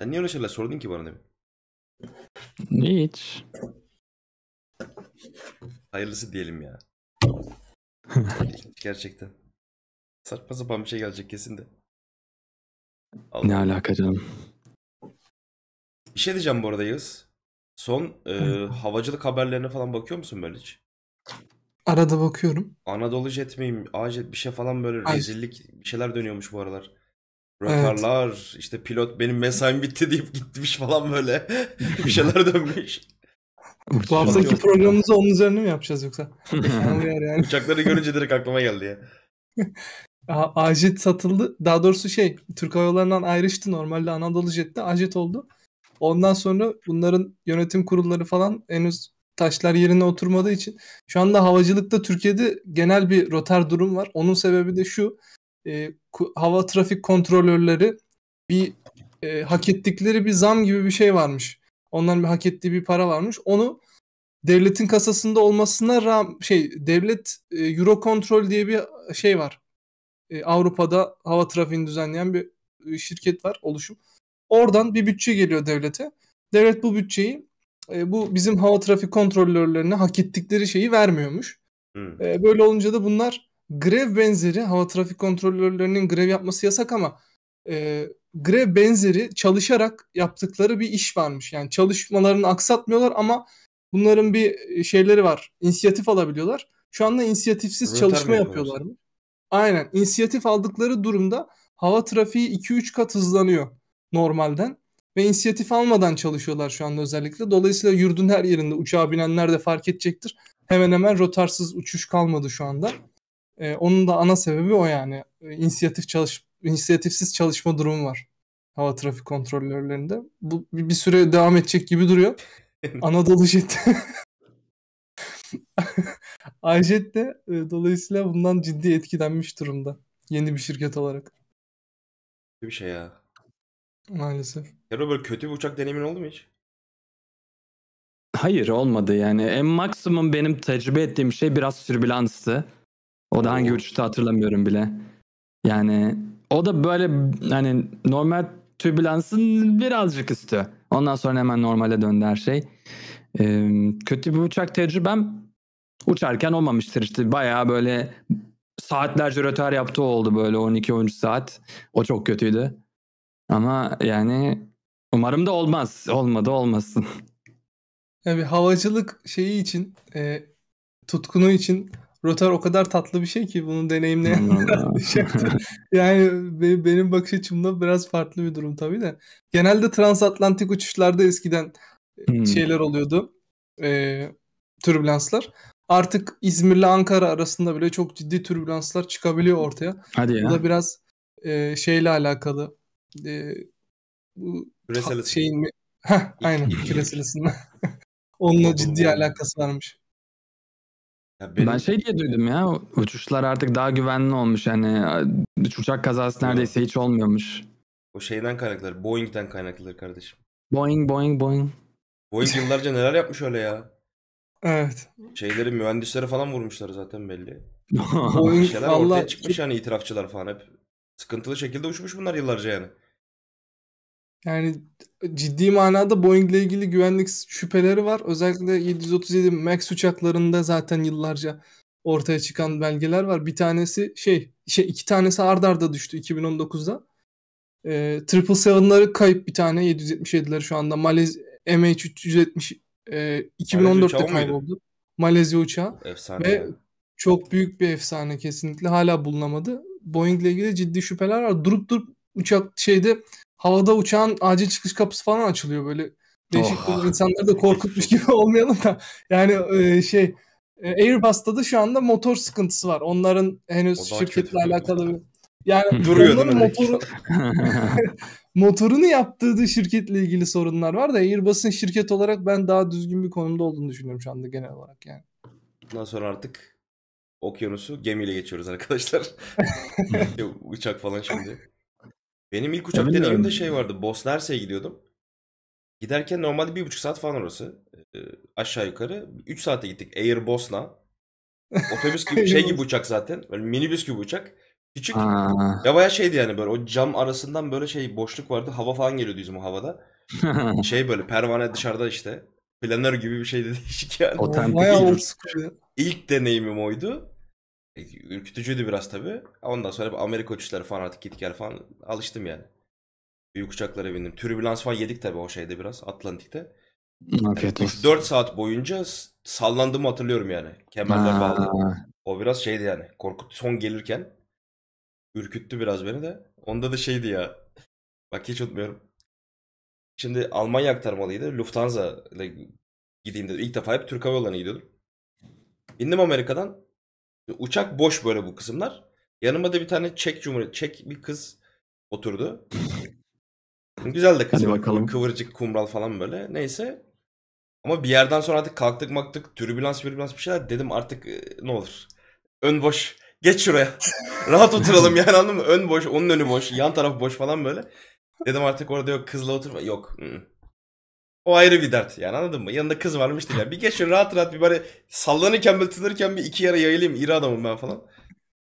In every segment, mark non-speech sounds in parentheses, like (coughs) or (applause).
Sen niye öyle şeyler sordun ki bana demin? Hiç. Hayırlısı diyelim ya. (laughs) Gerçekten. Saçma sapan bir şey gelecek kesin de. Ne alaka canım? Bir şey diyeceğim bu arada Yağız. Son e, havacılık haberlerine falan bakıyor musun böyle hiç? Arada bakıyorum. Anadolu Jet miyim? Acet bir şey falan böyle Ay. rezillik bir şeyler dönüyormuş bu aralar. Ratarlar evet. işte pilot benim mesaim bitti deyip gitmiş falan böyle (laughs) bir şeyler dönmüş. Bu haftaki programımızı onun üzerine mi yapacağız yoksa? (laughs) yani yani. Uçakları görünce direkt aklıma geldi ya. (laughs) Ajet satıldı. Daha doğrusu şey Türk Hava Yolları'ndan ayrıştı normalde Anadolu Jet'te Ajet oldu. Ondan sonra bunların yönetim kurulları falan henüz taşlar yerine oturmadığı için şu anda havacılıkta Türkiye'de genel bir rotar durum var. Onun sebebi de şu e, hava trafik kontrolörleri bir e, hak ettikleri bir zam gibi bir şey varmış. Onların bir hak ettiği bir para varmış. Onu devletin kasasında olmasına rağmen şey devlet e, Euro kontrol diye bir şey var. E, Avrupa'da hava trafiğini düzenleyen bir e, şirket var, oluşum. Oradan bir bütçe geliyor devlete. Devlet bu bütçeyi e, bu bizim hava trafik kontrolörlerine hak ettikleri şeyi vermiyormuş. Hmm. E, böyle olunca da bunlar grev benzeri hava trafik kontrolörlerinin grev yapması yasak ama e, grev benzeri çalışarak yaptıkları bir iş varmış. Yani çalışmalarını aksatmıyorlar ama bunların bir e, şeyleri var. İnisiyatif alabiliyorlar. Şu anda inisiyatifsiz Röter çalışma yapıyorlar mı? Aynen. İnisiyatif aldıkları durumda hava trafiği 2-3 kat hızlanıyor normalden. Ve inisiyatif almadan çalışıyorlar şu anda özellikle. Dolayısıyla yurdun her yerinde uçağa binenler de fark edecektir. Hemen hemen rotarsız uçuş kalmadı şu anda. E, onun da ana sebebi o yani. E, inisiyatif çalış inisiyatifsiz çalışma durumu var hava trafik kontrolörlerinde. Bu bir süre devam edecek gibi duruyor. (laughs) Anadolu Jet. Ayjet (laughs) de e, dolayısıyla bundan ciddi etkilenmiş durumda. Yeni bir şirket olarak. Kötü bir şey ya. Maalesef. Ya böyle kötü bir uçak deneyimin oldu mu hiç? Hayır olmadı yani. En maksimum benim tecrübe ettiğim şey biraz sürbülanstı. O da hangi uçuşta hatırlamıyorum bile. Yani o da böyle hani normal türbülansın birazcık üstü. Ondan sonra hemen normale döndü her şey. Ee, kötü bir uçak tecrübem uçarken olmamıştır işte. Bayağı böyle saatlerce rötar yaptı oldu böyle 12-13 saat. O çok kötüydü. Ama yani umarım da olmaz. Olmadı olmasın. (laughs) Yani havacılık şeyi için e, tutkunu için Rotor o kadar tatlı bir şey ki bunu deneyimleyen (laughs) şey. Yani benim bakış açımda biraz farklı bir durum tabii de. Genelde transatlantik uçuşlarda eskiden hmm. şeyler oluyordu. E, türbülanslar. Artık İzmir'le Ankara arasında bile çok ciddi türbülanslar çıkabiliyor ortaya. Hadi ya. Bu da biraz e, şeyle alakalı. E, bu küresel şeyin aynen (laughs) küresel ısınma. (laughs) Onunla ciddi alakası varmış. Ya Ben şey diye duydum ya, uçuşlar artık daha güvenli olmuş yani uçak kazası neredeyse hiç olmuyormuş. o şeyden kaynaklıdır. Boeing'den kaynaklıdır kardeşim. Boeing, Boeing, Boeing. Boeing yıllarca neler yapmış öyle ya. Evet. Şeyleri mühendisleri falan vurmuşlar zaten belli. (laughs) Boeing şeyler ortaya valla çıkmış yani itirafçılar falan hep. Sıkıntılı şekilde uçmuş bunlar yıllarca yani. Yani ciddi manada Boeing'le ilgili güvenlik şüpheleri var. Özellikle 737 MAX uçaklarında zaten yıllarca ortaya çıkan belgeler var. Bir tanesi şey, şey iki tanesi ard arda düştü 2019'da. Ee, Triple 777'ları kayıp bir tane 777'leri şu anda Malez MH370 e, 2014'te kayboldu. Malezya uçağı. Efsane. Ve çok büyük bir efsane kesinlikle. Hala bulunamadı. Boeing'le ilgili ciddi şüpheler var. Durup durup uçak şeyde havada uçağın acil çıkış kapısı falan açılıyor böyle. Değişik oh. insanları da korkutmuş gibi (laughs) olmayalım da. Yani e, şey e, Airbus'ta da şu anda motor sıkıntısı var. Onların henüz şirketle alakalı bir yani (laughs) duruyor değil mi? Motoru... (laughs) motorunu yaptığı şirketle ilgili sorunlar var da Airbus'un şirket olarak ben daha düzgün bir konumda olduğunu düşünüyorum şu anda genel olarak yani. Bundan sonra artık okyanusu gemiyle geçiyoruz arkadaşlar. Uçak falan şimdi. Benim ilk uçak deneyimimde şey vardı. Bosna gidiyordum. Giderken normalde bir buçuk saat falan orası. E, aşağı yukarı. Üç saate gittik. Air Bosna. Otobüs (laughs) gibi şey gibi uçak zaten. Böyle minibüs gibi uçak. Küçük. Aa. Ya bayağı şeydi yani böyle o cam arasından böyle şey boşluk vardı. Hava falan geliyordu yüzüme havada. (laughs) şey böyle pervane dışarıda işte. Planör gibi bir şeydi (laughs) değişik yani. O bayağı old ilk deneyimim oydu. E, ürkütücüydü biraz tabi. Ondan sonra Amerika uçuşları falan artık git gel falan alıştım yani. Büyük uçaklara bindim. Türbülans falan yedik tabi o şeyde biraz Atlantik'te. Afiyet yani 4 saat boyunca sallandığımı hatırlıyorum yani. Kemerler bağlı. O biraz şeydi yani. Korkut son gelirken ürküttü biraz beni de. Onda da şeydi ya. Bak hiç unutmuyorum. Şimdi Almanya aktarmalıydı. Lufthansa ile gideyim dedim. İlk defa hep Türk Hava Yolları'na gidiyordum. İndim Amerika'dan. Uçak boş böyle bu kısımlar. Yanıma da bir tane Çek Cumhuriyet, Çek bir kız oturdu. Güzel de kız. Hadi bakalım. Kıvırcık, kumral falan böyle. Neyse. Ama bir yerden sonra artık kalktık maktık, türbülans, türbülans bir şeyler. Dedim artık e, ne olur. Ön boş. Geç şuraya. (laughs) Rahat oturalım yani anladın mı? Ön boş, onun önü boş, yan taraf boş falan böyle. Dedim artık orada yok kızla oturma. Yok. Hı o ayrı bir dert yani anladın mı? Yanında kız varmış değil. Yani. Bir geçin rahat rahat bir bari sallanırken böyle bir iki yere yayılayım. iri adamım ben falan.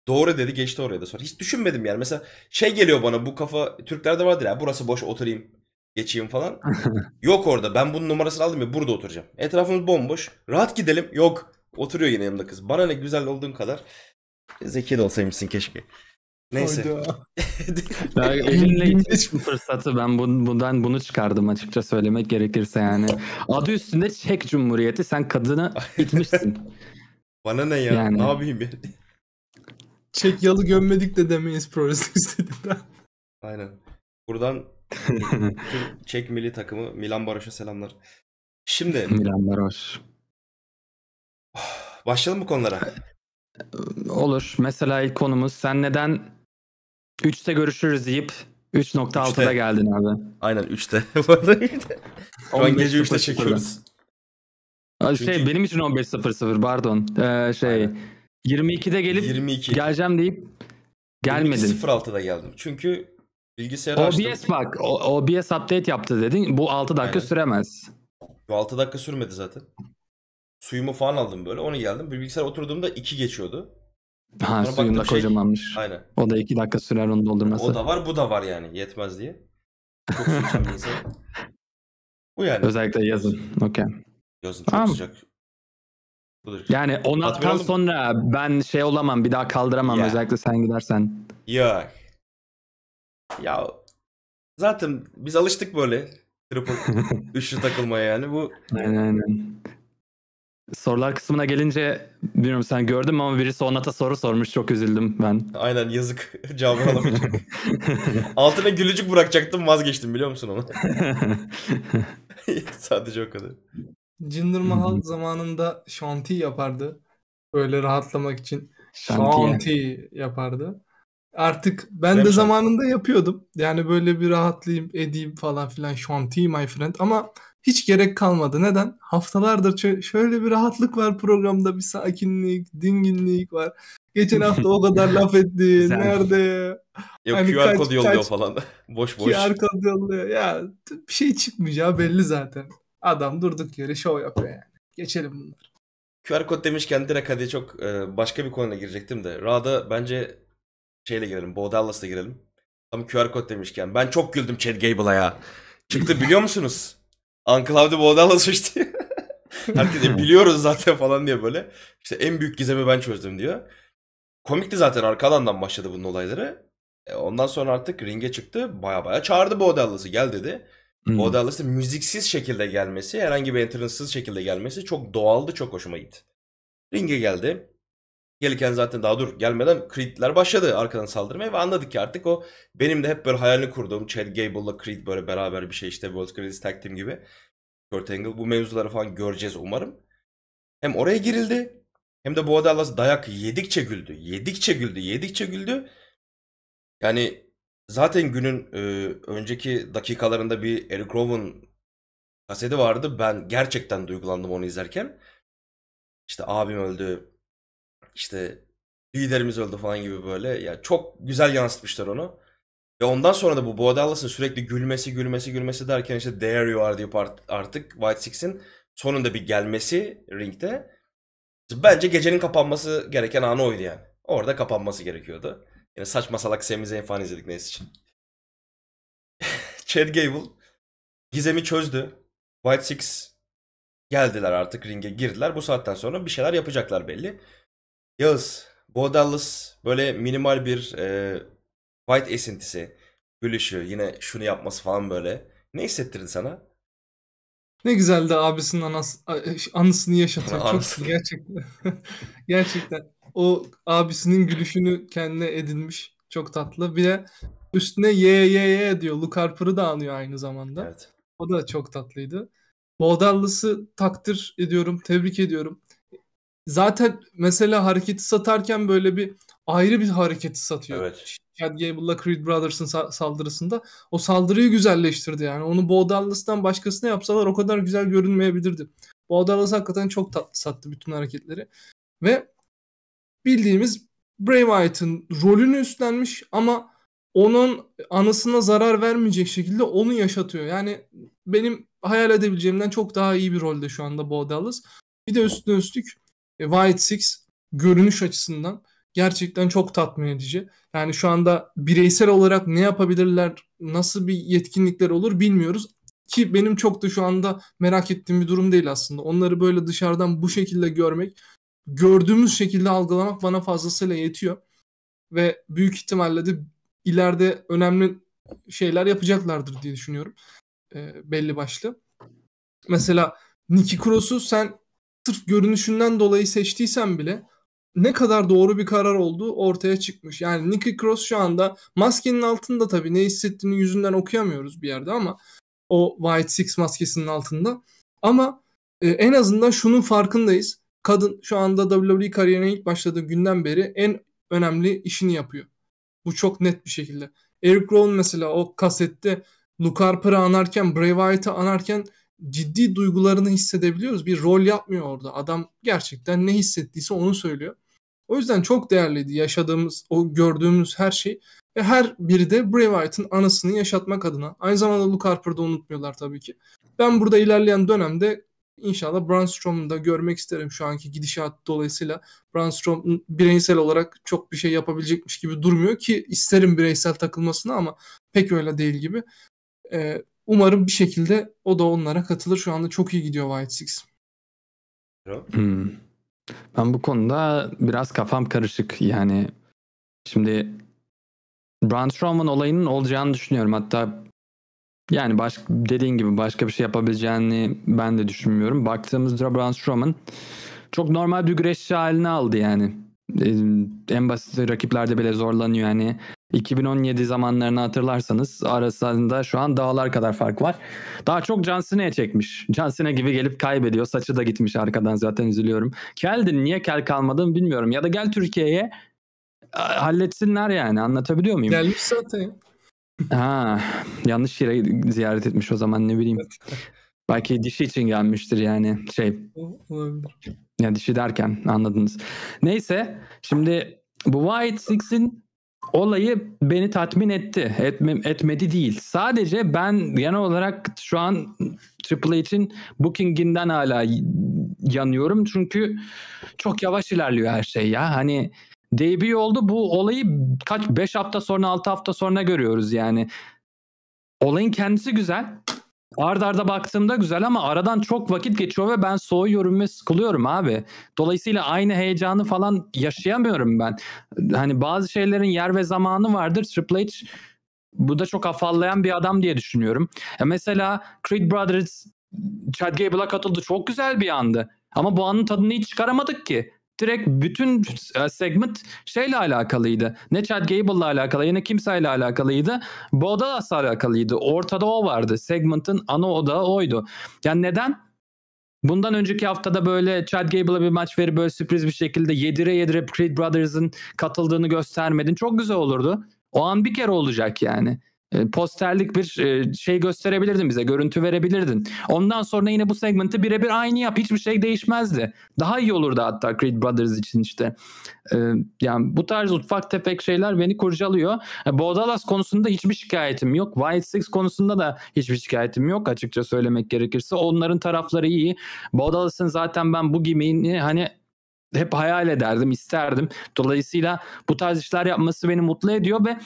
Doğru dedi geçti oraya da sonra. Hiç düşünmedim yani. Mesela şey geliyor bana bu kafa Türklerde vardır ya burası boş oturayım geçeyim falan. (laughs) Yok orada ben bunun numarasını aldım ya burada oturacağım. Etrafımız bomboş. Rahat gidelim. Yok oturuyor yine yanımda kız. Bana ne güzel olduğun kadar. Zeki de olsaymışsın keşke. Neyse. ya (laughs) elimle için fırsatı ben bun, bundan bunu çıkardım açıkça söylemek gerekirse yani. Adı üstünde Çek Cumhuriyeti sen kadını itmişsin. (laughs) Bana ne ya yani. ne yapayım ben? Çek yalı gömmedik de demeyiz progresi istediğinden. (laughs) Aynen. Buradan Çek milli takımı Milan Baroş'a selamlar. Şimdi. Milan Baroş. (sighs) Başlayalım bu konulara. Olur. Mesela ilk konumuz sen neden 3'te görüşürüz deyip 3.6'da geldin abi. Aynen 3'te. (laughs) Bu Şu an gece 3'te çekiyoruz. Şey benim için 15.00 pardon. Ee, şey Aynen. 22'de gelip 22. geleceğim deyip gelmedin. 06'da geldim. Çünkü bilgisayarı OBS açtım. OBS bak o, OBS update yaptı dedin. Bu 6 dakika Aynen. süremez. Bu 6 dakika sürmedi zaten. Suyumu falan aldım böyle. Onu geldim. Bilgisayar oturduğumda 2 geçiyordu. Ha suyunda şey, kocamanmış. Aynen. O da iki dakika sürer onu doldurması. O da var bu da var yani yetmez diye. Çok su Bu yani. Özellikle yazın. Okey. Yazın çok tamam. sıcak. Budur. Yani onattan sonra ben şey olamam bir daha kaldıramam ya. özellikle sen gidersen. Yok. Ya zaten biz alıştık böyle triple (laughs) üçlü takılmaya yani bu. Aynen aynen. Sorular kısmına gelince bilmiyorum sen gördün mü ama birisi Onat'a soru sormuş çok üzüldüm ben. Aynen yazık (laughs) cevabını alamayacak. Altına gülücük bırakacaktım vazgeçtim biliyor musun onu? (laughs) Sadece o kadar. Cinder Mahal zamanında şanti yapardı. Böyle rahatlamak için şanti, yapardı. Artık ben Değil de zamanında yapıyordum. Yani böyle bir rahatlayayım edeyim falan filan shanti my friend ama hiç gerek kalmadı. Neden? Haftalardır şöyle bir rahatlık var programda. Bir sakinlik, dinginlik var. Geçen hafta o kadar laf (laughs) etti. Nerede? Yok hani QR kaç, kod yolluyor kaç, falan. (laughs) boş boş. QR kod yolluyor. Ya bir şey çıkmayacağı belli zaten. Adam durduk yere şov yapıyor yani. Geçelim bunları. QR kod demişken direkt hadi çok e, başka bir konuya girecektim de. Ra'da bence şeyle girelim. Bo Dallas'la girelim. Tam QR kod demişken. Ben çok güldüm Chad Gable'a ya. Çıktı biliyor musunuz? Uncle Howdy Bodal'la suçtu. (laughs) Herkese biliyoruz zaten falan diye böyle. İşte en büyük gizemi ben çözdüm diyor. Komikti zaten Arkadan başladı bunun olayları. E ondan sonra artık ringe çıktı. Baya baya çağırdı Bodal'lısı gel dedi. Hmm. Bodal'lısı müziksiz şekilde gelmesi, herhangi bir entrance'sız şekilde gelmesi çok doğaldı, çok hoşuma gitti. Ringe geldi. Gelirken zaten daha dur gelmeden Creed'ler başladı arkadan saldırmaya ve anladık ki artık o benim de hep böyle hayalini kurduğum Chad Gable'la Creed böyle beraber bir şey işte World Greatest Tag Team gibi. Kurt Angle bu mevzuları falan göreceğiz umarım. Hem oraya girildi hem de bu Dallas dayak yedikçe güldü. Yedikçe güldü, yedikçe güldü. Yani zaten günün e, önceki dakikalarında bir Eric Rowan kaseti vardı. Ben gerçekten duygulandım onu izlerken. İşte abim öldü, işte liderimiz öldü falan gibi böyle. Ya yani çok güzel yansıtmışlar onu. Ve ondan sonra da bu Boadallas'ın sürekli gülmesi gülmesi gülmesi derken işte there you are deyip artık White Six'in sonunda bir gelmesi ringde. Bence gecenin kapanması gereken anı oydu yani. Orada kapanması gerekiyordu. Yani saçma salak Sami Zayn falan izledik neyse için. (laughs) Chad Gable gizemi çözdü. White Six geldiler artık ringe girdiler. Bu saatten sonra bir şeyler yapacaklar belli. Yağız, Bodalus böyle minimal bir e, white esintisi, gülüşü, yine şunu yapması falan böyle. Ne hissettirdi sana? Ne güzeldi abisinin anas, e, anısını yaşatan. Çok gerçekten. (laughs) gerçekten. O abisinin gülüşünü kendine edinmiş. Çok tatlı. Bir de üstüne ye ye ye diyor. Luke Harper'ı da anıyor aynı zamanda. Evet. O da çok tatlıydı. Boğdallısı takdir ediyorum. Tebrik ediyorum zaten mesela hareketi satarken böyle bir ayrı bir hareketi satıyor. Evet. Chad Gable'la Creed Brothers'ın saldırısında. O saldırıyı güzelleştirdi yani. Onu Bo Dallas'tan başkasına yapsalar o kadar güzel görünmeyebilirdi. Bo Dallas hakikaten çok tatlı sattı bütün hareketleri. Ve bildiğimiz Bray Wyatt'ın rolünü üstlenmiş ama onun anısına zarar vermeyecek şekilde onu yaşatıyor. Yani benim hayal edebileceğimden çok daha iyi bir rolde şu anda Bo Dallas. Bir de üstüne üstlük e, White Six görünüş açısından gerçekten çok tatmin edici. Yani şu anda bireysel olarak ne yapabilirler, nasıl bir yetkinlikler olur bilmiyoruz. Ki benim çok da şu anda merak ettiğim bir durum değil aslında. Onları böyle dışarıdan bu şekilde görmek, gördüğümüz şekilde algılamak bana fazlasıyla yetiyor. Ve büyük ihtimalle de ileride önemli şeyler yapacaklardır diye düşünüyorum. E, belli başlı. Mesela Nicky Cross'u sen sırf görünüşünden dolayı seçtiysen bile ne kadar doğru bir karar olduğu ortaya çıkmış. Yani Nicky Cross şu anda maskenin altında tabii ne hissettiğini yüzünden okuyamıyoruz bir yerde ama o White Six maskesinin altında. Ama e, en azından şunun farkındayız. Kadın şu anda WWE kariyerine ilk başladığı günden beri en önemli işini yapıyor. Bu çok net bir şekilde. Eric Rowan mesela o kasette Luke Harper'ı anarken, Bray Wyatt'ı anarken ciddi duygularını hissedebiliyoruz. Bir rol yapmıyor orada. Adam gerçekten ne hissettiyse onu söylüyor. O yüzden çok değerliydi yaşadığımız, o gördüğümüz her şey. Ve her biri de Braveheart'ın anısını yaşatmak adına. Aynı zamanda Luke Harper'da unutmuyorlar tabii ki. Ben burada ilerleyen dönemde inşallah Brandstrom'u da görmek isterim şu anki gidişat dolayısıyla. Brandstrom bireysel olarak çok bir şey yapabilecekmiş gibi durmuyor ki isterim bireysel takılmasını ama pek öyle değil gibi. Ee, Umarım bir şekilde o da onlara katılır. Şu anda çok iyi gidiyor White Six. Hmm. Ben bu konuda biraz kafam karışık. Yani şimdi Braun Strowman olayının olacağını düşünüyorum. Hatta yani baş, dediğin gibi başka bir şey yapabileceğini ben de düşünmüyorum. Baktığımızda Braun Strowman çok normal bir güreşçi haline aldı yani. Ee, en basit rakiplerde bile zorlanıyor yani. 2017 zamanlarını hatırlarsanız arasında şu an dağlar kadar fark var. Daha çok John Cena'ya çekmiş. John Cena gibi gelip kaybediyor. Saçı da gitmiş arkadan zaten üzülüyorum. Keldin niye kel kalmadın bilmiyorum. Ya da gel Türkiye'ye halletsinler yani anlatabiliyor muyum? Gelmiş zaten. Ha, yanlış yere ziyaret etmiş o zaman ne bileyim. Belki dişi için gelmiştir yani şey. Olabilir. Ya dişi derken anladınız. Neyse şimdi bu White Six'in olayı beni tatmin etti. Etme, etmedi değil. Sadece ben genel olarak şu an Triple H'in bookinginden hala yanıyorum. Çünkü çok yavaş ilerliyor her şey ya. Hani debut oldu bu olayı kaç 5 hafta sonra 6 hafta sonra görüyoruz yani. Olayın kendisi güzel. Ard arda baktığımda güzel ama aradan çok vakit geçiyor ve ben soğuyorum ve sıkılıyorum abi. Dolayısıyla aynı heyecanı falan yaşayamıyorum ben. Hani bazı şeylerin yer ve zamanı vardır. Triple H bu da çok afallayan bir adam diye düşünüyorum. Ya e mesela Creed Brothers Chad Gable'a katıldı. Çok güzel bir andı. Ama bu anın tadını hiç çıkaramadık ki direkt bütün e, segment şeyle alakalıydı. Ne Chad Gable'la alakalı ne kimseyle alakalıydı. Bu Bodalas'la alakalıydı. Ortada o vardı. Segment'ın ana odağı oydu. Yani neden? Bundan önceki haftada böyle Chad Gable'a bir maç verip böyle sürpriz bir şekilde yedire yedire Creed Brothers'ın katıldığını göstermedin. Çok güzel olurdu. O an bir kere olacak yani. E, posterlik bir e, şey gösterebilirdin bize, görüntü verebilirdin. Ondan sonra yine bu segmenti birebir aynı yap, hiçbir şey değişmezdi. Daha iyi olurdu hatta Creed Brothers için işte. E, yani bu tarz ufak tefek şeyler beni kurcalıyor. Bodalas konusunda hiçbir şikayetim yok. White Six konusunda da hiçbir şikayetim yok açıkça söylemek gerekirse. Onların tarafları iyi. Bodalas'ın zaten ben bu gimmiğini hani hep hayal ederdim, isterdim. Dolayısıyla bu tarz işler yapması beni mutlu ediyor ve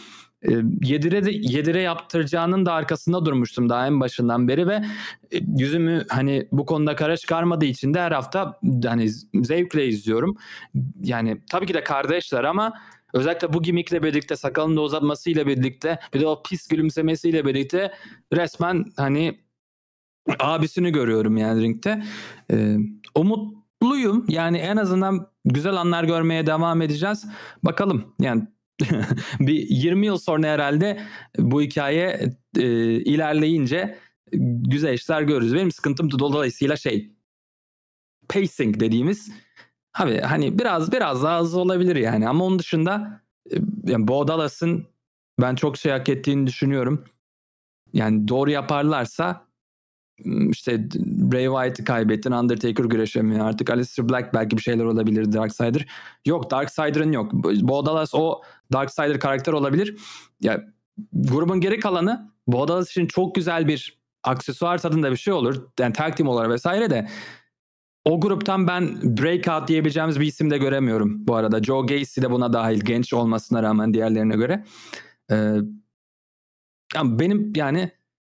yedire de, yedire yaptıracağının da arkasında durmuştum daha en başından beri ve e, yüzümü hani bu konuda kara çıkarmadığı için de her hafta hani zevkle izliyorum. Yani tabii ki de kardeşler ama özellikle bu gimmickle birlikte sakalını da uzatmasıyla birlikte bir de o pis gülümsemesiyle birlikte resmen hani abisini görüyorum yani ringte. E, mutluyum yani en azından güzel anlar görmeye devam edeceğiz. Bakalım yani (laughs) bir 20 yıl sonra herhalde bu hikaye e, ilerleyince güzel işler görürüz. Benim sıkıntım da dolayısıyla şey pacing dediğimiz abi hani biraz biraz daha hızlı olabilir yani ama onun dışında e, yani Bo Dallas'ın ben çok şey hak ettiğini düşünüyorum. Yani doğru yaparlarsa Hmm, işte Bray Wyatt'ı kaybettin. Undertaker güreşemiyor. Artık Aleister Black belki bir şeyler olabilir Darksider. Yok Darksider'ın yok. Bo Dallas o Darksider karakter olabilir. Ya grubun geri kalanı Bo Dallas için çok güzel bir aksesuar tadında bir şey olur. Yani tag team olarak vesaire de o gruptan ben breakout diyebileceğimiz bir isim de göremiyorum bu arada. Joe Gacy de buna dahil genç olmasına rağmen diğerlerine göre. Ee, yani benim yani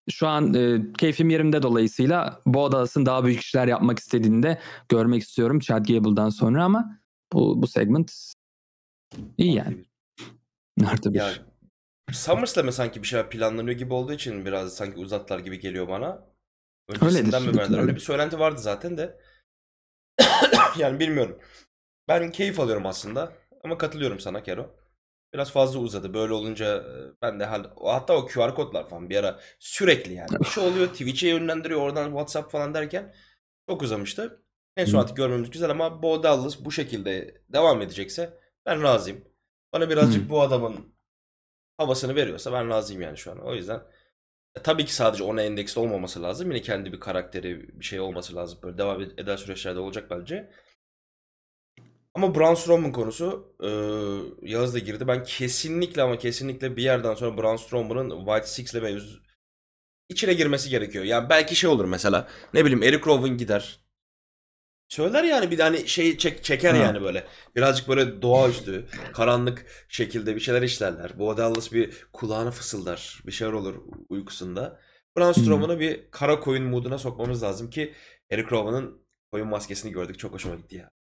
şu an e, keyfim yerimde dolayısıyla bu adasın daha büyük işler yapmak istediğini de görmek istiyorum Chad Gable'dan sonra ama bu, bu segment iyi yani. (laughs) Artı bir. Yani, SummerSlam'e sanki bir şeyler planlanıyor gibi olduğu için biraz sanki uzatlar gibi geliyor bana. Öncesinden Öyledir, mi verdiler? Öyle bir söylenti vardı zaten de. (coughs) yani bilmiyorum. Ben keyif alıyorum aslında. Ama katılıyorum sana Kero biraz fazla uzadı. Böyle olunca ben de hatta o QR kodlar falan bir ara sürekli yani. Bir şey oluyor Twitch'e yönlendiriyor oradan WhatsApp falan derken çok uzamıştı. En son artık görmemiz güzel ama Bo Dallas bu şekilde devam edecekse ben razıyım. Bana birazcık bu adamın havasını veriyorsa ben razıyım yani şu an. O yüzden e, tabii ki sadece ona endeksli olmaması lazım. Yine kendi bir karakteri bir şey olması lazım. Böyle devam eden süreçlerde olacak bence. Ama Braun Strowman konusu e, Yağız da girdi. Ben kesinlikle ama kesinlikle bir yerden sonra Braun Strowman'ın White Six'le mevzu içine girmesi gerekiyor. Yani belki şey olur mesela. Ne bileyim Eric Rowan gider. Söyler yani bir tane hani şey çek, çeker ha. yani böyle. Birazcık böyle doğaüstü, karanlık şekilde bir şeyler işlerler. Bu Dallas bir kulağını fısıldar. Bir şeyler olur uykusunda. Braun Strowman'ı bir kara koyun moduna sokmamız lazım ki Eric Rowan'ın koyun maskesini gördük. Çok hoşuma gitti ya.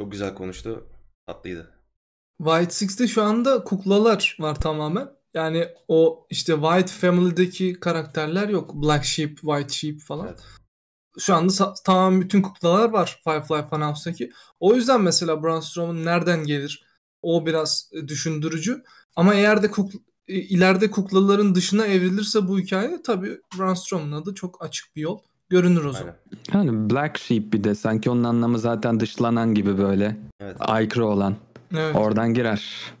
Çok güzel konuştu. Tatlıydı. White Six'te şu anda kuklalar var tamamen. Yani o işte White Family'deki karakterler yok. Black Sheep, White Sheep falan. Evet. Şu anda tamam bütün kuklalar var Firefly Funhouse'daki. O yüzden mesela Braun Strowman nereden gelir? O biraz e, düşündürücü. Ama eğer de kukla, e, ileride kuklaların dışına evrilirse bu hikaye tabii Braun Strowman'a da çok açık bir yol görünür o zaman. Yani Black Sheep bir de sanki onun anlamı zaten dışlanan gibi böyle. Evet. Aykırı olan. Evet. Oradan girer.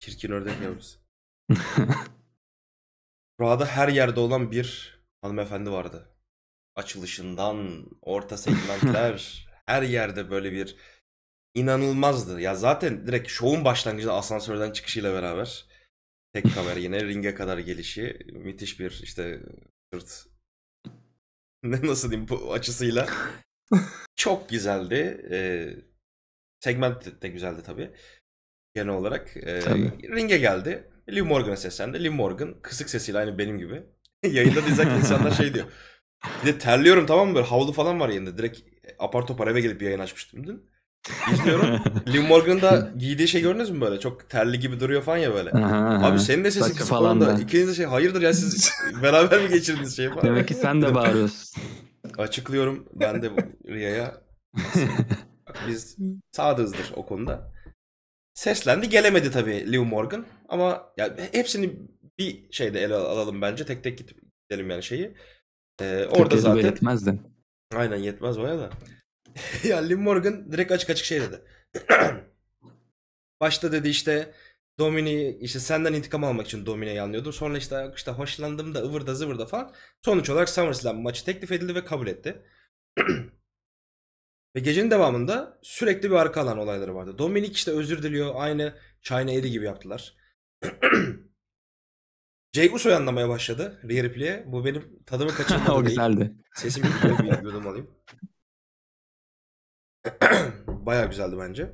Çirkin ördek yavrusu. Prada (laughs) her yerde olan bir hanımefendi vardı. Açılışından orta segmentler (laughs) her yerde böyle bir inanılmazdı. Ya zaten direkt şovun başlangıcında asansörden çıkışıyla beraber tek kamera yine ringe kadar gelişi müthiş bir işte sırt (laughs) ne nasıl diyeyim bu açısıyla (laughs) çok güzeldi. E, segment de güzeldi tabii. Genel olarak e, tabii. ringe geldi. Liv Morgan'a seslendi. Liv Morgan kısık sesiyle aynı benim gibi. (laughs) Yayında dizak insanlar şey diyor. Bir de terliyorum tamam mı böyle havlu falan var yayında. Direkt e, apar topar eve gelip yayın açmıştım dün. İzliyorum. (laughs) Liv Morgan'ın da giydiği şey gördünüz mü böyle? Çok terli gibi duruyor falan ya böyle. Aha, Abi senin de sesin kısık falan da. İkiniz de şey hayırdır ya siz (laughs) beraber mi geçirdiniz şeyi falan. Demek ki sen de bağırıyorsun. Açıklıyorum ben de Riya'ya. Biz sağdığızdır o konuda. Seslendi gelemedi tabii Liv Morgan. Ama ya hepsini bir şeyde ele alalım bence. Tek tek gidelim yani şeyi. Ee, orada Türkiye'de zaten. belirtmezdin. Aynen yetmez baya da. (laughs) ya Lynn Morgan direkt açık açık şey dedi. (clears throat) Başta dedi işte Domini işte senden intikam almak için Domini'yi anlıyordum. Sonra işte, işte hoşlandım da ıvırda zıvırda falan. Sonuç olarak SummerSlam maçı teklif edildi ve kabul etti. (clears throat) ve gecenin devamında sürekli bir arka alan olayları vardı. Dominik işte özür diliyor. Aynı China Eddie gibi yaptılar. (clears throat) Jey Uso'yu anlamaya başladı. Rhea Bu benim tadımı (laughs) kaçırmadı. o güzeldi. Sesimi bir yudum alayım. (clears throat) Baya güzeldi bence.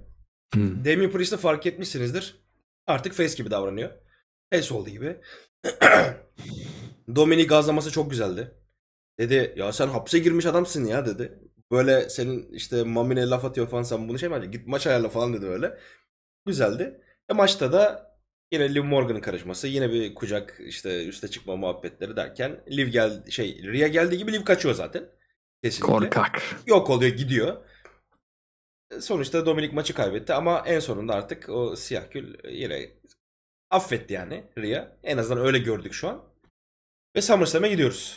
Hmm. Damien Priest'i fark etmişsinizdir. Artık face gibi davranıyor. Face oldu gibi. (clears throat) Domini gazlaması çok güzeldi. Dedi ya sen hapse girmiş adamsın ya dedi. Böyle senin işte Mami'ne laf atıyor falan sen bunu şey mi Git maç ayarla falan dedi öyle. Güzeldi. E maçta da yine Liv Morgan'ın karışması, yine bir kucak işte üste çıkma muhabbetleri derken Liv gel şey Ria geldi gibi Liv kaçıyor zaten. Kesinlikle. Korkak. Yok oluyor gidiyor. E, sonuçta Dominik maçı kaybetti ama en sonunda artık o siyah kül e, yine affetti yani Ria. En azından öyle gördük şu an. Ve SummerSlam'e gidiyoruz.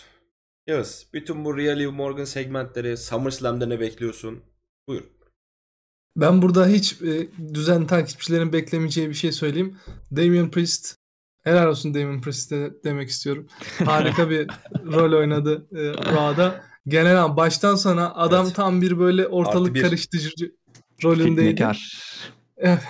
Yavuz, bütün bu Ria Liv Morgan segmentleri SummerSlam'da ne bekliyorsun? Buyur. Ben burada hiç e, düzen takipçilerin beklemeyeceği bir şey söyleyeyim. Damian Priest helal olsun Damian Priest'e demek istiyorum. Harika bir (laughs) rol oynadı e, Raw'da genel baştan sona adam evet. tam bir böyle ortalık bir. karıştırıcı rolündeydi. Fitnekar.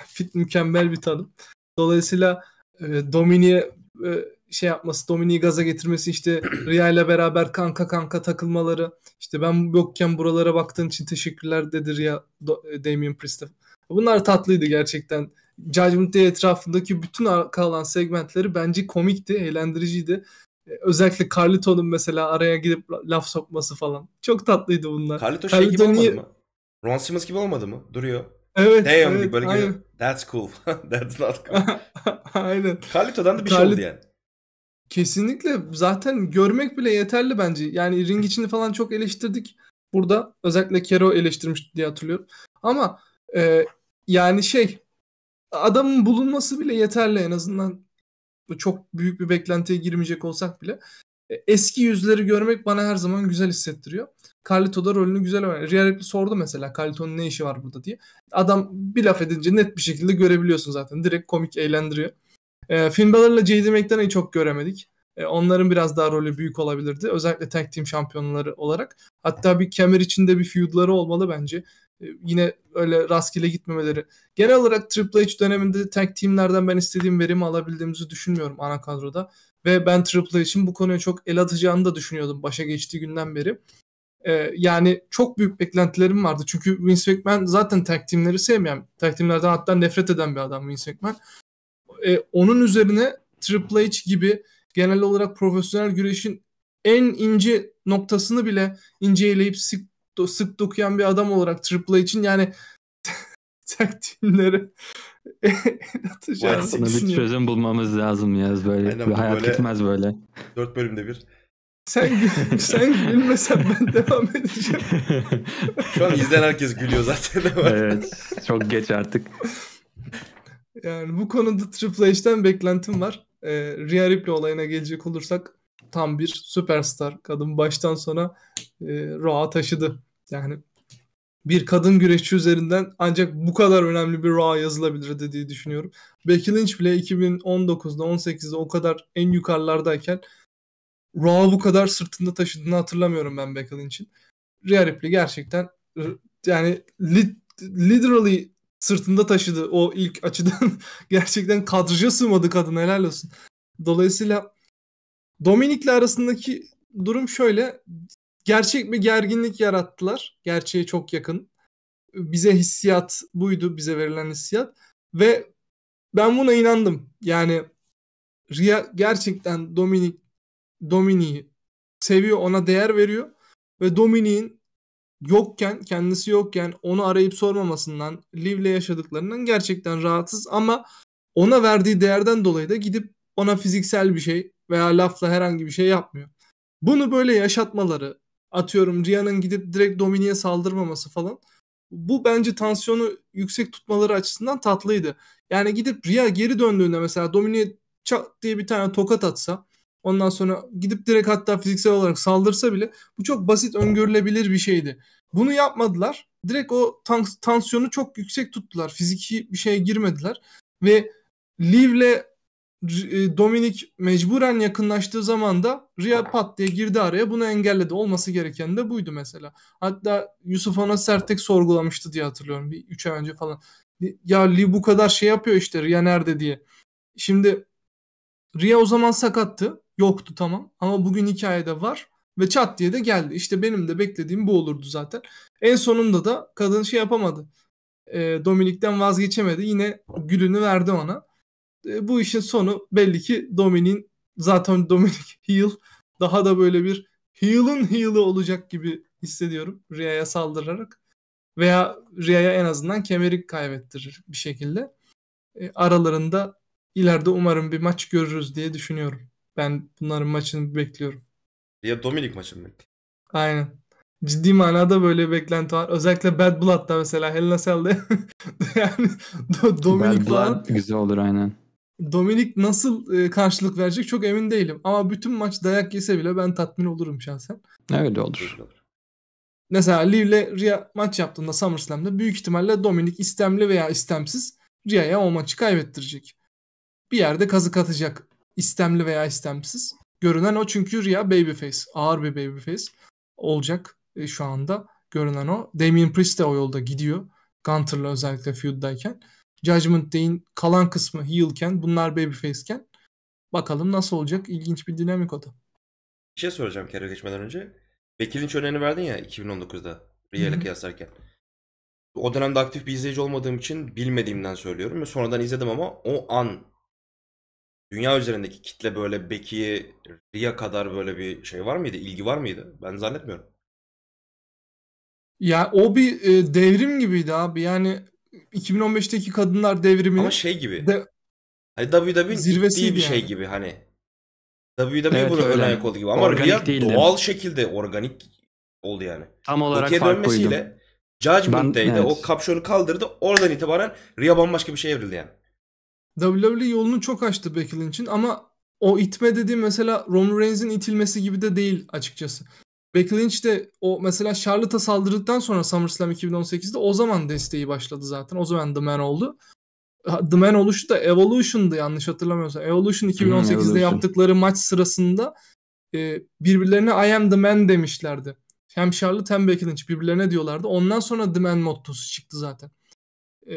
Fit mükemmel bir tanım. Dolayısıyla e, Domini'ye e, şey yapması, Domini'yi gaza getirmesi işte (clears throat) Ria ile beraber kanka kanka takılmaları. İşte ben yokken buralara baktığın için teşekkürler dedi Ria e, Damien Priest'e. Bunlar tatlıydı gerçekten. Judgment Day etrafındaki bütün kalan segmentleri bence komikti, eğlendiriciydi. E, özellikle Carlito'nun mesela araya gidip laf sokması falan. Çok tatlıydı bunlar. Carlito, şey Carlito şey gibi niye... olmadı mı? Ron Simmons gibi olmadı mı? Duruyor. Evet. Damn evet, gibi böyle aynen. gidiyor. That's cool. (laughs) That's not cool. (laughs) aynen. Carlito'dan da bir Carlito... şey oldu yani. Kesinlikle zaten görmek bile yeterli bence. Yani ring içini falan çok eleştirdik. Burada özellikle Kero eleştirmiş diye hatırlıyorum. Ama e, yani şey adamın bulunması bile yeterli en azından. Çok büyük bir beklentiye girmeyecek olsak bile. E, eski yüzleri görmek bana her zaman güzel hissettiriyor. Carlito da rolünü güzel oynuyor. Rhea Ripley sordu mesela Carlito'nun ne işi var burada diye. Adam bir laf edince net bir şekilde görebiliyorsun zaten. Direkt komik eğlendiriyor. E, Finn Balor'la JD McDonough'ı çok göremedik. E, onların biraz daha rolü büyük olabilirdi. Özellikle tag team şampiyonları olarak. Hatta bir kemer içinde bir feudları olmalı bence. E, yine öyle rastgele gitmemeleri. Genel olarak Triple H döneminde tag teamlerden ben istediğim verimi alabildiğimizi düşünmüyorum ana kadroda. Ve ben Triple için bu konuya çok el atacağını da düşünüyordum başa geçtiği günden beri. Ee, yani çok büyük beklentilerim vardı. Çünkü Vince McMahon zaten tag teamleri sevmeyen, tag teamlerden hatta nefret eden bir adam Vince McMahon. Ee, onun üzerine Triple H gibi genel olarak profesyonel güreşin en ince noktasını bile inceleyip sık, sık dokuyan bir adam olarak Triple H'in yani (laughs) tag teamleri (laughs) Atacağız. bir çözüm bulmamız lazım ya böyle. Aynen, bir hayat böyle gitmez böyle. Dört bölümde bir. Sen (laughs) sen gülmesen ben devam edeceğim. (laughs) Şu an izleyen herkes gülüyor zaten. evet. Çok geç artık. Yani bu konuda Triple H'den beklentim var. Ee, Rhea Ripley olayına gelecek olursak tam bir süperstar. Kadın baştan sona e, Raw'a taşıdı. Yani bir kadın güreşçi üzerinden ancak bu kadar önemli bir Raw yazılabilir dediği düşünüyorum. Becky Lynch bile 2019'da 18'de o kadar en yukarılardayken Raw bu kadar sırtında taşıdığını hatırlamıyorum ben Becky Lynch'in. Rhea Ripley gerçekten yani literally sırtında taşıdı o ilk açıdan (laughs) gerçekten kadroja sığmadı kadın helal olsun. Dolayısıyla Dominik'le arasındaki durum şöyle gerçek bir gerginlik yarattılar. Gerçeğe çok yakın. Bize hissiyat buydu, bize verilen hissiyat. Ve ben buna inandım. Yani Ria gerçekten Dominik Dominik'i seviyor, ona değer veriyor ve Dominik'in yokken, kendisi yokken onu arayıp sormamasından, Liv'le yaşadıklarından gerçekten rahatsız ama ona verdiği değerden dolayı da gidip ona fiziksel bir şey veya lafla herhangi bir şey yapmıyor. Bunu böyle yaşatmaları, atıyorum Riha'nın gidip direkt Dominik'e saldırmaması falan. Bu bence tansiyonu yüksek tutmaları açısından tatlıydı. Yani gidip Riha geri döndüğünde mesela Dominik'e çat diye bir tane tokat atsa ondan sonra gidip direkt hatta fiziksel olarak saldırsa bile bu çok basit öngörülebilir bir şeydi. Bunu yapmadılar. Direkt o tansiyonu çok yüksek tuttular. Fiziki bir şeye girmediler. Ve Liv'le e, Dominik mecburen yakınlaştığı zaman da Ria pat diye girdi araya bunu engelledi. Olması gereken de buydu mesela. Hatta Yusuf ona Sertek sorgulamıştı diye hatırlıyorum bir üç ay önce falan. Ya Li bu kadar şey yapıyor işte Ria nerede diye. Şimdi Ria o zaman sakattı. Yoktu tamam ama bugün hikayede var ve çat diye de geldi. İşte benim de beklediğim bu olurdu zaten. En sonunda da kadın şey yapamadı. E, Dominik'ten vazgeçemedi. Yine gülünü verdi ona e, bu işin sonu belli ki Dominik'in zaten Dominic Hill daha da böyle bir Hill'ın Hill'ı olacak gibi hissediyorum Rhea'ya saldırarak. Veya Rhea'ya en azından kemeri kaybettirir bir şekilde. E, aralarında ileride umarım bir maç görürüz diye düşünüyorum. Ben bunların maçını bekliyorum. Ya Dominic maçını mı? Aynen. Ciddi manada böyle bir beklenti var. Özellikle Bad Blood'da mesela Hell Cell'de (laughs) yani Dominic Dominik Bad Blood güzel olur aynen. Dominik nasıl e, karşılık verecek çok emin değilim. Ama bütün maç dayak yese bile ben tatmin olurum şahsen. Öyle olur. Mesela Liv ile Rhea maç yaptığında SummerSlam'da büyük ihtimalle Dominik istemli veya istemsiz Rhea'ya o maçı kaybettirecek. Bir yerde kazık atacak istemli veya istemsiz. Görünen o çünkü Rhea babyface. Ağır bir babyface olacak e, şu anda. Görünen o. Damien Priest de o yolda gidiyor. Gunter'la özellikle feud'dayken. Judgment Day'in kalan kısmı heel'ken bunlar babyface'ken bakalım nasıl olacak ilginç bir dinamik o da. Bir şey soracağım kere geçmeden önce. Becky Lynch örneğini verdin ya 2019'da Rhea kıyaslarken. O dönemde aktif bir izleyici olmadığım için bilmediğimden söylüyorum. ve Sonradan izledim ama o an dünya üzerindeki kitle böyle Becky'ye Rhea kadar böyle bir şey var mıydı? İlgi var mıydı? Ben zannetmiyorum. Ya o bir e, devrim gibiydi abi. Yani 2015'teki kadınlar devrimini Ama şey gibi. De, hani WWE zirvesi bir şey yani. şey gibi hani. WWE evet, bunu ön ayak oldu gibi. Ama Rhea doğal şekilde organik oldu yani. Tam olarak Öteye fark dönmesiyle koydum. Judgment ben, Day'de evet. o kapşonu kaldırdı. Oradan itibaren Rhea bambaşka bir şey evrildi yani. WWE yolunu çok açtı Becky Lynch'in ama o itme dediği mesela Roman Reigns'in itilmesi gibi de değil açıkçası. Becky Lynch de o mesela Charlotte'a saldırdıktan sonra SummerSlam 2018'de o zaman desteği başladı zaten. O zaman The Man oldu. The Man oluşu da Evolution'dı yanlış hatırlamıyorsam. Evolution 2018'de Evolution. yaptıkları maç sırasında e, birbirlerine I am the man demişlerdi. Hem Charlotte hem Becky Lynch birbirlerine diyorlardı. Ondan sonra The Man mottosu çıktı zaten. E,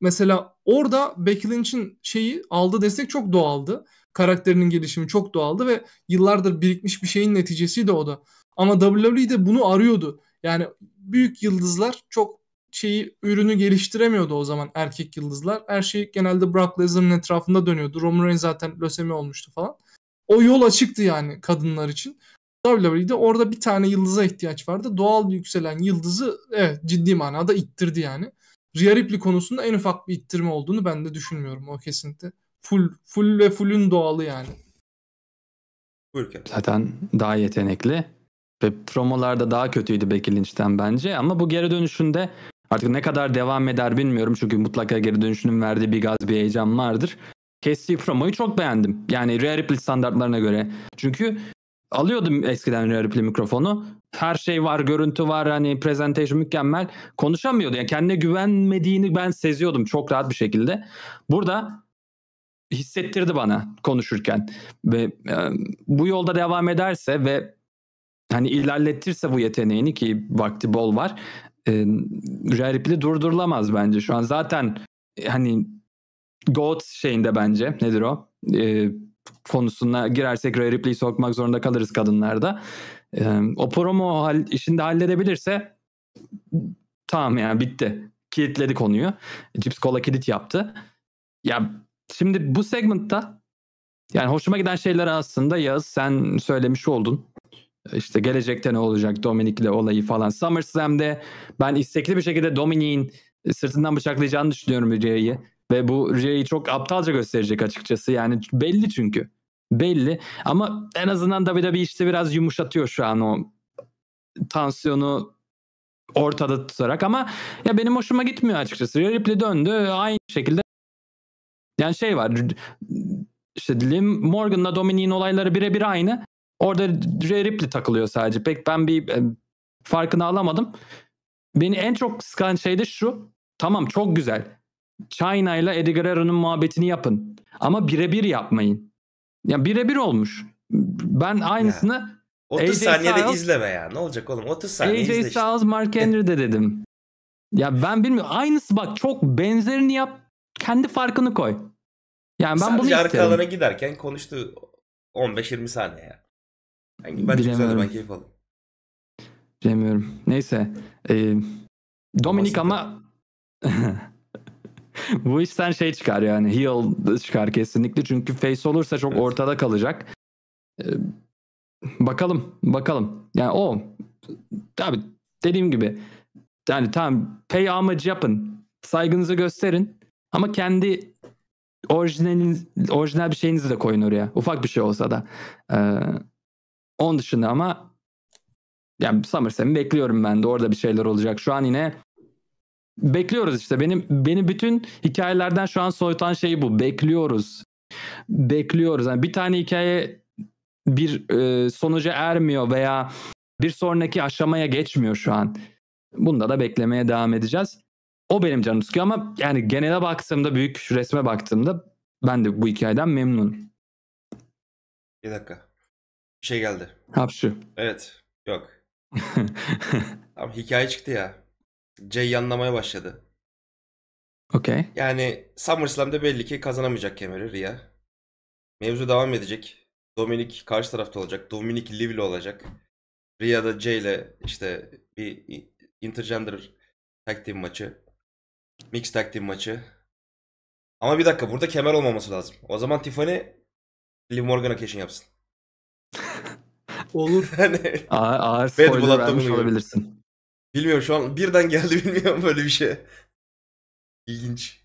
mesela orada Becky Lynch'in şeyi aldığı destek çok doğaldı. Karakterinin gelişimi çok doğaldı ve yıllardır birikmiş bir şeyin neticesiydi o da. Ama WWE de bunu arıyordu. Yani büyük yıldızlar çok şeyi ürünü geliştiremiyordu o zaman erkek yıldızlar. Her şey genelde Brock Lesnar'ın etrafında dönüyordu. Roman Reigns zaten lösemi olmuştu falan. O yol açıktı yani kadınlar için. WWE'de orada bir tane yıldıza ihtiyaç vardı. Doğal yükselen yıldızı evet ciddi manada ittirdi yani. Rhea Ripley konusunda en ufak bir ittirme olduğunu ben de düşünmüyorum o kesinlikle. Full, full ve full'ün doğalı yani. Zaten daha yetenekli ve promolarda daha kötüydü Becky Lynch'ten bence ama bu geri dönüşünde artık ne kadar devam eder bilmiyorum çünkü mutlaka geri dönüşünün verdiği bir gaz bir heyecan vardır. Kestiği promoyu çok beğendim. Yani Rhea Ripley standartlarına göre. Çünkü alıyordum eskiden Rhea Ripley mikrofonu. Her şey var, görüntü var, hani presentation mükemmel. Konuşamıyordu. Yani kendine güvenmediğini ben seziyordum çok rahat bir şekilde. Burada hissettirdi bana konuşurken. Ve e, bu yolda devam ederse ve hani ilerletirse bu yeteneğini ki vakti bol var. E, Rhea Ripley durdurulamaz bence. Şu an zaten e, hani God şeyinde bence nedir o? E, konusuna girersek Rhea Ripley'i sokmak zorunda kalırız kadınlarda. E, o promo hal, işinde halledebilirse tamam yani bitti. Kilitledi konuyu. Cips kola kilit yaptı. Ya şimdi bu segmentta yani hoşuma giden şeyler aslında Yaz sen söylemiş oldun işte gelecekte ne olacak Dominik'le olayı falan. SummerSlam'de ben istekli bir şekilde Dominik'in sırtından bıçaklayacağını düşünüyorum Rhea'yı. Ve bu Rhea'yı çok aptalca gösterecek açıkçası. Yani belli çünkü. Belli. Ama en azından WWE işte biraz yumuşatıyor şu an o tansiyonu ortada tutarak ama ya benim hoşuma gitmiyor açıkçası. Ripley döndü aynı şekilde yani şey var işte Lim Morgan'la Dominik'in olayları birebir aynı Orada Rhea Ripley takılıyor sadece. Pek ben bir e, farkını alamadım. Beni en çok sıkan şey de şu. Tamam çok güzel. China ile Eddie Guerrero'nun muhabbetini yapın. Ama birebir yapmayın. Ya birebir olmuş. Ben aynısını ya. 30 AJ saniyede Styles, izleme ya. Ne olacak oğlum? 30 saniye AJ izle işte. Styles Mark (laughs) Henry'de dedim. Ya ben bilmiyorum. Aynısı bak çok benzerini yap. Kendi farkını koy. Yani ben Sadece bunu isterim. Sadece arka alana giderken konuştu 15-20 saniye ya. Yani bence güzeldi ben keyif aldım. Bilemiyorum. Neyse. E, Dominik ama (laughs) bu işten şey çıkar yani heal çıkar kesinlikle çünkü face olursa çok evet. ortada kalacak. E, bakalım bakalım. Yani o tabi dediğim gibi yani tamam pay amacı yapın. Saygınızı gösterin ama kendi orijinaliniz, orijinal bir şeyinizi de koyun oraya. Ufak bir şey olsa da. Ee, onun dışında ama yani SummerSlam'i bekliyorum ben de orada bir şeyler olacak. Şu an yine bekliyoruz işte. Benim beni bütün hikayelerden şu an soyutan şey bu. Bekliyoruz. Bekliyoruz. Yani bir tane hikaye bir e, sonuca ermiyor veya bir sonraki aşamaya geçmiyor şu an. Bunda da beklemeye devam edeceğiz. O benim canım sıkıyor ama yani genele baktığımda büyük resme baktığımda ben de bu hikayeden memnun. Bir dakika şey geldi. Hapşu. Evet. Yok. (laughs) Tam hikaye çıktı ya. Jay yanlamaya başladı. Okey. Yani SummerSlam'da belli ki kazanamayacak kemeri Ria. Mevzu devam edecek. Dominik karşı tarafta olacak. Dominik Livli olacak. Ria da Jay ile işte bir intergender tag team maçı. Mix tag team maçı. Ama bir dakika burada kemer olmaması lazım. O zaman Tiffany Liv Morgan'a keşin yapsın. Olur. (laughs) hani ağır, ağır spoiler vermiş olabilirsin. Bilmiyorum şu an birden geldi (laughs) bilmiyorum böyle bir şey. İlginç.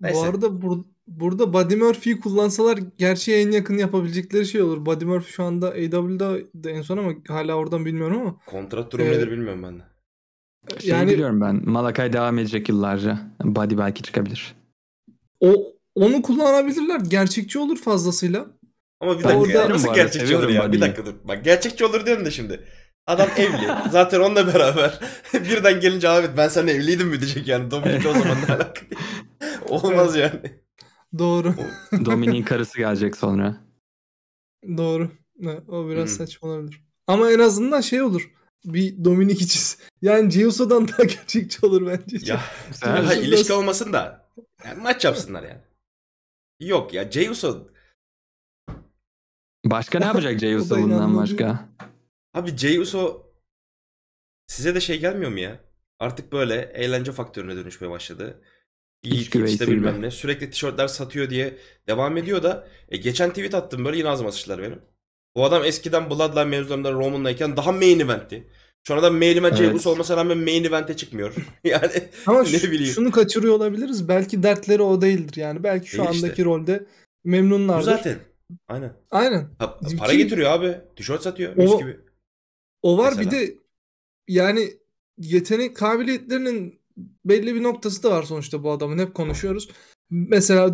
Neyse. Bu arada bur burada Buddy Murphy'yi kullansalar gerçeğe en yakın yapabilecekleri şey olur. Buddy Murphy şu anda AW'da e de en son ama hala oradan bilmiyorum ama. Kontrat durumu ee, nedir bilmiyorum ben de. E, Şeyi yani, biliyorum ben. Malakay devam edecek yıllarca. Buddy belki çıkabilir. O onu kullanabilirler. Gerçekçi olur fazlasıyla. Ama bir dakika ya, nasıl arada, gerçekçi olur ya? Bir Bunny'yi. dakika dur. Bak gerçekçi olur diyorum da şimdi. Adam evli. (laughs) Zaten onunla beraber. (laughs) Birden gelince abi ben seninle evliydim mi diyecek yani. Dominik o zaman ne (laughs) Olmaz yani. Doğru. Dominik'in karısı gelecek sonra. Doğru. o biraz Hı. saçma olabilir. Ama en azından şey olur. Bir Dominik içiz. Yani Geoso'dan daha gerçekçi olur bence. Ya Güzel. ilişki olmasın da. yani maç yapsınlar yani. Yok ya Jey Uso Başka ne (laughs) yapacak Jey Uso bundan başka? Abi Jey size de şey gelmiyor mu ya? Artık böyle eğlence faktörüne dönüşmeye başladı. İyi işte bilmem ne. Sürekli tişörtler satıyor diye devam ediyor da e, geçen tweet attım böyle yine ağzıma sıçtılar benim. Bu adam eskiden Bloodline mevzularında Roman'dayken daha main event'ti. Şu anda main event evet. Jey olmasına rağmen main event'e çıkmıyor. (laughs) yani Ama (laughs) ne bileyim. şunu kaçırıyor olabiliriz. Belki dertleri o değildir yani. Belki şu Değil andaki rolde memnunlardır. Bu zaten. Aynen. Aynen. Ha, Bizimki... Para getiriyor abi. Tişört satıyor. O, gibi. O var Mesela. bir de yani yetenek kabiliyetlerinin belli bir noktası da var sonuçta bu adamın. Hep konuşuyoruz. Mesela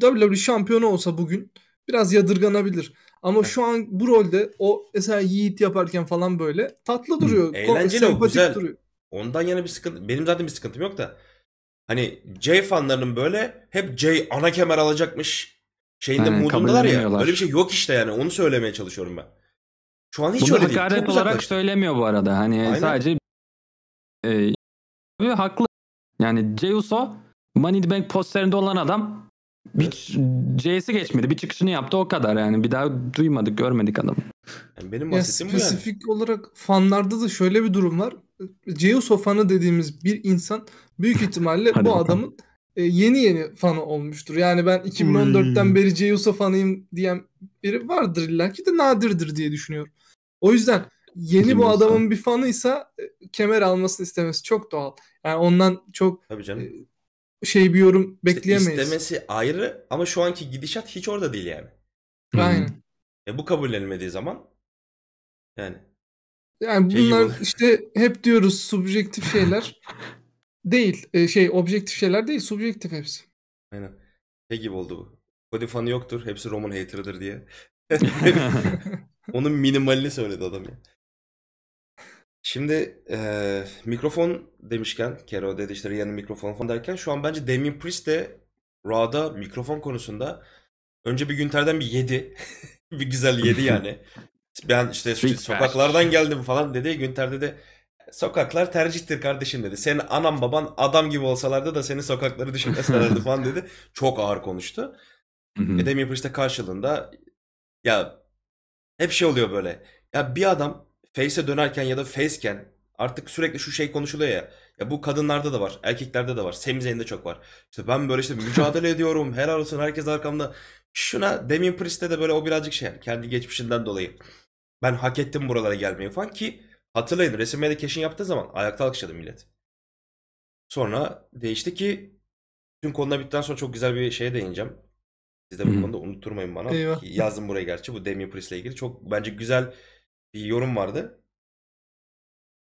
WWE şampiyonu olsa bugün biraz yadırganabilir. Ama şu an bu rolde o mesela Yiğit yaparken falan böyle tatlı hmm, duruyor. Hı, eğlenceli o güzel. Duruyor. Ondan yana bir sıkıntı. Benim zaten bir sıkıntım yok da. Hani J fanlarının böyle hep J ana kemer alacakmış şeyinde Aynen, modundalar ya. Öyle bir şey yok işte yani. Onu söylemeye çalışıyorum ben. Şu an hiç Bunu öyle değil. hakaret olarak söylemiyor bu arada. Hani Aynen. sadece e, ve haklı. Yani Ceuso Money the Bank posterinde olan adam evet. hiç C'si geçmedi. Bir çıkışını yaptı o kadar yani. Bir daha duymadık, görmedik adamı. Yani benim bahsettiğim ya spesifik yani. olarak fanlarda da şöyle bir durum var. Ceuso fanı dediğimiz bir insan büyük ihtimalle bu adamın e, yeni yeni fanı olmuştur. Yani ben 2014'ten hmm. beri Ceyusa fanıyım diyen biri vardır illa ki de nadirdir diye düşünüyorum. O yüzden yeni bu adamın bir fanıysa e, kemer almasını istemesi çok doğal. Yani ondan çok Tabii canım. E, şey bir yorum bekleyemeyiz. İşte ayrı ama şu anki gidişat hiç orada değil yani. Hmm. Aynen. E bu kabullenmediği zaman yani yani şey bunlar şey bunlar işte hep diyoruz subjektif şeyler. (laughs) Değil. E, şey objektif şeyler değil. Subjektif hepsi. Aynen. Şey gibi oldu bu. Cody fanı yoktur. Hepsi Roman hater'ıdır diye. (laughs) Onun minimalini söyledi adam ya. Şimdi e, mikrofon demişken Kero dedi işte Rihanna mikrofon falan derken şu an bence Damien Priest de Raw'da mikrofon konusunda önce bir Günter'den bir yedi. (laughs) bir güzel yedi yani. ben işte sokaklardan geldim falan dedi. Günter dedi Sokaklar tercihtir kardeşim dedi. Senin anam baban adam gibi olsalardı da seni sokakları düşünmeselerdi (laughs) falan dedi. Çok ağır konuştu. Edem Yapır işte karşılığında ya hep şey oluyor böyle. Ya bir adam face'e dönerken ya da face'ken artık sürekli şu şey konuşuluyor ya. Ya bu kadınlarda da var, erkeklerde de var, semizeyinde çok var. İşte ben böyle işte mücadele (laughs) ediyorum, helal olsun herkes arkamda. Şuna Damien Priest'te de böyle o birazcık şey kendi geçmişinden dolayı. Ben hak ettim buralara gelmeyi falan ki Hatırlayın resim keşin yaptığı zaman ayakta alkışladı millet. Sonra değişti ki tüm konular bittikten sonra çok güzel bir şeye değineceğim. Siz de bu konuda unutturmayın bana. Eyvah. Yazdım buraya gerçi bu Damien Priest'le ilgili. Çok bence güzel bir yorum vardı.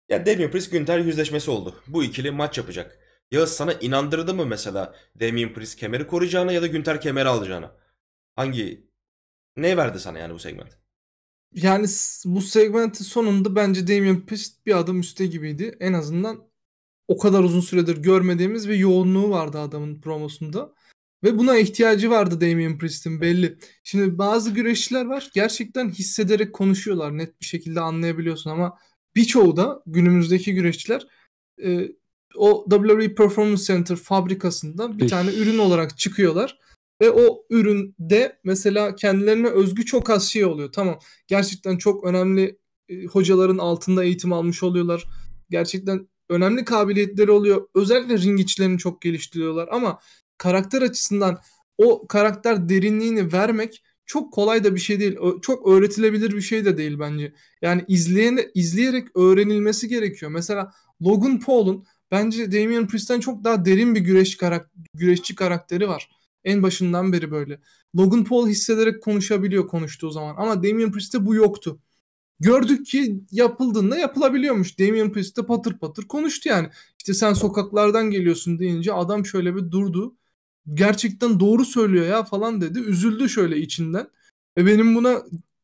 Ya Damien Priest Günter yüzleşmesi oldu. Bu ikili maç yapacak. Ya sana inandırdı mı mesela Damien Priest kemeri koruyacağına ya da Günter kemeri alacağına? Hangi ne verdi sana yani bu segment? yani bu segmentin sonunda bence Damian Priest bir adım üstte gibiydi. En azından o kadar uzun süredir görmediğimiz bir yoğunluğu vardı adamın promosunda. Ve buna ihtiyacı vardı Damian Priest'in belli. Şimdi bazı güreşçiler var gerçekten hissederek konuşuyorlar net bir şekilde anlayabiliyorsun ama birçoğu da günümüzdeki güreşçiler e, o WWE Performance Center fabrikasında bir tane ürün olarak çıkıyorlar ve o üründe mesela kendilerine özgü çok az şey oluyor. Tamam gerçekten çok önemli e, hocaların altında eğitim almış oluyorlar. Gerçekten önemli kabiliyetleri oluyor. Özellikle ring içlerini çok geliştiriyorlar ama karakter açısından o karakter derinliğini vermek çok kolay da bir şey değil. Çok öğretilebilir bir şey de değil bence. Yani izleyene, izleyerek öğrenilmesi gerekiyor. Mesela Logan Paul'un bence Damian Priest'ten çok daha derin bir güreş karak güreşçi karakteri var. En başından beri böyle. Logan Paul hissederek konuşabiliyor konuştuğu zaman ama Damian Priest'te bu yoktu. Gördük ki yapıldığında yapılabiliyormuş. Damian Priest'te patır patır konuştu yani. İşte sen sokaklardan geliyorsun deyince adam şöyle bir durdu. Gerçekten doğru söylüyor ya falan dedi. Üzüldü şöyle içinden. Ve benim buna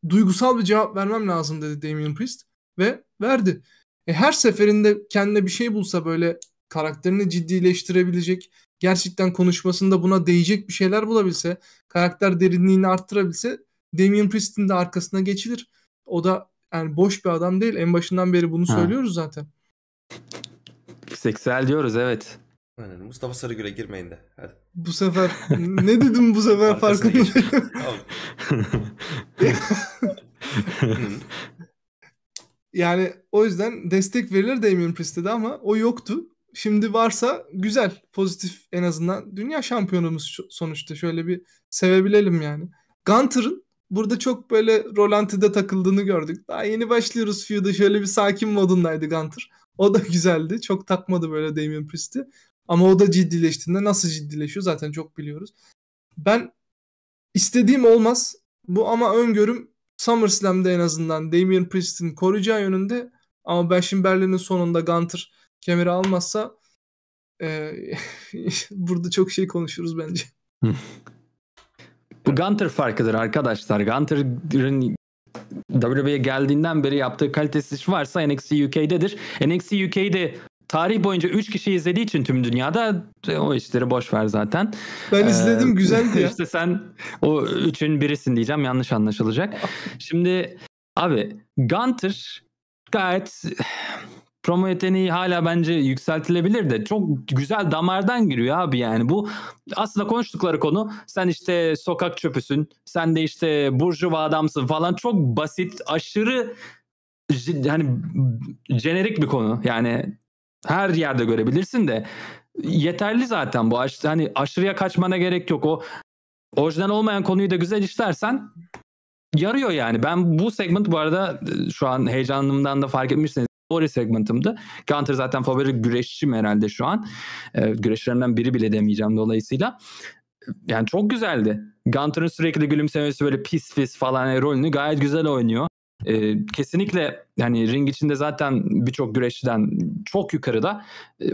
duygusal bir cevap vermem lazım dedi Damian Priest. Ve verdi. E her seferinde kendine bir şey bulsa böyle karakterini ciddileştirebilecek, gerçekten konuşmasında buna değecek bir şeyler bulabilse, karakter derinliğini arttırabilse Damien Priest'in de arkasına geçilir. O da yani boş bir adam değil. En başından beri bunu ha. söylüyoruz zaten. Seksüel diyoruz evet. Aynen. Mustafa Sarıgül'e girmeyin de. Hadi. Bu sefer ne dedim bu sefer farkında (laughs) (laughs) yani o yüzden destek verilir Damien Priest'e de ama o yoktu şimdi varsa güzel, pozitif en azından. Dünya şampiyonumuz sonuçta şöyle bir sevebilelim yani. Gunter'ın burada çok böyle rolantide takıldığını gördük. Daha yeni başlıyoruz feud'a şöyle bir sakin modundaydı Gunter. O da güzeldi. Çok takmadı böyle Damien Priest'i. Ama o da ciddileştiğinde nasıl ciddileşiyor zaten çok biliyoruz. Ben istediğim olmaz. Bu ama öngörüm SummerSlam'da en azından Damien Priest'in koruyacağı yönünde. Ama ben şimdi Berlin'in sonunda Gunter kemeri almazsa e, (laughs) burada çok şey konuşuruz bence. Bu Gunter farkıdır arkadaşlar. Gunter'ın WWE'ye geldiğinden beri yaptığı kalitesiz iş varsa NXT UK'dedir. NXT UK'de tarih boyunca 3 kişi izlediği için tüm dünyada e, o işleri boş ver zaten. Ben ee, izledim ee, güzeldi ya. (laughs) işte sen o üçün birisin diyeceğim yanlış anlaşılacak. (laughs) Şimdi abi Gunter gayet promo yeteneği hala bence yükseltilebilir de çok güzel damardan giriyor abi yani bu aslında konuştukları konu sen işte sokak çöpüsün sen de işte burjuva adamsın falan çok basit aşırı yani jenerik bir konu yani her yerde görebilirsin de yeterli zaten bu Aş, hani aşırıya kaçmana gerek yok o orijinal olmayan konuyu da güzel işlersen yarıyor yani ben bu segment bu arada e, şu an heyecanımdan da fark etmişsiniz favori segmentimdi. Gunter zaten favori güreşçim herhalde şu an. E, güreşlerinden biri bile demeyeceğim dolayısıyla. Yani çok güzeldi. Gunter'ın sürekli gülümsemesi böyle pis pis falan e, rolünü gayet güzel oynuyor. E, kesinlikle yani ring içinde zaten birçok güreşçiden çok yukarıda. E,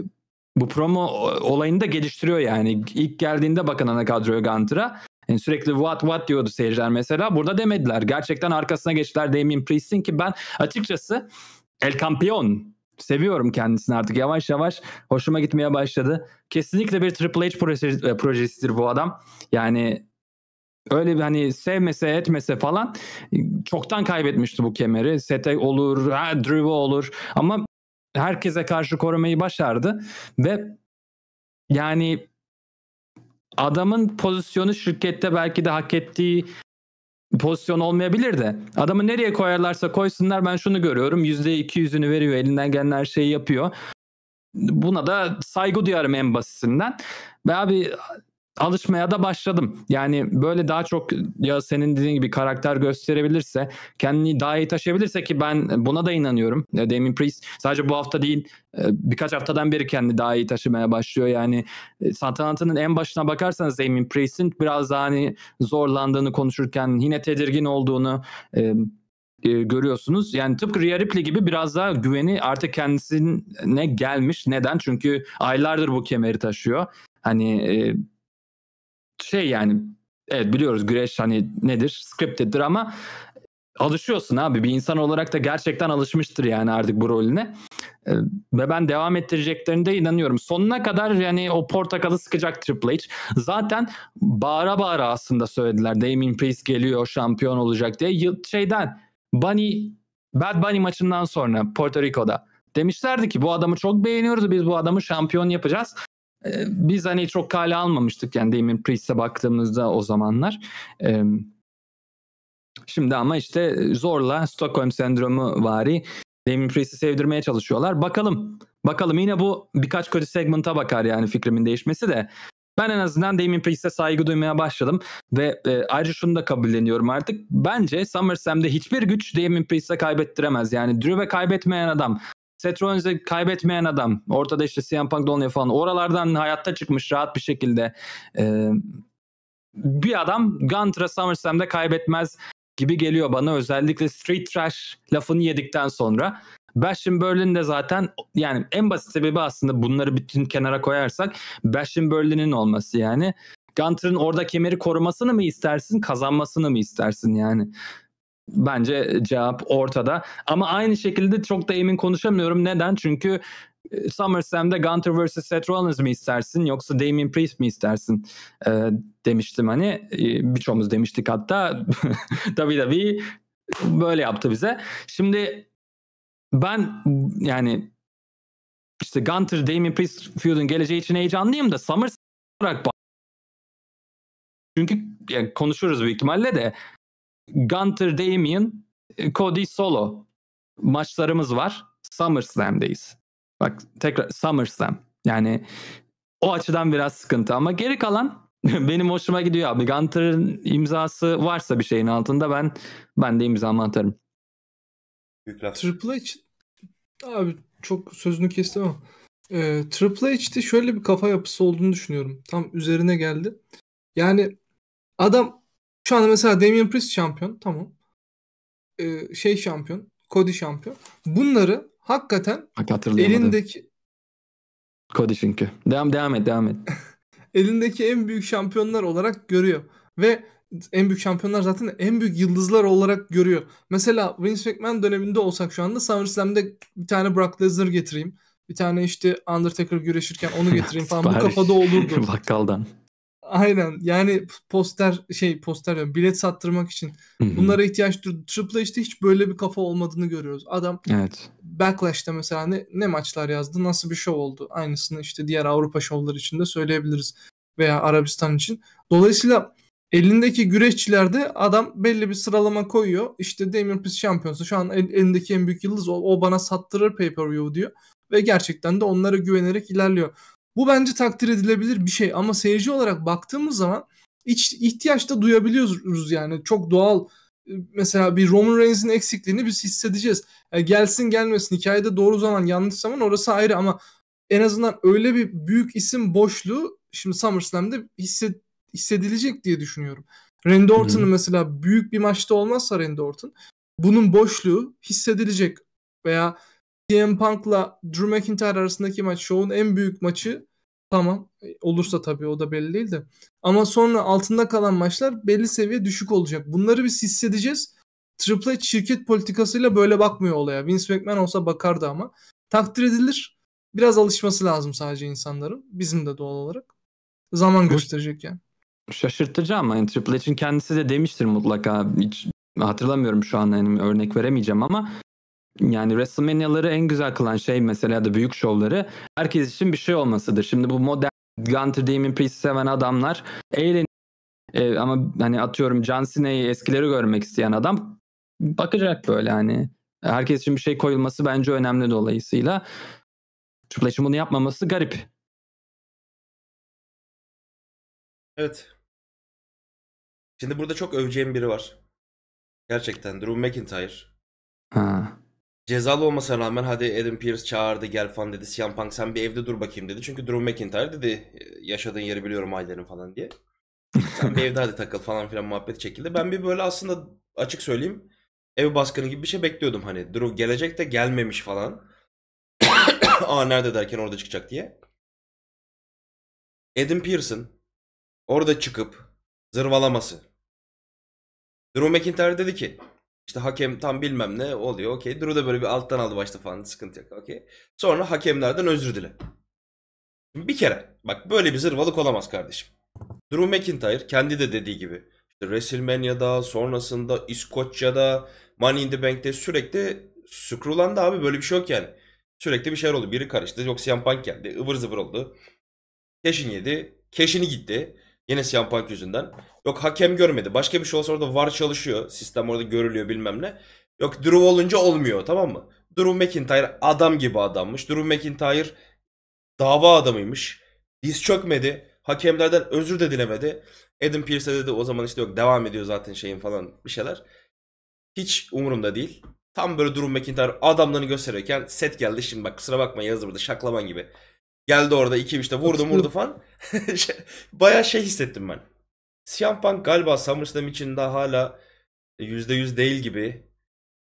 bu promo olayını da geliştiriyor yani. ilk geldiğinde bakın ana kadroya Gunter'a. Yani sürekli what what diyordu seyirciler mesela. Burada demediler. Gerçekten arkasına geçtiler Damien Priest'in ki ben açıkçası El Campeon. Seviyorum kendisini artık yavaş yavaş hoşuma gitmeye başladı. Kesinlikle bir Triple H e, projesidir bu adam. Yani öyle bir hani sevmese etmese falan çoktan kaybetmişti bu kemeri. Sete olur, ha, Drew olur ama herkese karşı korumayı başardı ve yani adamın pozisyonu şirkette belki de hak ettiği pozisyon olmayabilir de adamı nereye koyarlarsa koysunlar ben şunu görüyorum %200'ünü veriyor elinden gelen her şeyi yapıyor. Buna da saygı duyarım en basitinden. Ve abi alışmaya da başladım. Yani böyle daha çok ya senin dediğin gibi karakter gösterebilirse, kendini daha iyi taşıyabilirse ki ben buna da inanıyorum. E, Damien Priest sadece bu hafta değil e, birkaç haftadan beri kendi daha iyi taşımaya başlıyor. Yani e, Santanata'nın en başına bakarsanız Damien Priest'in biraz daha hani zorlandığını konuşurken yine tedirgin olduğunu e, görüyorsunuz. Yani tıpkı Rhea Ripley gibi biraz daha güveni artık kendisine gelmiş. Neden? Çünkü aylardır bu kemeri taşıyor. Hani e, şey yani evet biliyoruz güreş hani nedir scripted'dir ama alışıyorsun abi bir insan olarak da gerçekten alışmıştır yani artık bu rolüne ee, ve ben devam ettireceklerinde inanıyorum. Sonuna kadar yani o portakalı sıkacak Triple H. Zaten bağıra bağıra aslında söylediler. Damien Priest geliyor şampiyon olacak diye. Şeyden Bunny Bad Bunny maçından sonra Puerto Rico'da demişlerdi ki bu adamı çok beğeniyoruz biz bu adamı şampiyon yapacağız. Ee, biz hani çok kale almamıştık yani Damien Priest'e baktığımızda o zamanlar. Ee, şimdi ama işte zorla Stockholm sendromu vari Damien Priest'i sevdirmeye çalışıyorlar. Bakalım. Bakalım yine bu birkaç kötü segmenta bakar yani fikrimin değişmesi de. Ben en azından Damien Priest'e saygı duymaya başladım ve e, ayrıca şunu da kabulleniyorum artık. Bence SummerSlam'de hiçbir güç Damien Priest'e kaybettiremez. Yani Drew'e kaybetmeyen adam Seth Rollins'e kaybetmeyen adam. Ortada işte CM Punk dolanıyor falan. Oralardan hayatta çıkmış rahat bir şekilde. Ee, bir adam Gunter'a SummerSlam'da kaybetmez gibi geliyor bana. Özellikle Street Trash lafını yedikten sonra. Bash in Berlin de zaten yani en basit sebebi aslında bunları bütün kenara koyarsak Bash Berlin'in olması yani. Gunter'ın orada kemeri korumasını mı istersin, kazanmasını mı istersin yani? Bence cevap ortada. Ama aynı şekilde çok da emin konuşamıyorum. Neden? Çünkü e, SummerSlam'da Gunter vs. Seth Rollins mi istersin yoksa Damien Priest mi istersin e, demiştim hani. E, birçoğumuz demiştik hatta. (laughs) Tabii tabii, böyle yaptı bize. Şimdi ben yani işte Gunter, Damien Priest feud'un geleceği için heyecanlıyım da SummerSlam olarak çünkü yani konuşuruz büyük ihtimalle de Gunter Damien, e, Cody Solo maçlarımız var. SummerSlam'deyiz. Bak tekrar SummerSlam. Yani o açıdan biraz sıkıntı ama geri kalan (laughs) benim hoşuma gidiyor abi. Gunter'ın imzası varsa bir şeyin altında ben ben de imzamı atarım. Triple H abi çok sözünü kestim ama e, Triple H'de şöyle bir kafa yapısı olduğunu düşünüyorum. Tam üzerine geldi. Yani adam şu anda mesela Damian Priest şampiyon. Tamam. Ee, şey şampiyon. Cody şampiyon. Bunları hakikaten elindeki Cody çünkü. Devam devam et devam et. (laughs) elindeki en büyük şampiyonlar olarak görüyor. Ve en büyük şampiyonlar zaten en büyük yıldızlar olarak görüyor. Mesela Vince McMahon döneminde olsak şu anda SummerSlam'de bir tane Brock Lesnar getireyim. Bir tane işte Undertaker güreşirken onu getireyim (laughs) falan. Bu kafada olurdu. (laughs) Bakkaldan. Aynen yani poster şey poster yani bilet sattırmak için bunlara ihtiyaç duydu. Triple H'de hiç böyle bir kafa olmadığını görüyoruz. Adam evet. Backlash'te mesela ne, ne maçlar yazdı nasıl bir şov oldu aynısını işte diğer Avrupa şovları için de söyleyebiliriz veya Arabistan için. Dolayısıyla elindeki güreşçilerde adam belli bir sıralama koyuyor. İşte Damien Priest şampiyonsa şu an elindeki en büyük yıldız o, o bana sattırır pay-per-view diyor. Ve gerçekten de onlara güvenerek ilerliyor. Bu bence takdir edilebilir bir şey ama seyirci olarak baktığımız zaman iç, ihtiyaç da duyabiliyoruz yani çok doğal e, mesela bir Roman Reigns'in eksikliğini biz hissedeceğiz. Yani e, gelsin gelmesin hikayede doğru zaman yanlış zaman orası ayrı ama en azından öyle bir büyük isim boşluğu şimdi SummerSlam'da hissed, hissedilecek diye düşünüyorum. Randy Orton'ı hmm. mesela büyük bir maçta olmazsa Randy Orton bunun boşluğu hissedilecek veya CM Punk'la Drew McIntyre arasındaki maç şovun en büyük maçı Tamam e, olursa tabii o da belli değil de. Ama sonra altında kalan maçlar belli seviye düşük olacak. Bunları biz hissedeceğiz. Triple H şirket politikasıyla böyle bakmıyor olaya. Vince McMahon olsa bakardı ama. Takdir edilir. Biraz alışması lazım sadece insanların. Bizim de doğal olarak. Zaman gösterecek yani. Şaşırtıcı ama yani Triple H'in kendisi de demiştir mutlaka. Hiç hatırlamıyorum şu an yani örnek veremeyeceğim ama yani WrestleMania'ları en güzel kılan şey mesela da büyük şovları herkes için bir şey olmasıdır. Şimdi bu modern Gunter Demon Priest seven adamlar eğlen e, ama hani atıyorum John Cena'yı eskileri görmek isteyen adam bakacak böyle hani. Herkes için bir şey koyulması bence önemli dolayısıyla. Triple H'in bunu yapmaması garip. Evet. Şimdi burada çok öveceğim biri var. Gerçekten Drew McIntyre. Ha. Cezalı olmasına rağmen hadi Adam Pierce çağırdı gel falan dedi. CM Punk sen bir evde dur bakayım dedi. Çünkü Drew McIntyre dedi e, yaşadığın yeri biliyorum ailelerin falan diye. Sen bir evde hadi takıl falan filan muhabbet çekildi. Ben bir böyle aslında açık söyleyeyim ev baskını gibi bir şey bekliyordum hani. Drew gelecek de gelmemiş falan. (coughs) Aa nerede derken orada çıkacak diye. Adam Pearson orada çıkıp zırvalaması. Drew McIntyre dedi ki işte hakem tam bilmem ne oluyor. Okey. Drew da böyle bir alttan aldı başta falan. Sıkıntı yok. Okey. Sonra hakemlerden özür dile. Şimdi bir kere bak böyle bir zırvalık olamaz kardeşim. Drew McIntyre kendi de dediği gibi işte WrestleMania'da sonrasında İskoçya'da Money in the Bank'te sürekli screwlandı abi böyle bir şey yok yani. Sürekli bir şeyler oldu. Biri karıştı. Yok CM Punk geldi. ıvır zıvır oldu. Keşin yedi. Keşini gitti. Yine siyah park yüzünden. Yok hakem görmedi. Başka bir şey olsa orada var çalışıyor. Sistem orada görülüyor bilmem ne. Yok Drew olunca olmuyor tamam mı? Drew McIntyre adam gibi adammış. Drew McIntyre dava adamıymış. Diz çökmedi. Hakemlerden özür de dilemedi. Adam Pearce dedi o zaman işte yok devam ediyor zaten şeyin falan bir şeyler. Hiç umurumda değil. Tam böyle Drew McIntyre adamlarını gösterirken set geldi. Şimdi bak kusura bakma yazdı burada şaklaman gibi. Geldi orada iki işte vurdu vurdu falan. (laughs) Şey, Baya şey hissettim ben. CM Punk galiba SummerSlam için daha hala %100 değil gibi.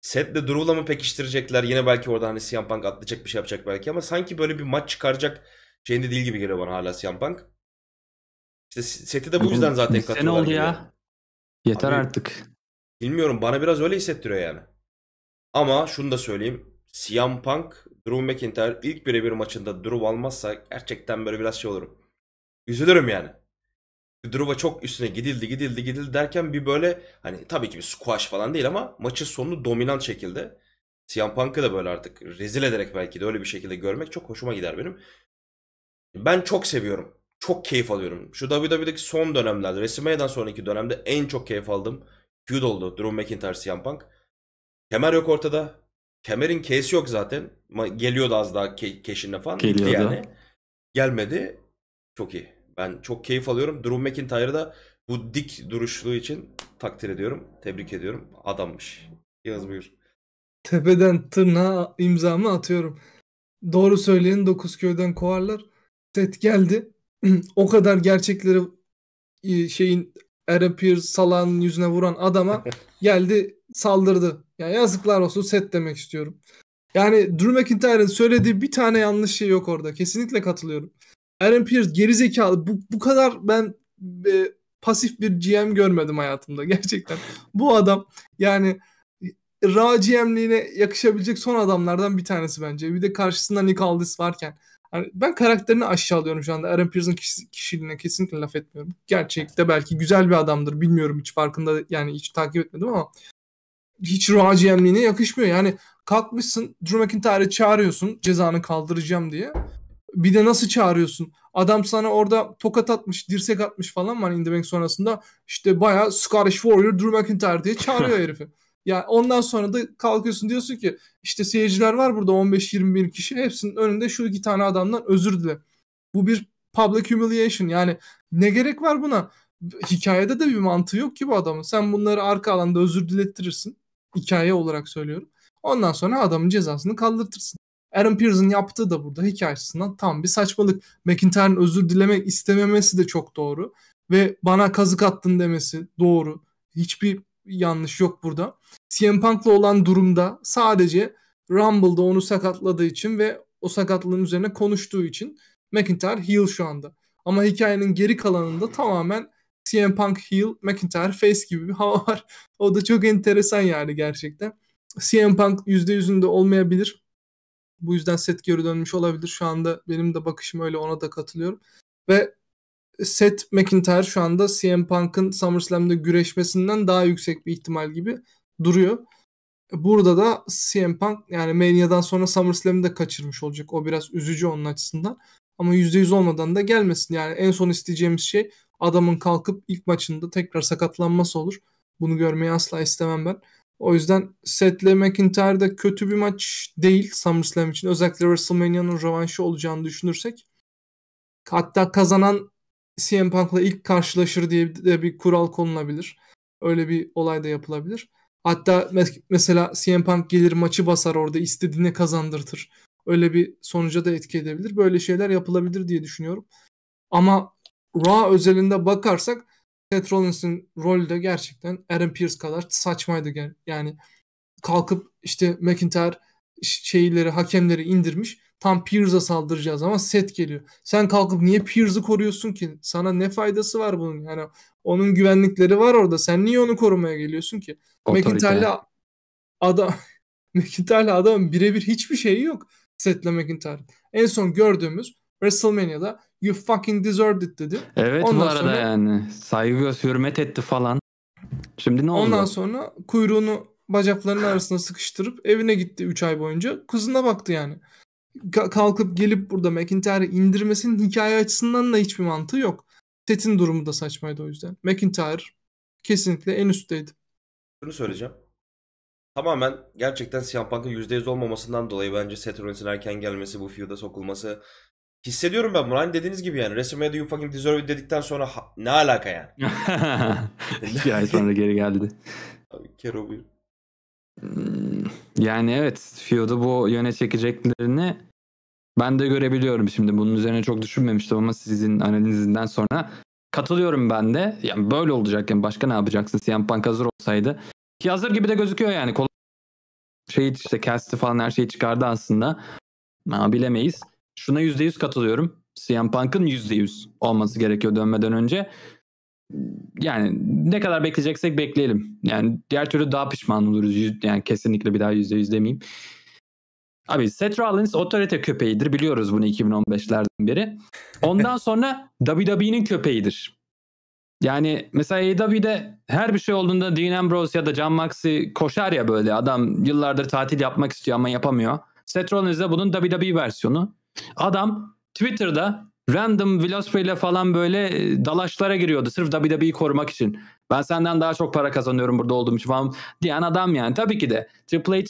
Setle Drew'la mı pekiştirecekler? Yine belki orada hani CM Punk atlayacak bir şey yapacak belki ama sanki böyle bir maç çıkaracak şeyinde değil gibi geliyor bana hala CM Punk. İşte seti de bu yüzden zaten katılıyorlar. Ne oldu gibi. ya? Yeter Abi, artık. Bilmiyorum bana biraz öyle hissettiriyor yani. Ama şunu da söyleyeyim. CM Punk Drew McIntyre ilk birebir maçında Drew almazsa gerçekten böyle biraz şey olurum. Üzülürüm yani. Drew'a çok üstüne gidildi gidildi gidildi derken bir böyle hani tabii ki bir squash falan değil ama maçın sonunu dominant şekilde CM Punk'ı da böyle artık rezil ederek belki de öyle bir şekilde görmek çok hoşuma gider benim. Ben çok seviyorum. Çok keyif alıyorum. Şu WWE'deki son dönemlerde, WrestleMania'dan sonraki dönemde en çok keyif aldım. feud oldu Drew McIntyre, CM Punk. Kemer yok ortada. Kemer'in case yok zaten. Geliyordu az daha keşinle falan. Geliyordu. yani. Gelmedi. Çok iyi. Ben çok keyif alıyorum. Drew McIntyre'ı da bu dik duruşluğu için takdir ediyorum. Tebrik ediyorum. Adammış. Yaz buyur. Tepeden tırnağa imzamı atıyorum. Doğru söyleyin dokuz köyden kovarlar. Set geldi. (clears throat) o kadar gerçekleri e, şeyin Aaron Pierce Salah'ın yüzüne vuran adama (laughs) geldi saldırdı. Yani yazıklar olsun set demek istiyorum. Yani Drew McIntyre'ın söylediği bir tane yanlış şey yok orada. Kesinlikle katılıyorum. Aaron Pierce geri Bu, bu kadar ben e, pasif bir GM görmedim hayatımda gerçekten. Bu adam yani Raw GM'liğine yakışabilecek son adamlardan bir tanesi bence. Bir de karşısında Nick Aldis varken. Hani ben karakterini aşağılıyorum şu anda. Aaron Pierce'ın kişiliğine kesinlikle laf etmiyorum. Gerçekte belki güzel bir adamdır bilmiyorum hiç farkında yani hiç takip etmedim ama hiç Rua GM'liğine yakışmıyor. Yani kalkmışsın Drew McIntyre'ı çağırıyorsun cezanı kaldıracağım diye. Bir de nasıl çağırıyorsun? Adam sana orada tokat atmış, dirsek atmış falan mı? In sonrasında. işte bayağı Scottish Warrior Drew McIntyre diye çağırıyor (laughs) herifi. Yani ondan sonra da kalkıyorsun diyorsun ki işte seyirciler var burada 15-20 bin kişi hepsinin önünde şu iki tane adamdan özür dile. Bu bir public humiliation yani ne gerek var buna? Hikayede de bir mantığı yok ki bu adamın. Sen bunları arka alanda özür dilettirirsin. Hikaye olarak söylüyorum. Ondan sonra adamın cezasını kaldırtırsın. Aaron Pierce'ın yaptığı da burada hikayesinden tam bir saçmalık. McIntyre'ın özür dilemek istememesi de çok doğru. Ve bana kazık attın demesi doğru. Hiçbir yanlış yok burada. CM Punk'la olan durumda sadece Rumble'da onu sakatladığı için ve o sakatlığın üzerine konuştuğu için McIntyre heel şu anda. Ama hikayenin geri kalanında tamamen CM Punk heel, McIntyre face gibi bir hava var. O da çok enteresan yani gerçekten. CM Punk %100'ünde olmayabilir. Bu yüzden set geri dönmüş olabilir. Şu anda benim de bakışım öyle ona da katılıyorum. Ve Seth McIntyre şu anda CM Punk'ın SummerSlam'da güreşmesinden daha yüksek bir ihtimal gibi duruyor. Burada da CM Punk yani Mania'dan sonra SummerSlam'ı da kaçırmış olacak. O biraz üzücü onun açısından. Ama %100 olmadan da gelmesin. Yani en son isteyeceğimiz şey adamın kalkıp ilk maçında tekrar sakatlanması olur. Bunu görmeyi asla istemem ben. O yüzden Seth'le McIntyre de kötü bir maç değil SummerSlam için. Özellikle WrestleMania'nın rövanşı olacağını düşünürsek. Hatta kazanan CM Punk'la ilk karşılaşır diye de bir kural konulabilir. Öyle bir olay da yapılabilir. Hatta mes- mesela CM Punk gelir maçı basar orada istediğini kazandırtır. Öyle bir sonuca da etki edebilir. Böyle şeyler yapılabilir diye düşünüyorum. Ama Raw özelinde bakarsak Seth Rollins'in rolü de gerçekten Aaron Pierce kadar saçmaydı. Yani kalkıp işte McIntyre şeyleri, hakemleri indirmiş. Tam Pierce'a saldıracağı ama set geliyor. Sen kalkıp niye Pierce'ı koruyorsun ki? Sana ne faydası var bunun? Yani onun güvenlikleri var orada. Sen niye onu korumaya geliyorsun ki? McIntyre'le adam (laughs) McIntyre'le adamın birebir hiçbir şeyi yok. Setle McIntyre. En son gördüğümüz WrestleMania'da you fucking deserved it dedi. Evet Ondan bu arada sonra, yani. Saygı göz hürmet etti falan. Şimdi ne oldu? Ondan sonra kuyruğunu bacaklarının arasına sıkıştırıp evine gitti 3 ay boyunca. Kızına baktı yani kalkıp gelip burada McIntyre'ı indirmesinin hikaye açısından da hiçbir mantığı yok. Setin durumu da saçmaydı o yüzden. McIntyre kesinlikle en üstteydi. Şunu söyleyeceğim. Tamamen gerçekten CM Punk'ın %100 olmamasından dolayı bence Seth Rollins'in erken gelmesi, bu feud'a sokulması Hissediyorum ben bunu. Hani dediğiniz gibi yani. WrestleMania'da you fucking deserve it dedikten sonra ha- ne alaka yani? (laughs) (laughs) İki ay sonra geri geldi. Abi kero buyur. Hmm, yani evet FIO'da bu yöne çekeceklerini ben de görebiliyorum şimdi. Bunun üzerine çok düşünmemiştim ama sizin analizinden sonra katılıyorum ben de. Yani böyle olacak yani başka ne yapacaksın? CM Punk hazır olsaydı. Ki hazır gibi de gözüküyor yani. Kol şey işte Cast'i falan her şeyi çıkardı aslında. Ama bilemeyiz. Şuna %100 katılıyorum. CM Punk'ın %100 olması gerekiyor dönmeden önce yani ne kadar bekleyeceksek bekleyelim. Yani diğer türlü daha pişman oluruz. Yani kesinlikle bir daha yüzde yüz demeyeyim. Abi Seth Rollins otorite köpeğidir. Biliyoruz bunu 2015'lerden beri. Ondan (laughs) sonra WWE'nin köpeğidir. Yani mesela AEW'de her bir şey olduğunda Dean Ambrose ya da John Moxley koşar ya böyle. Adam yıllardır tatil yapmak istiyor ama yapamıyor. Seth Rollins de bunun WWE versiyonu. Adam Twitter'da random Velocipede ile falan böyle e, dalaşlara giriyordu. Sırf WWE'yi korumak için. Ben senden daha çok para kazanıyorum burada olduğum için falan diyen adam yani. Tabii ki de Triple H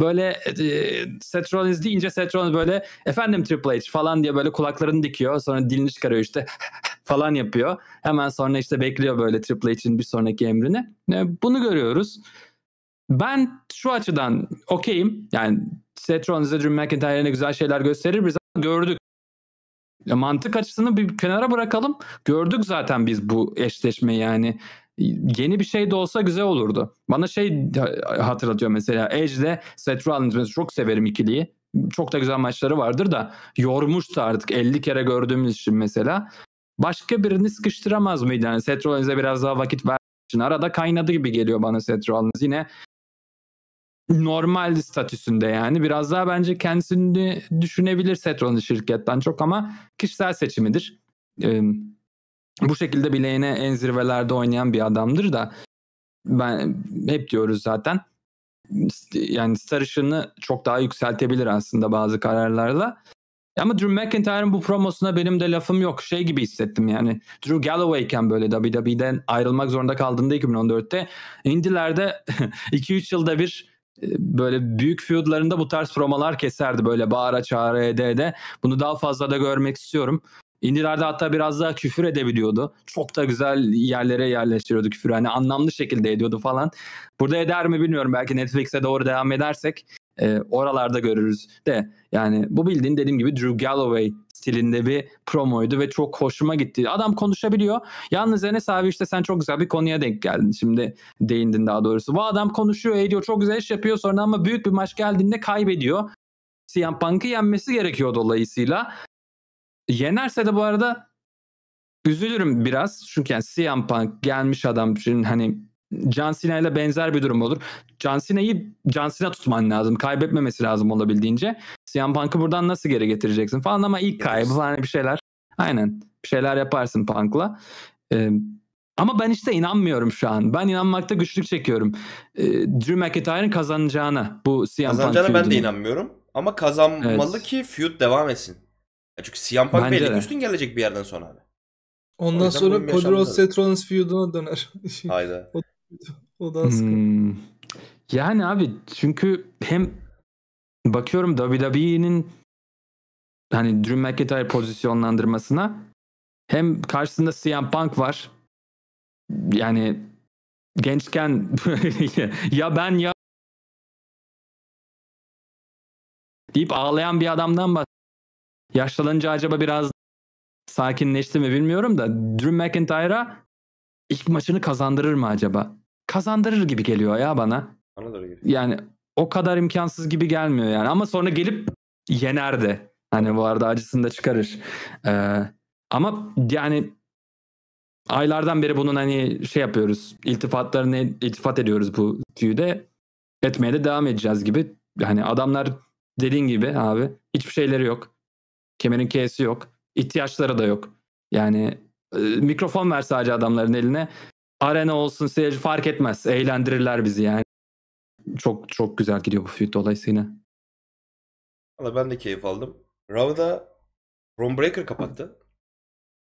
böyle e, e Seth Rollins deyince Seth Rollins böyle efendim Triple H falan diye böyle kulaklarını dikiyor. Sonra dilini çıkarıyor işte (laughs) falan yapıyor. Hemen sonra işte bekliyor böyle Triple H'in bir sonraki emrini. E, bunu görüyoruz. Ben şu açıdan okeyim. Yani Seth Rollins'e Drew McIntyre'e güzel şeyler gösterir. Biz gördük ya mantık açısını bir kenara bırakalım. Gördük zaten biz bu eşleşmeyi yani. Yeni bir şey de olsa güzel olurdu. Bana şey hatırlatıyor mesela Edge Edge'de Seth Rollins çok severim ikiliyi. Çok da güzel maçları vardır da yormuştu artık 50 kere gördüğümüz için mesela. Başka birini sıkıştıramaz mıydı? Yani Seth Rollins'e biraz daha vakit ver arada kaynadı gibi geliyor bana Seth Rollins. Yine normal statüsünde yani. Biraz daha bence kendisini düşünebilir Setron'u şirketten çok ama kişisel seçimidir. Ee, bu şekilde bileğine en zirvelerde oynayan bir adamdır da ben hep diyoruz zaten yani sarışını çok daha yükseltebilir aslında bazı kararlarla. Ama Drew McIntyre'ın bu promosuna benim de lafım yok. Şey gibi hissettim yani. Drew Galloway'ken böyle WWE'den ayrılmak zorunda kaldığında 2014'te indilerde 2-3 yılda bir böyle büyük feudlarında bu tarz promalar keserdi böyle bağıra çağıra ede ede. Bunu daha fazla da görmek istiyorum. İndilerde hatta biraz daha küfür edebiliyordu. Çok da güzel yerlere yerleştiriyordu küfür. Hani anlamlı şekilde ediyordu falan. Burada eder mi bilmiyorum. Belki Netflix'e doğru devam edersek e, oralarda görürüz de yani bu bildiğin dediğim gibi Drew Galloway stilinde bir promoydu ve çok hoşuma gitti. Adam konuşabiliyor. Yalnız Enes abi işte sen çok güzel bir konuya denk geldin. Şimdi değindin daha doğrusu. Bu adam konuşuyor ediyor çok güzel iş yapıyor sonra ama büyük bir maç geldiğinde kaybediyor. CM Punk'ı yenmesi gerekiyor dolayısıyla. Yenerse de bu arada üzülürüm biraz. Çünkü yani CM Punk gelmiş adam şimdi hani John Cena ile benzer bir durum olur. John Cena'yı John Cena tutman lazım. Kaybetmemesi lazım olabildiğince. CM Punk'ı buradan nasıl geri getireceksin falan ama ilk kaybı falan hani bir şeyler. Aynen. Bir şeyler yaparsın Punk'la. Ee, ama ben işte inanmıyorum şu an. Ben inanmakta güçlük çekiyorum. Ee, Drew McIntyre'ın kazanacağına bu CM Kazanacağına ben de inanmıyorum. Ama kazanmalı Evet. ki feud devam etsin. Çünkü CM Punk Bence belli üstün gelecek bir yerden sonra. Ondan sonra Cody yaşandı. Rhodes Seth Rollins feud'una döner. Hayda. (laughs) O da sıkıntı. Hmm. Yani abi çünkü hem bakıyorum WWE'nin hani Drew McIntyre pozisyonlandırmasına hem karşısında CM Punk var. Yani gençken (laughs) ya ben ya deyip ağlayan bir adamdan bahsediyor. Yaşlanınca acaba biraz sakinleşti mi bilmiyorum da Drew McIntyre'a ilk maçını kazandırır mı acaba? kazandırır gibi geliyor ya bana. Yani o kadar imkansız gibi gelmiyor yani. Ama sonra gelip yener de. Hani bu arada acısını da çıkarır. Ee, ama yani aylardan beri bunun hani şey yapıyoruz. İltifatlarını iltifat ediyoruz bu tüyde. Etmeye de devam edeceğiz gibi. Yani adamlar dediğin gibi abi hiçbir şeyleri yok. Kemerin K'si yok. ihtiyaçları da yok. Yani e, mikrofon ver sadece adamların eline arena olsun seyirci fark etmez. Eğlendirirler bizi yani. Çok çok güzel gidiyor bu feud dolayısıyla. Valla ben de keyif aldım. Raw'da Bron Breaker kapattı.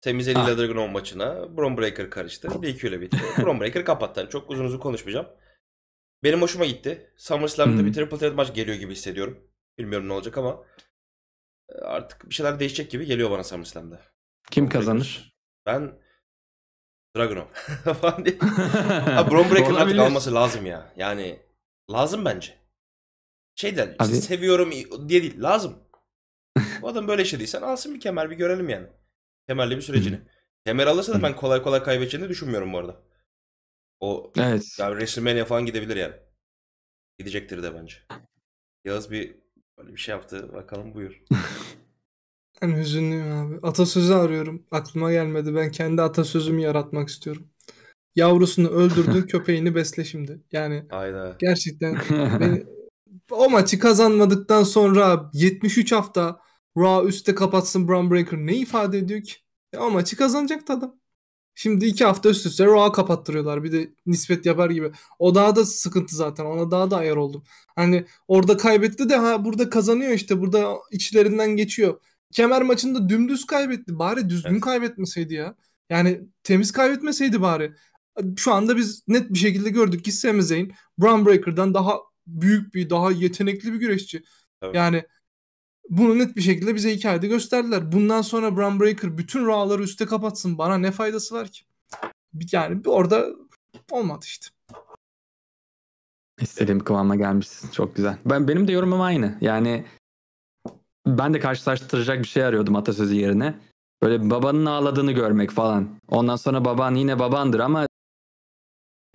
Temiz eliyle ah. Dragon maçına Bron Breaker karıştı. bir 2 ile bitti. Bron (laughs) Breaker kapattı. Yani çok uzun uzun konuşmayacağım. Benim hoşuma gitti. SummerSlam'da hmm. bir triple threat maç geliyor gibi hissediyorum. Bilmiyorum ne olacak ama e, artık bir şeyler değişecek gibi geliyor bana SummerSlam'da. Kim kazanır? Ben Dragunov (laughs) falan diye. Abi (laughs) Bron Breaker'ın artık alması lazım ya. Yani lazım bence. Şey de işte seviyorum diye değil lazım. Bu adam böyle işlediysen alsın bir kemer bir görelim yani. Kemerli bir sürecini. kemer alırsa da ben kolay kolay kaybedeceğini düşünmüyorum bu arada. O evet. yani WrestleMania falan gidebilir yani. Gidecektir de bence. Yağız bir böyle bir şey yaptı. Bakalım buyur. (laughs) Ben hüzünlüyüm abi. Atasözü arıyorum. Aklıma gelmedi. Ben kendi atasözümü yaratmak istiyorum. Yavrusunu öldürdün (laughs) köpeğini besle şimdi. Yani Aynen. gerçekten (laughs) beni, o maçı kazanmadıktan sonra 73 hafta Raw üstte kapatsın Braun Breaker ne ifade ediyor ki? Ya o maçı kazanacak adam. Şimdi iki hafta üst üste Raw kapattırıyorlar. Bir de nispet yapar gibi. O daha da sıkıntı zaten. Ona daha da ayar oldum. Hani orada kaybetti de ha burada kazanıyor işte. Burada içlerinden geçiyor kemer maçında dümdüz kaybetti. Bari düzgün evet. kaybetmeseydi ya. Yani temiz kaybetmeseydi bari. Şu anda biz net bir şekilde gördük ki Sami Zayn Brown Breaker'dan daha büyük bir, daha yetenekli bir güreşçi. Evet. Yani bunu net bir şekilde bize hikayede gösterdiler. Bundan sonra Brown Breaker bütün rağları üste kapatsın. Bana ne faydası var ki? Yani orada olmadı işte. İstediğim kıvama gelmişsin. Çok güzel. Ben benim de yorumum aynı. Yani ben de karşılaştıracak bir şey arıyordum atasözü yerine. Böyle babanın ağladığını görmek falan. Ondan sonra baban yine babandır ama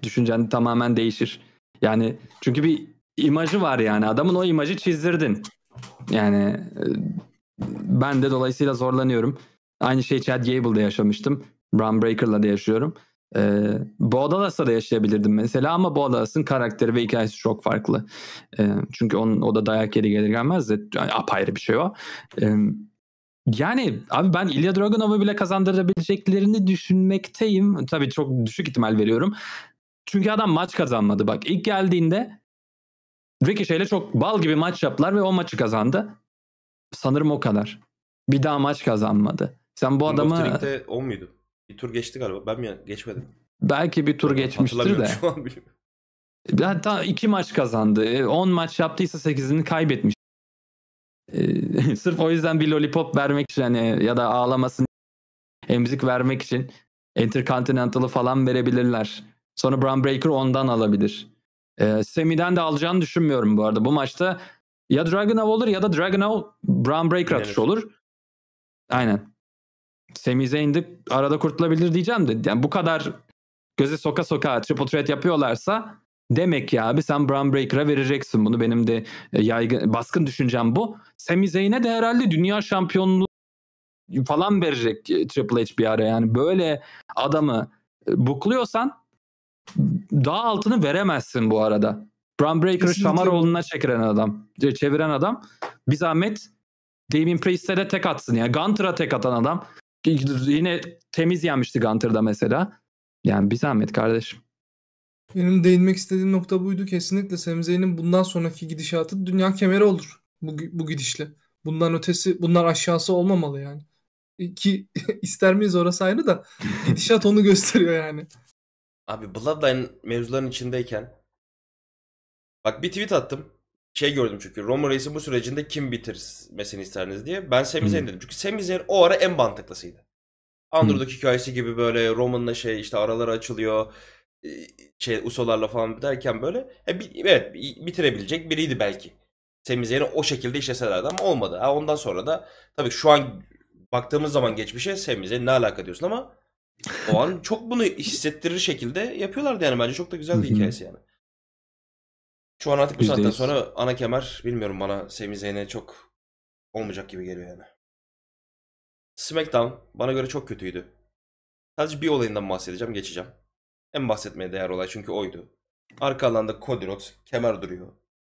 düşüncen tamamen değişir. Yani çünkü bir imajı var yani. Adamın o imajı çizdirdin. Yani e, ben de dolayısıyla zorlanıyorum. Aynı şey Chad Gable'da yaşamıştım. Brown Breaker'la da yaşıyorum. E, ee, Boğdalas'ta da yaşayabilirdim mesela ama Boğdalas'ın karakteri ve hikayesi çok farklı. E, çünkü onun, o da dayak yeri gelir gelmez de yani apayrı bir şey o. E, yani abi ben Ilya Dragunov'u bile kazandırabileceklerini düşünmekteyim. Tabii çok düşük ihtimal veriyorum. Çünkü adam maç kazanmadı. Bak ilk geldiğinde Ricochet ile çok bal gibi maç yaptılar ve o maçı kazandı. Sanırım o kadar. Bir daha maç kazanmadı. Sen bu adamı... 10 muydu? Bir tur geçti galiba. Ben mi geçmedim? Belki bir tur geçmiştir de. Şu an Hatta iki maç kazandı. 10 e, maç yaptıysa 8'ini kaybetmiş. E, (laughs) sırf o yüzden bir lollipop vermek için hani ya da ağlamasın emzik vermek için Intercontinental'ı falan verebilirler. Sonra Brown Breaker ondan alabilir. Ee, Semi'den de alacağını düşünmüyorum bu arada. Bu maçta ya Dragunov olur ya da Dragunov Brown Breaker atışı olur. Aynen. Sami Zayn'de arada kurtulabilir diyeceğim de yani bu kadar göze soka soka triple threat yapıyorlarsa demek ya abi sen Brown Breaker'a vereceksin bunu. Benim de e, yaygın baskın düşüncem bu. Sami Zayn'e de herhalde dünya şampiyonluğu falan verecek e, Triple H bir ara yani. Böyle adamı e, bukluyorsan daha altını veremezsin bu arada. Brown Breaker'ı Şamaroğlu'na çeviren adam. Çeviren adam. Bir zahmet Damien Priest'e de tek atsın ya. Gunter'a tek atan adam. Yine temiz yenmişti Gunter'da mesela. Yani bir zahmet kardeşim. Benim değinmek istediğim nokta buydu kesinlikle. Semze'nin bundan sonraki gidişatı dünya kemeri olur bu, bu gidişle. Bundan ötesi, bunlar aşağısı olmamalı yani. E, ki (laughs) ister miyiz orası aynı da (laughs) gidişat onu gösteriyor yani. Abi Bloodline mevzuların içindeyken bak bir tweet attım şey gördüm çünkü Roman Reigns'in bu sürecinde kim bitirmesini isterdiniz diye. Ben Sami dedim. Çünkü Sami o ara en mantıklısıydı. Underdog hikayesi gibi böyle Roman'la şey işte araları açılıyor. E, şey Usolarla falan derken böyle. E, evet bitirebilecek biriydi belki. Sami o şekilde işleselerdi ama olmadı. Ha, ondan sonra da tabii şu an baktığımız zaman geçmişe Sami ne alaka diyorsun ama o an çok bunu hissettirir şekilde yapıyorlardı yani bence çok da güzeldi hikayesi yani. Şu an artık bu %100. sonra ana kemer bilmiyorum bana Sami Zayn'e çok olmayacak gibi geliyor yani. SmackDown bana göre çok kötüydü. Sadece bir olayından bahsedeceğim geçeceğim. En bahsetmeye değer olay çünkü oydu. Arka alanda Cody Rhodes kemer duruyor.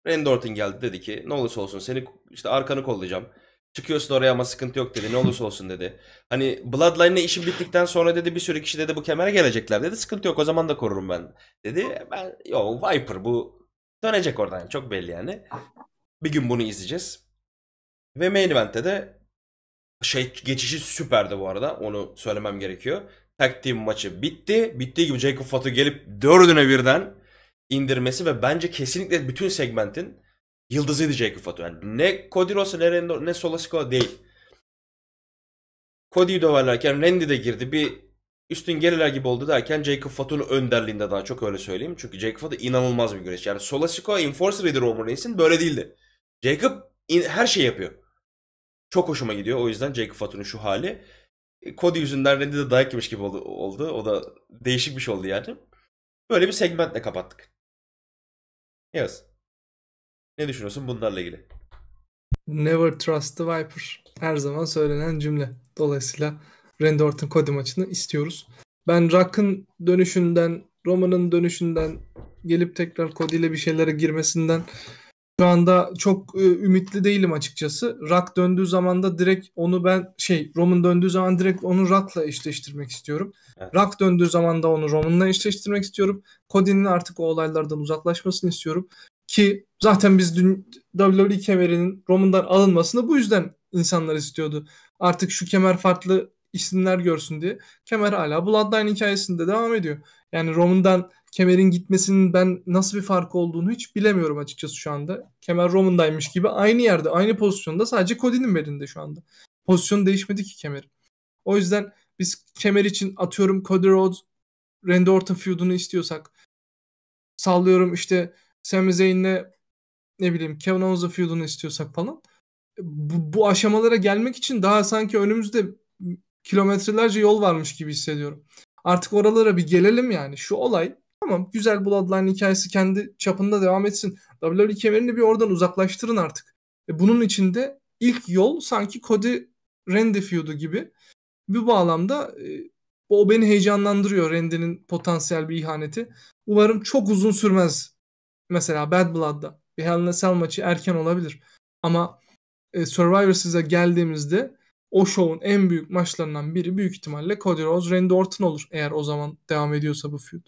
Randy Orton geldi dedi ki ne olursa olsun seni işte arkanı kollayacağım. Çıkıyorsun oraya ama sıkıntı yok dedi. Ne olursa olsun dedi. Hani Bloodline'le işim bittikten sonra dedi bir sürü kişi dedi bu kemere gelecekler dedi. Sıkıntı yok o zaman da korurum ben dedi. Ben yo Viper bu Dönecek oradan çok belli yani. (laughs) Bir gün bunu izleyeceğiz. Ve main event'te de şey geçişi süperdi bu arada. Onu söylemem gerekiyor. Tag team maçı bitti. Bittiği gibi Jacob Fatu gelip dördüne birden indirmesi ve bence kesinlikle bütün segmentin yıldızıydı Jacob Fatu. Yani ne Cody Rhodes ne, Rendo, ne Solo Sikoa değil. Cody'yi döverlerken Randy de girdi. Bir üstün gelirler gibi oldu derken Jacob Fatu'nun önderliğinde daha çok öyle söyleyeyim. Çünkü Jacob Fatu inanılmaz bir güreşçi. Yani Solasiko Enforcer'ıydı Roman Reigns'in böyle değildi. Jacob her şey yapıyor. Çok hoşuma gidiyor. O yüzden Jacob Fatu'nun şu hali. E, Cody yüzünden Randy de dayak yemiş gibi oldu, oldu. O da değişik bir şey oldu yani. Böyle bir segmentle kapattık. Yaz. Ne düşünüyorsun bunlarla ilgili? Never trust the Viper. Her zaman söylenen cümle. Dolayısıyla Randy Orton Cody maçını istiyoruz. Ben Rock'ın dönüşünden, Roman'ın dönüşünden gelip tekrar Cody ile bir şeylere girmesinden şu anda çok e, ümitli değilim açıkçası. Rock döndüğü zaman da direkt onu ben şey Roman döndüğü zaman direkt onu Rock'la eşleştirmek istiyorum. Evet. Rock döndüğü zaman da onu Roman'la eşleştirmek istiyorum. Cody'nin artık o olaylardan uzaklaşmasını istiyorum. Ki zaten biz dün WWE kemerinin Roman'dan alınmasını bu yüzden insanlar istiyordu. Artık şu kemer farklı isimler görsün diye. Kemer hala Bloodline hikayesinde devam ediyor. Yani Roman'dan Kemer'in gitmesinin ben nasıl bir fark olduğunu hiç bilemiyorum açıkçası şu anda. Kemer Roman'daymış gibi aynı yerde, aynı pozisyonda sadece Cody'nin belinde şu anda. Pozisyon değişmedi ki Kemer'in. O yüzden biz Kemer için atıyorum Cody Rhodes, Randy Orton feudunu istiyorsak sallıyorum işte Sami Zayn'le ne bileyim Kevin Owens'ın feudunu istiyorsak falan bu, bu aşamalara gelmek için daha sanki önümüzde kilometrelerce yol varmış gibi hissediyorum. Artık oralara bir gelelim yani. Şu olay tamam güzel Bloodline hikayesi kendi çapında devam etsin. WWE kemerini bir oradan uzaklaştırın artık. E bunun içinde ilk yol sanki Cody Randy feud'u gibi. Bir bağlamda e, o beni heyecanlandırıyor Randy'nin potansiyel bir ihaneti. Umarım çok uzun sürmez. Mesela Bad Blood'da bir Hell in a Cell maçı erken olabilir. Ama e, Survivor size geldiğimizde o şovun en büyük maçlarından biri büyük ihtimalle Cody Rhodes Randy Orton olur eğer o zaman devam ediyorsa bu feud.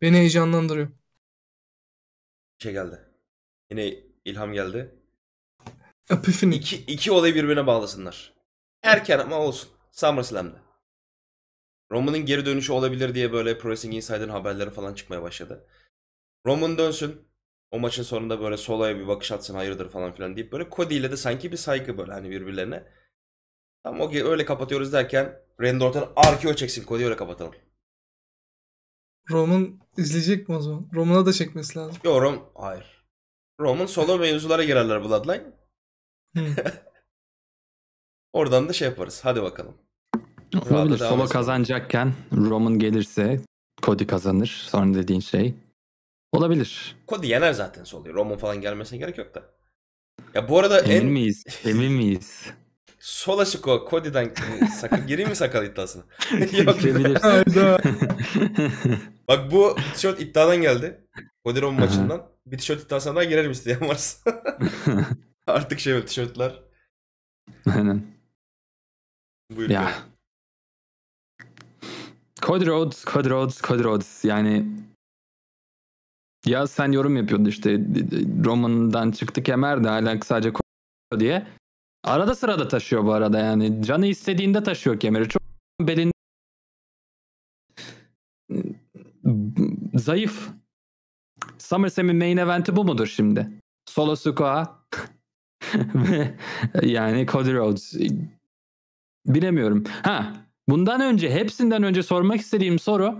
Beni heyecanlandırıyor. Şey geldi. Yine ilham geldi. Epifini. İki, iki olayı birbirine bağlasınlar. Erken ama olsun. SummerSlam'da. Roman'ın geri dönüşü olabilir diye böyle Pro Wrestling Insider'ın haberleri falan çıkmaya başladı. Roman dönsün. O maçın sonunda böyle Solo'ya bir bakış atsın hayırdır falan filan deyip böyle Cody ile de sanki bir saygı böyle hani birbirlerine Tamam okey öyle kapatıyoruz derken Randy Orton RKO çeksin Cody öyle kapatalım. Roman izleyecek mi o zaman? Roman'a da çekmesi lazım. Yok Rom... Hayır. Roman solo mevzulara girerler Bloodline. Hmm. (laughs) Oradan da şey yaparız. Hadi bakalım. Olabilir. Solo kazanacakken Roman gelirse Cody kazanır. Sonra dediğin şey. Olabilir. Cody yener zaten Solo'yu. Roman falan gelmesine gerek yok da. Ya bu arada Emin en... miyiz? Emin miyiz? (laughs) Sol açık o. Cody'den hani sakın gireyim mi sakal iddiasına? (laughs) (laughs) Yok. (laughs) Bak bu tişört iddiadan geldi. Cody Rome maçından. Bir tişört iddiasına daha girerim isteyen varsa. Artık şey tişörtler. Aynen. Buyur. Ya. Cody Rhodes, Cody Rhodes, Cody Rhodes. Yani ya sen yorum yapıyordun işte Roman'dan çıktı kemer de hala sadece diye. Arada sırada taşıyor bu arada yani. Canı istediğinde taşıyor kemeri. Çok belin hmm, zayıf. SummerSlam'in main eventi bu mudur şimdi? Solo Sikoa (laughs) ve yani Cody Rhodes. Bilemiyorum. Ha Bundan önce hepsinden önce sormak istediğim soru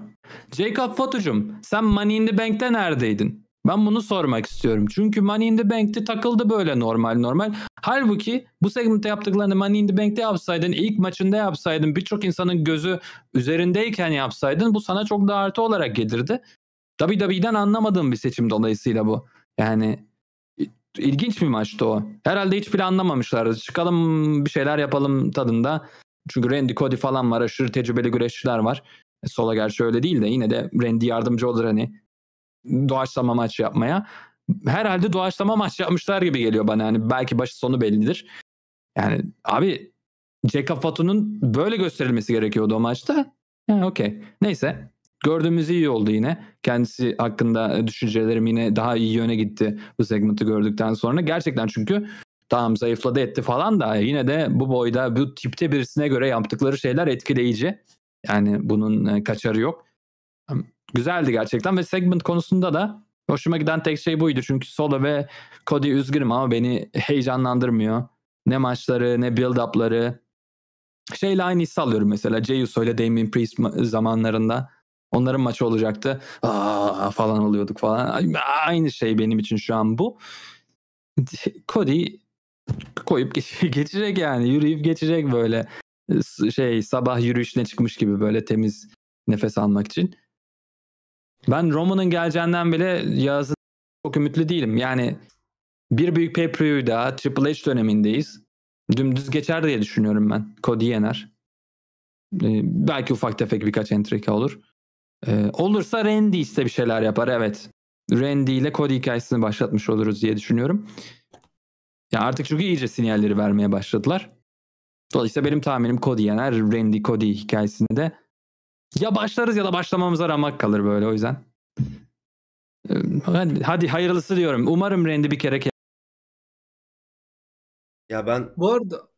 Jacob Fotucum sen Money in the Bank'te neredeydin? Ben bunu sormak istiyorum. Çünkü Money in the Bank'te takıldı böyle normal normal. Halbuki bu segmentte yaptıklarını Money in the Bank'te yapsaydın, ilk maçında yapsaydın, birçok insanın gözü üzerindeyken yapsaydın bu sana çok daha artı olarak gelirdi. WWE'den anlamadığım bir seçim dolayısıyla bu. Yani ilginç bir maçtı o. Herhalde hiç planlamamışlar. Çıkalım bir şeyler yapalım tadında. Çünkü Randy Cody falan var. Aşırı tecrübeli güreşçiler var. E, Sola gerçi öyle değil de yine de Randy yardımcı olur hani doğaçlama maç yapmaya. Herhalde doğaçlama maç yapmışlar gibi geliyor bana. Yani belki başı sonu bellidir. Yani abi Jack Fatu'nun böyle gösterilmesi gerekiyordu o maçta. Yani okey. Neyse. Gördüğümüz iyi oldu yine. Kendisi hakkında düşüncelerim yine daha iyi yöne gitti bu segmenti gördükten sonra. Gerçekten çünkü tamam zayıfladı etti falan da yine de bu boyda bu tipte birisine göre yaptıkları şeyler etkileyici. Yani bunun e, kaçarı yok güzeldi gerçekten ve segment konusunda da hoşuma giden tek şey buydu. Çünkü Solo ve Cody üzgünüm ama beni heyecanlandırmıyor. Ne maçları ne build-up'ları. Şeyle aynı hissi alıyorum mesela. Jey Uso ile Damien Priest zamanlarında. Onların maçı olacaktı. Aa falan oluyorduk falan. Aynı şey benim için şu an bu. Cody koyup (laughs) geçecek yani. Yürüyüp geçecek böyle. Şey sabah yürüyüşüne çıkmış gibi böyle temiz nefes almak için. Ben Roma'nın geleceğinden bile Yağız'ın çok ümitli değilim. Yani bir büyük pay per daha Triple H dönemindeyiz. Dümdüz geçer diye düşünüyorum ben. Cody yener. Ee, belki ufak tefek birkaç entrika olur. Ee, olursa Randy işte bir şeyler yapar evet. Randy ile Cody hikayesini başlatmış oluruz diye düşünüyorum. Ya artık çünkü iyice sinyalleri vermeye başladılar. Dolayısıyla benim tahminim Cody yener. Randy Cody hikayesinde ya başlarız ya da başlamamıza ramak kalır böyle o yüzden. Ee, hadi, hadi hayırlısı diyorum. Umarım rendi bir kere Ya ben Bu arada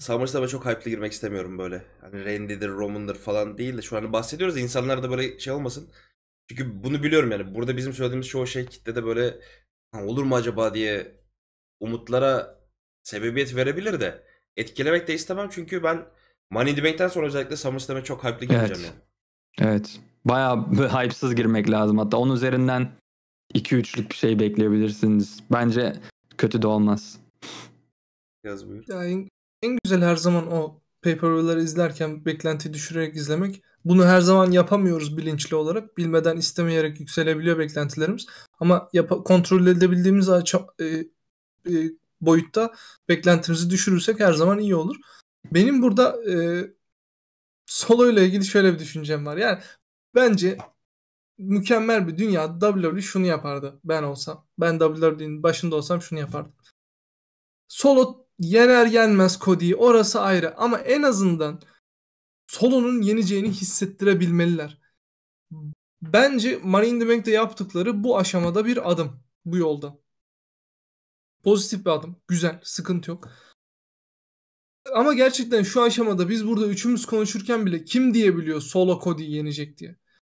SummerSlam'a çok hype'lı girmek istemiyorum böyle. Hani Randy'dir, Roman'dır falan değil de şu an hani bahsediyoruz ya, insanlar da böyle şey olmasın. Çünkü bunu biliyorum yani. Burada bizim söylediğimiz çoğu şey kitlede böyle olur mu acaba diye umutlara sebebiyet verebilir de etkilemek de istemem çünkü ben Money in the Bank'ten sonra özellikle SummerSlam'e çok hype'lı gireceğim evet. yani. Evet. Bayağı hype'sız girmek lazım. Hatta onun üzerinden 2-3'lük bir şey bekleyebilirsiniz. Bence kötü de olmaz. Yaz buyur. Ya en, en güzel her zaman o pay-per-view'ları izlerken beklenti düşürerek izlemek. Bunu her zaman yapamıyoruz bilinçli olarak. Bilmeden istemeyerek yükselebiliyor beklentilerimiz. Ama yap- kontrol edebildiğimiz e, e, boyutta beklentimizi düşürürsek her zaman iyi olur. Benim burada e, Solo ile ilgili şöyle bir düşüncem var. Yani bence mükemmel bir dünya WWE şunu yapardı ben olsam. Ben WWE'nin başında olsam şunu yapardım. Solo yener yenmez Cody'yi orası ayrı ama en azından Solo'nun yeneceğini hissettirebilmeliler. Bence Money in the Bank'te yaptıkları bu aşamada bir adım bu yolda. Pozitif bir adım. Güzel. Sıkıntı yok ama gerçekten şu aşamada biz burada üçümüz konuşurken bile kim diyebiliyor solo Cody'yi yenecek diye.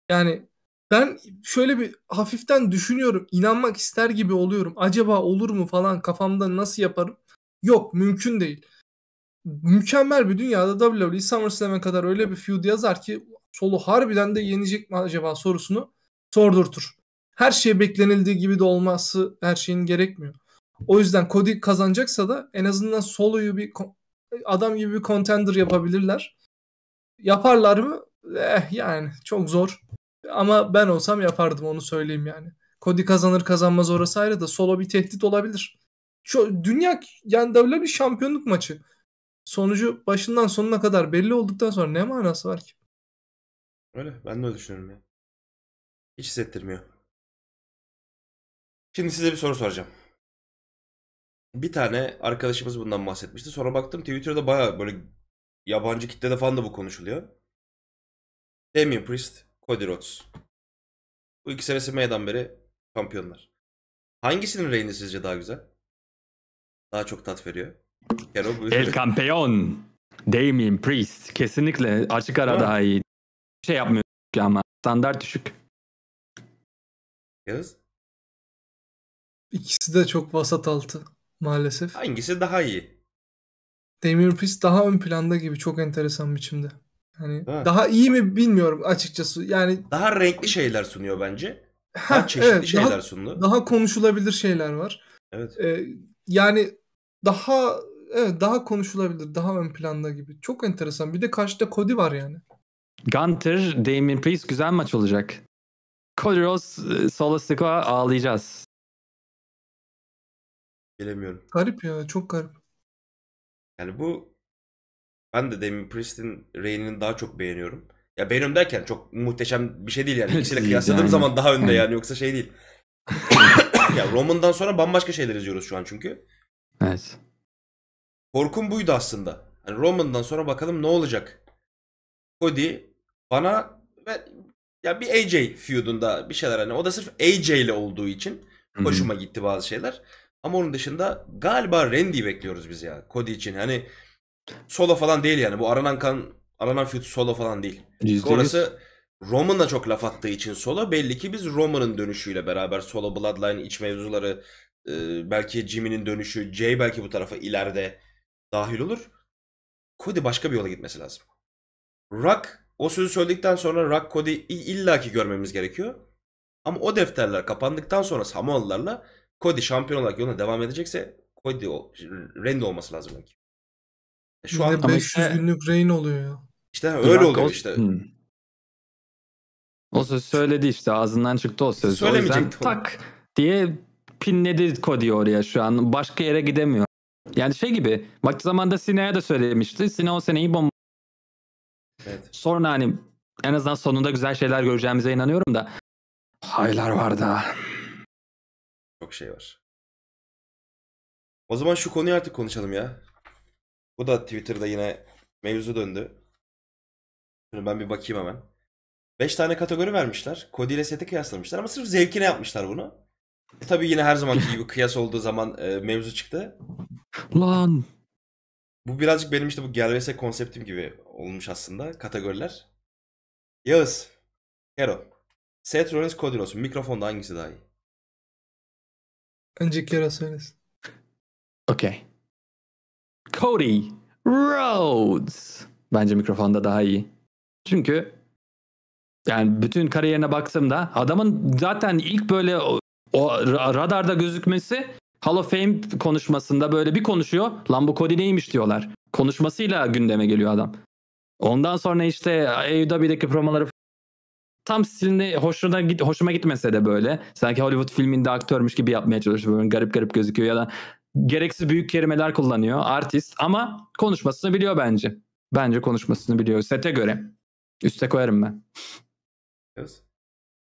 Yani ben şöyle bir hafiften düşünüyorum. inanmak ister gibi oluyorum. Acaba olur mu falan kafamda nasıl yaparım? Yok mümkün değil. Mükemmel bir dünyada WWE SummerSlam'e kadar öyle bir feud yazar ki solo harbiden de yenecek mi acaba sorusunu sordurtur. Her şey beklenildiği gibi de olması her şeyin gerekmiyor. O yüzden Cody kazanacaksa da en azından soloyu bir adam gibi bir contender yapabilirler. Yaparlar mı? Eh yani çok zor. Ama ben olsam yapardım onu söyleyeyim yani. Cody kazanır kazanmaz orası ayrı da solo bir tehdit olabilir. Şu, dünya yani öyle bir şampiyonluk maçı. Sonucu başından sonuna kadar belli olduktan sonra ne manası var ki? Öyle ben de öyle düşünüyorum ya. Hiç hissettirmiyor. Şimdi size bir soru soracağım bir tane arkadaşımız bundan bahsetmişti. Sonra baktım Twitter'da baya böyle yabancı kitlede falan da bu konuşuluyor. Damien Priest, Cody Rhodes. Bu iki senesi meydan beri şampiyonlar. Hangisinin reyni sizce daha güzel? Daha çok tat veriyor. Kero, El Campeon. Damien Priest. Kesinlikle açık ara daha iyi. Bir şey yapmıyor ama standart düşük. Yağız? İkisi de çok vasat altı maalesef. Hangisi daha iyi? Demir Priest daha ön planda gibi çok enteresan biçimde. Hani ha. daha iyi mi bilmiyorum açıkçası. Yani daha renkli şeyler sunuyor bence. daha çeşitli evet, şeyler daha, sundu. Daha konuşulabilir şeyler var. Evet. Ee, yani daha evet daha konuşulabilir, daha ön planda gibi. Çok enteresan. Bir de karşıda Cody var yani. Gunter, Damien Priest güzel maç olacak. Cody Rhodes, e, Solo Sikoa ağlayacağız. Gelemiyorum. Garip ya çok garip. Yani bu ben de Demi Priest'in Reign'ini daha çok beğeniyorum. Ya beğeniyorum derken çok muhteşem bir şey değil yani. İkisiyle kıyasladığım zaman daha önde yani yoksa şey değil. (laughs) ya Roman'dan sonra bambaşka şeyler izliyoruz şu an çünkü. Evet. Korkum buydu aslında. Hani Roman'dan sonra bakalım ne olacak. Cody bana ve ya bir AJ feud'unda bir şeyler hani o da sırf AJ ile olduğu için hoşuma gitti bazı şeyler. Ama onun dışında galiba Randy'yi bekliyoruz biz ya. Cody için hani solo falan değil yani. Bu aranan kan, aranan feud solo falan değil. %100. Orası Roman'a çok laf attığı için solo. Belli ki biz Roman'ın dönüşüyle beraber solo Bloodline iç mevzuları e, belki Jimmy'nin dönüşü, Jay belki bu tarafa ileride dahil olur. Cody başka bir yola gitmesi lazım. Rock o sözü söyledikten sonra Rock Cody'yi illaki görmemiz gerekiyor. Ama o defterler kapandıktan sonra Samoalılarla Cody şampiyon olarak yoluna devam edecekse Cody Randy olması lazım belki. E, şu an 500 işte, günlük reign oluyor İşte öyle oluyor işte. Hmm. O söz söyledi işte ağzından çıktı o söz. Söylemeyecek. O yüzden tak diye pinledi Cody oraya şu an. Başka yere gidemiyor. Yani şey gibi vakti zamanda Sina'ya da söylemişti. Sina o seneyi bomba. Evet. Sonra hani en azından sonunda güzel şeyler göreceğimize inanıyorum da haylar var da çok şey var. O zaman şu konuyu artık konuşalım ya. Bu da Twitter'da yine mevzu döndü. Şunu ben bir bakayım hemen. 5 tane kategori vermişler. Kodi ile seti kıyaslamışlar ama sırf zevkine yapmışlar bunu. E tabii yine her zamanki gibi kıyas olduğu zaman e, mevzu çıktı. Lan. Bu birazcık benim işte bu gervese konseptim gibi olmuş aslında kategoriler. Yağız. Hero. Seth Rollins, Cody Rhodes. Mikrofonda hangisi daha iyi? Önce Kira söylesin. Okay. Cody Rhodes. Bence mikrofonda daha iyi. Çünkü yani bütün kariyerine baktığımda adamın zaten ilk böyle o, o radarda gözükmesi Hall of Fame konuşmasında böyle bir konuşuyor. Lan bu Cody neymiş diyorlar. Konuşmasıyla gündeme geliyor adam. Ondan sonra işte AEW'deki promoları tam stilinde hoşuna git hoşuma gitmese de böyle sanki Hollywood filminde aktörmüş gibi yapmaya çalışıyor. Böyle garip garip gözüküyor ya da gereksiz büyük kelimeler kullanıyor artist ama konuşmasını biliyor bence. Bence konuşmasını biliyor sete göre. Üste koyarım ben. Yes.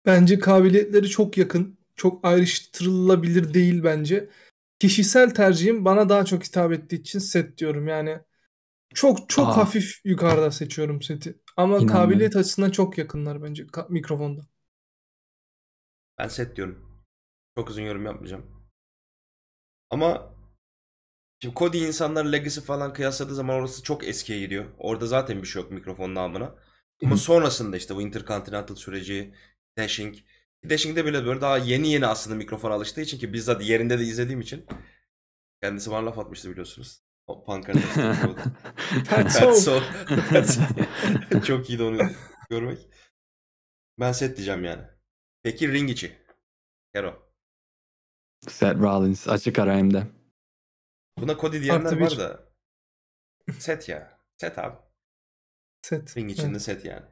Bence kabiliyetleri çok yakın. Çok ayrıştırılabilir değil bence. Kişisel tercihim bana daha çok hitap ettiği için set diyorum. Yani çok çok Aa. hafif yukarıda seçiyorum seti. Ama İnanmıyorum. kabiliyet açısından çok yakınlar bence ka- mikrofonda. Ben set diyorum. Çok uzun yorum yapmayacağım. Ama şimdi Kodi insanlar Legacy falan kıyasladığı zaman orası çok eskiye gidiyor. Orada zaten bir şey yok mikrofonun namına. Ama sonrasında işte bu Intercontinental süreci, Dashing. Dashing'de bile böyle daha yeni yeni aslında mikrofona alıştığı için ki bizzat yerinde de izlediğim için kendisi bana laf atmıştı biliyorsunuz. O pankart (laughs) Petso. (laughs) (laughs) Çok iyi onu görmek. Ben set diyeceğim yani. Peki ring içi. Kero. Seth Rollins açık ara hem de. Buna Cody diyenler Artı var da. Set ya. Set abi. Set. Ring içinde evet. set yani.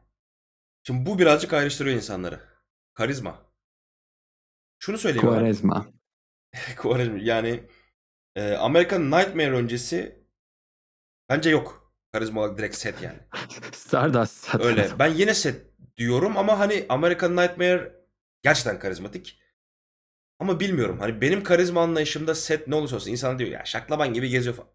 Şimdi bu birazcık ayrıştırıyor insanları. Karizma. Şunu söyleyeyim. Kuarezma. Kuarezma. Yani e, ee, American Nightmare öncesi bence yok. Karizma olarak direkt set yani. (laughs) Stardust zaten. Öyle. (laughs) Ben yine set diyorum ama hani American Nightmare gerçekten karizmatik. Ama bilmiyorum hani benim karizma anlayışımda set ne olursa olsun insan diyor ya şaklaban gibi geziyor falan.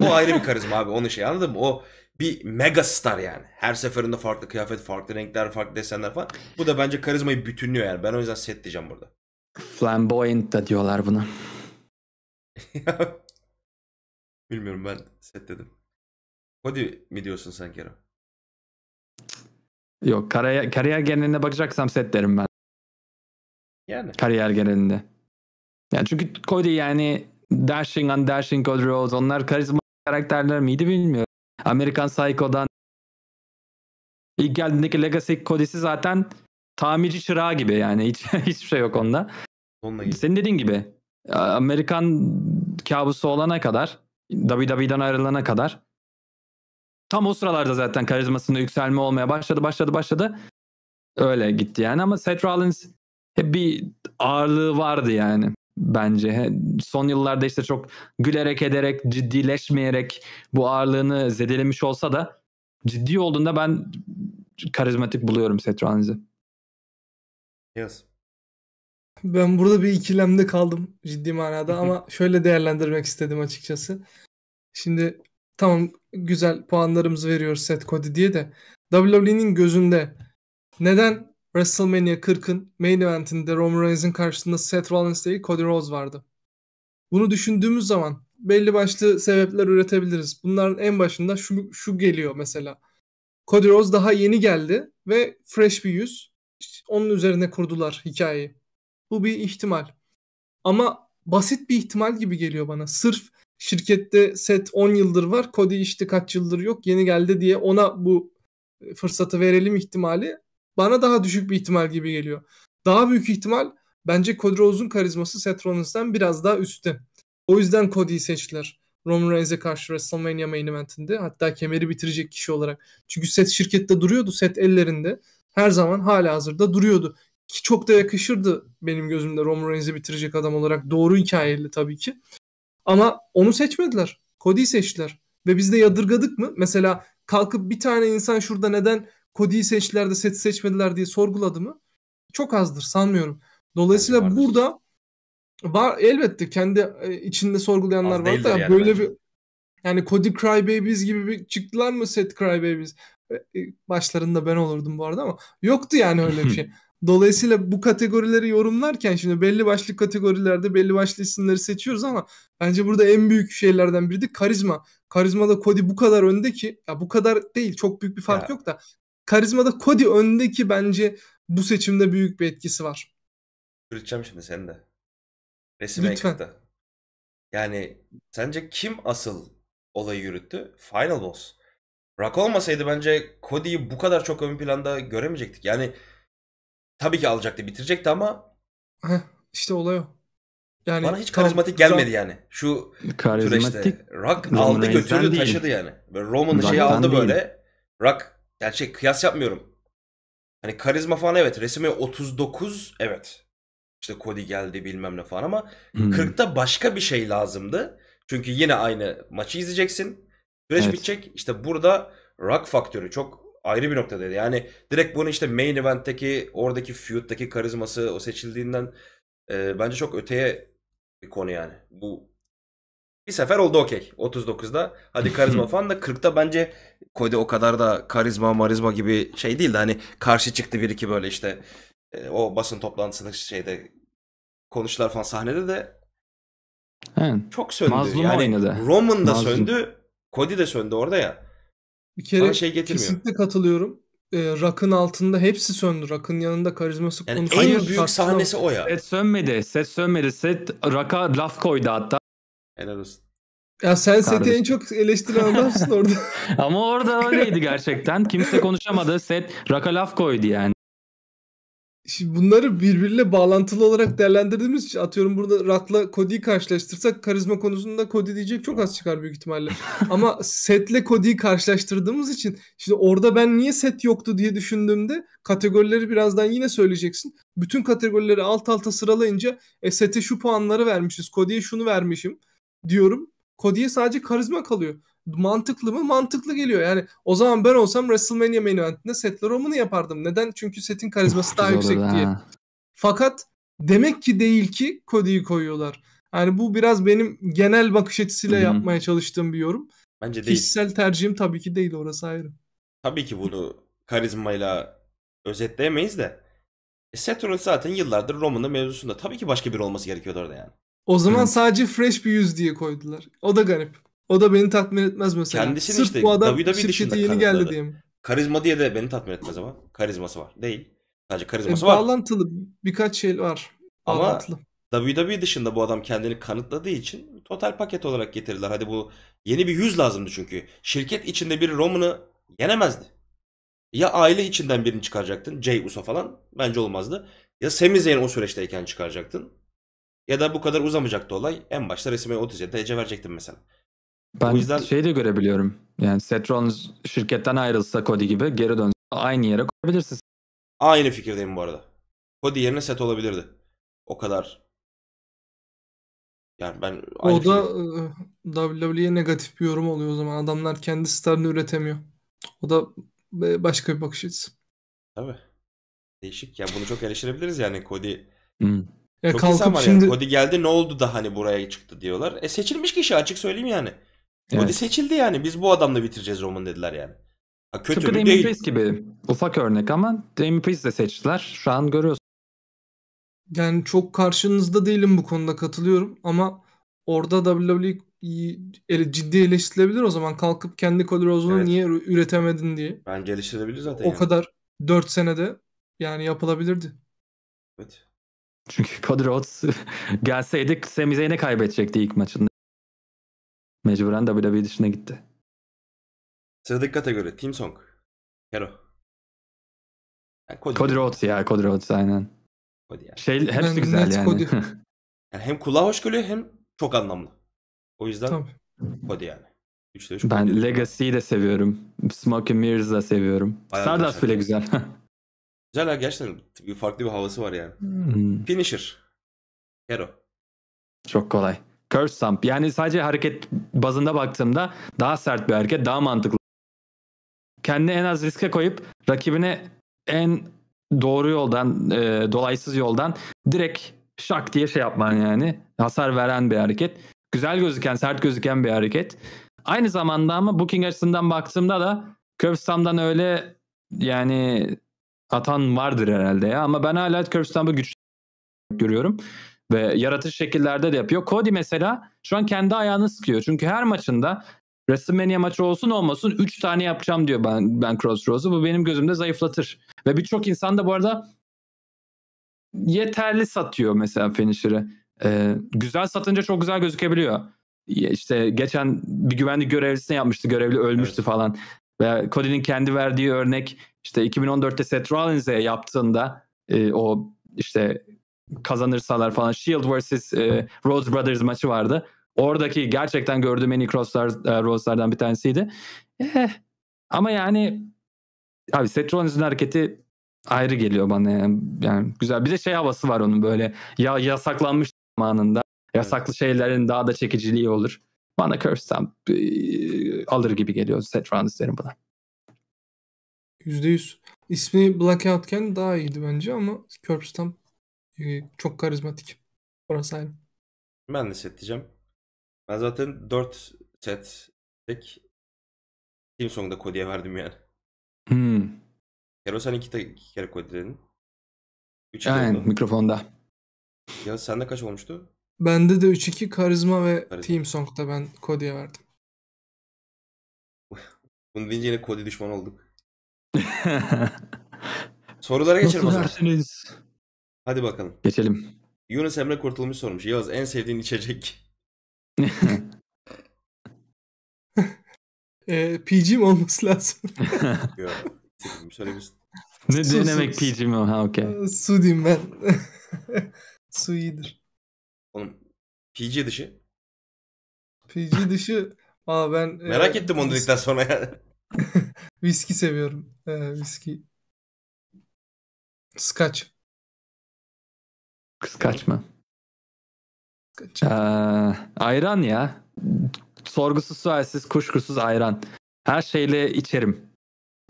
Bu (laughs) ayrı bir karizma abi onu şey anladın mı? O bir mega star yani. Her seferinde farklı kıyafet, farklı renkler, farklı desenler falan. Bu da bence karizmayı bütünlüyor yani. Ben o yüzden set diyeceğim burada. Flamboyant da diyorlar buna. (laughs) Bilmiyorum ben set dedim. Kodi mi diyorsun sen Kerem? Yok kariyer, kariyer geneline bakacaksam set derim ben. Yani. Kariyer genelinde. Yani çünkü Cody yani Dashing and Dashing Cody Rhodes onlar karizma karakterler miydi bilmiyorum. Amerikan Psycho'dan ilk geldiğindeki Legacy Cody'si zaten tamirci çırağı gibi yani hiç (laughs) hiçbir şey yok onda. Onunla gibi. Senin dediğin gibi Amerikan kabusu olana kadar WWE'den ayrılana kadar tam o sıralarda zaten karizmasında yükselme olmaya başladı başladı başladı. Öyle gitti yani ama Seth Rollins hep bir ağırlığı vardı yani bence. Son yıllarda işte çok gülerek ederek ciddileşmeyerek bu ağırlığını zedelemiş olsa da ciddi olduğunda ben karizmatik buluyorum Seth Rollins'i. Yes. Ben burada bir ikilemde kaldım ciddi manada ama (laughs) şöyle değerlendirmek istedim açıkçası. Şimdi tamam güzel puanlarımızı veriyoruz set kodi diye de WWE'nin gözünde neden WrestleMania 40'ın main eventinde Roman Reigns'in karşısında Seth Rollins değil Cody Rhodes vardı? Bunu düşündüğümüz zaman belli başlı sebepler üretebiliriz. Bunların en başında şu, şu geliyor mesela. Cody Rhodes daha yeni geldi ve fresh bir yüz. İşte onun üzerine kurdular hikayeyi. Bu bir ihtimal. Ama basit bir ihtimal gibi geliyor bana. Sırf şirkette set 10 yıldır var. Cody işte kaç yıldır yok. Yeni geldi diye ona bu e, fırsatı verelim ihtimali bana daha düşük bir ihtimal gibi geliyor. Daha büyük ihtimal bence Cody Rhodes'un karizması Seth Rollins'ten biraz daha üstte. O yüzden Cody'yi seçtiler. Roman Reigns'e karşı WrestleMania main eventinde hatta kemeri bitirecek kişi olarak. Çünkü set şirkette duruyordu. Set ellerinde. Her zaman hala hazırda duruyordu. Ki çok da yakışırdı benim gözümde Roman Reigns'i bitirecek adam olarak. Doğru hikayeli tabii ki. Ama onu seçmediler. Cody'yi seçtiler. Ve biz de yadırgadık mı? Mesela kalkıp bir tane insan şurada neden Cody'yi seçtiler de seti seçmediler diye sorguladı mı? Çok azdır sanmıyorum. Dolayısıyla Bence burada var elbette kendi e, içinde sorgulayanlar Az var da yani böyle bence. bir yani Cody Crybabies gibi bir çıktılar mı set Crybabies? E, e, başlarında ben olurdum bu arada ama yoktu yani öyle bir şey. (laughs) Dolayısıyla bu kategorileri yorumlarken şimdi belli başlı kategorilerde belli başlı isimleri seçiyoruz ama bence burada en büyük şeylerden biri de karizma. Karizmada Cody bu kadar önde ki ya bu kadar değil çok büyük bir fark ya. yok da karizmada Cody önde ki bence bu seçimde büyük bir etkisi var. Yürüteceğim şimdi sen de. Resim Lütfen. Ekranda. Yani sence kim asıl olayı yürüttü? Final Boss. Rock olmasaydı bence Cody'yi bu kadar çok ön planda göremeyecektik. Yani Tabii ki alacaktı bitirecekti ama. Heh, işte olay o. Yani bana hiç karizmatik tam, gelmedi yani. Şu karizmatik süreçte. Rock Roman aldı götürdü değil. taşıdı yani. Böyle Roman şeyi aldı böyle. Değil. gerçek yani şey kıyas yapmıyorum. Hani karizma falan evet. Resime 39 evet. İşte Cody geldi bilmem ne falan ama hmm. 40'ta başka bir şey lazımdı. Çünkü yine aynı maçı izleyeceksin. Süreç evet. bitecek. İşte burada Rock faktörü çok ayrı bir noktadaydı. Yani direkt bunu işte main event'teki oradaki feud'daki karizması o seçildiğinden e, bence çok öteye bir konu yani. Bu bir sefer oldu okey. 39'da. Hadi (laughs) karizma falan da 40'ta bence Cody o kadar da karizma marizma gibi şey değildi. Hani karşı çıktı bir iki böyle işte e, o basın toplantısında şeyde konuşlar falan sahnede de He. çok söndü. Mazlum yani oynadı. Roman da söndü. Cody de söndü orada ya. Bir kere Sana şey getirmiyor. kesinlikle katılıyorum. E, Rock'ın altında hepsi söndü. rakın yanında karizması yani konusu. En Hayır, büyük sahnesi o ya. Set sönmedi. Set sönmedi. Set Rock'a laf koydu hatta. Helal olsun. Ya sen seti en çok eleştiren adamsın orada. (laughs) Ama orada öyleydi gerçekten. Kimse konuşamadı. Set Rock'a laf koydu yani. Şimdi bunları birbiriyle bağlantılı olarak değerlendirdiğimiz için atıyorum burada Rat'la Cody'yi karşılaştırsak karizma konusunda Cody diyecek çok az çıkar büyük ihtimalle. (laughs) Ama Set'le Cody'yi karşılaştırdığımız için şimdi orada ben niye Set yoktu diye düşündüğümde kategorileri birazdan yine söyleyeceksin. Bütün kategorileri alt alta sıralayınca e, Set'e şu puanları vermişiz, Cody'ye şunu vermişim diyorum. Cody'ye sadece karizma kalıyor mantıklı mı? Mantıklı geliyor. Yani o zaman ben olsam WrestleMania main eventinde Seth Roman'ı yapardım. Neden? Çünkü Seth'in karizması daha yüksek diye. Fakat demek ki değil ki Cody'yi koyuyorlar. Yani bu biraz benim genel bakış açısıyla yapmaya çalıştığım bir yorum. Bence Kişisel değil. Kişisel tercihim tabii ki değil orası ayrı. Tabii ki bunu karizmayla özetleyemeyiz de. E, Seth Rollins zaten yıllardır Roman'ın mevzusunda. Tabii ki başka biri olması gerekiyordu orada yani. O zaman sadece fresh bir yüz diye koydular. O da garip. O da beni tatmin etmez mesela. Kendisini Sırf işte bu adam WWE şirkete yeni geldi diye Karizma diye de beni tatmin etmez ama. Karizması var. Değil. Sadece karizması e, var. Bağlantılı birkaç şey var. Ama bağlantılı. WWE dışında bu adam kendini kanıtladığı için total paket olarak getirdiler. Hadi bu yeni bir yüz lazımdı çünkü. Şirket içinde bir Roman'ı yenemezdi. Ya aile içinden birini çıkaracaktın. Jay Uso falan. Bence olmazdı. Ya Sami Zayn o süreçteyken çıkaracaktın. Ya da bu kadar uzamayacaktı olay. En başta resmi 37'de Ece verecektin mesela. Ben o yüzden... şey de görebiliyorum. Yani Seth Rollins şirketten ayrılsa Cody gibi geri dönse aynı yere koyabilirsin. Aynı fikirdeyim bu arada. Cody yerine set olabilirdi. O kadar. Yani ben aynı O da fikir... E, WWE'ye negatif bir yorum oluyor o zaman. Adamlar kendi starını üretemiyor. O da e, başka bir bakış açısı. Tabii. Değişik. Ya bunu çok eleştirebiliriz yani Cody. Hmm. Ya çok insan var şimdi... yani. Cody geldi ne oldu da hani buraya çıktı diyorlar. E seçilmiş kişi açık söyleyeyim yani. Evet. da seçildi yani. Biz bu adamla bitireceğiz Roman dediler yani. Ha, kötü Tıpkı Damien değil. Priest gibi ufak örnek ama Damien Priest de seçtiler. Şu an görüyorsun. Yani çok karşınızda değilim bu konuda katılıyorum ama orada WWE ele, ciddi eleştirilebilir o zaman kalkıp kendi Cody Rhodes'unu evet. niye üretemedin diye. Bence eleştirilebilir zaten. O yani. kadar 4 senede yani yapılabilirdi. Evet. Çünkü (laughs) Cody Rhodes (laughs) gelseydik Sami Zayn'e kaybedecekti ilk maçında. Mecburen WWE dışına gitti. Sıradaki kategori Team Song. Hero. Yani Cody. Cody Rhodes ya Cody Rhodes aynen. Cody yani. Şey, hepsi yani, güzel yani. Cody. (laughs) yani. Hem kulağa hoş geliyor hem çok anlamlı. O yüzden Tabii. Cody yani. Üçte üç ben Cody. Legacy'yi de seviyorum. Smoke Mirrors da seviyorum. Bayağı Stardust bile güzel. (laughs) güzel ha gerçekten farklı bir havası var yani. Hmm. Finisher. Hero. Çok kolay. Curse Stamp. Yani sadece hareket bazında baktığımda daha sert bir hareket, daha mantıklı. Kendini en az riske koyup rakibine en doğru yoldan, e, dolaysız yoldan direkt şak diye şey yapman yani. Hasar veren bir hareket. Güzel gözüken, sert gözüken bir hareket. Aynı zamanda ama booking açısından baktığımda da Curve öyle yani atan vardır herhalde ya. Ama ben hala Curve güçlü görüyorum. Ve yaratıcı şekillerde de yapıyor. Cody mesela şu an kendi ayağını sıkıyor. Çünkü her maçında WrestleMania maçı olsun olmasın 3 tane yapacağım diyor ben ben Crossroads'u. Bu benim gözümde zayıflatır. Ve birçok insan da bu arada yeterli satıyor mesela finisher'ı. Ee, güzel satınca çok güzel gözükebiliyor. İşte geçen bir güvenlik görevlisine yapmıştı. Görevli ölmüştü evet. falan. ve Cody'nin kendi verdiği örnek işte 2014'te Seth Rollins'e yaptığında e, o işte kazanırsalar falan. Shield vs. E, Rose Brothers maçı vardı. Oradaki gerçekten gördüğüm en iyi crosslar, e, Rose'lardan bir tanesiydi. Eh, ama yani abi Seth Rollins'in hareketi ayrı geliyor bana yani. yani güzel. Bir de şey havası var onun böyle ya yasaklanmış zamanında. Yasaklı şeylerin daha da çekiciliği olur. Bana curve stamp e, alır gibi geliyor Seth Rollins'lerin buna. %100. İsmi Blackoutken daha iyiydi bence ama curve stamp ee, çok karizmatik. Orası ayrı. Ben de set diyeceğim. Ben zaten 4 set tek Team Song'da Cody'ye verdim yani. Hmm. Kero sen iki, iki kere Cody dedin. Üç Aynen oldu. mikrofonda. Ya sende kaç olmuştu? Bende de 3-2 karizma ve karizma. Team Song'da ben Cody'ye verdim. (laughs) Bunu deyince yine Cody düşman olduk. (laughs) Sorulara geçelim o zaman. Hadi bakalım. Geçelim. Yunus Emre Kurtulmuş sormuş. Yağız en sevdiğin içecek. (laughs) e, PG'm olması lazım. (laughs) Yok. Söylemişsin. Ne, su, demek PG'm o? Ha okey. Su diyeyim ben. (laughs) su iyidir. Oğlum PG dışı? PG dışı Aa ben merak e, ettim onu dedikten sonra yani. viski seviyorum. Ee, viski. Scotch. Kız kaçma. Ee, ayran ya. Sorgusuz sualsiz kuşkusuz ayran. Her şeyle içerim.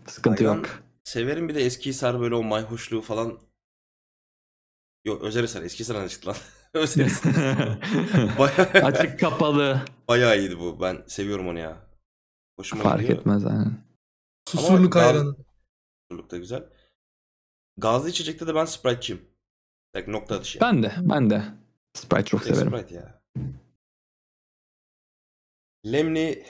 Sıkıntı ayran, yok. Severim bir de eski sar böyle o mayhoşluğu falan. Yok özel Eser eski sarı açık lan. (laughs) (laughs) Bayağı... Açık kapalı. Bayağı iyiydi bu. Ben seviyorum onu ya. Hoşuma Fark gidiyor. etmez aynen. Susurluk ayranı. Susurluk da güzel. Gazlı içecekte de ben Sprite'ciyim. Tek nokta atışı. Ben de ben de. Sprite çok Sprite severim. Sprite ya. Lemni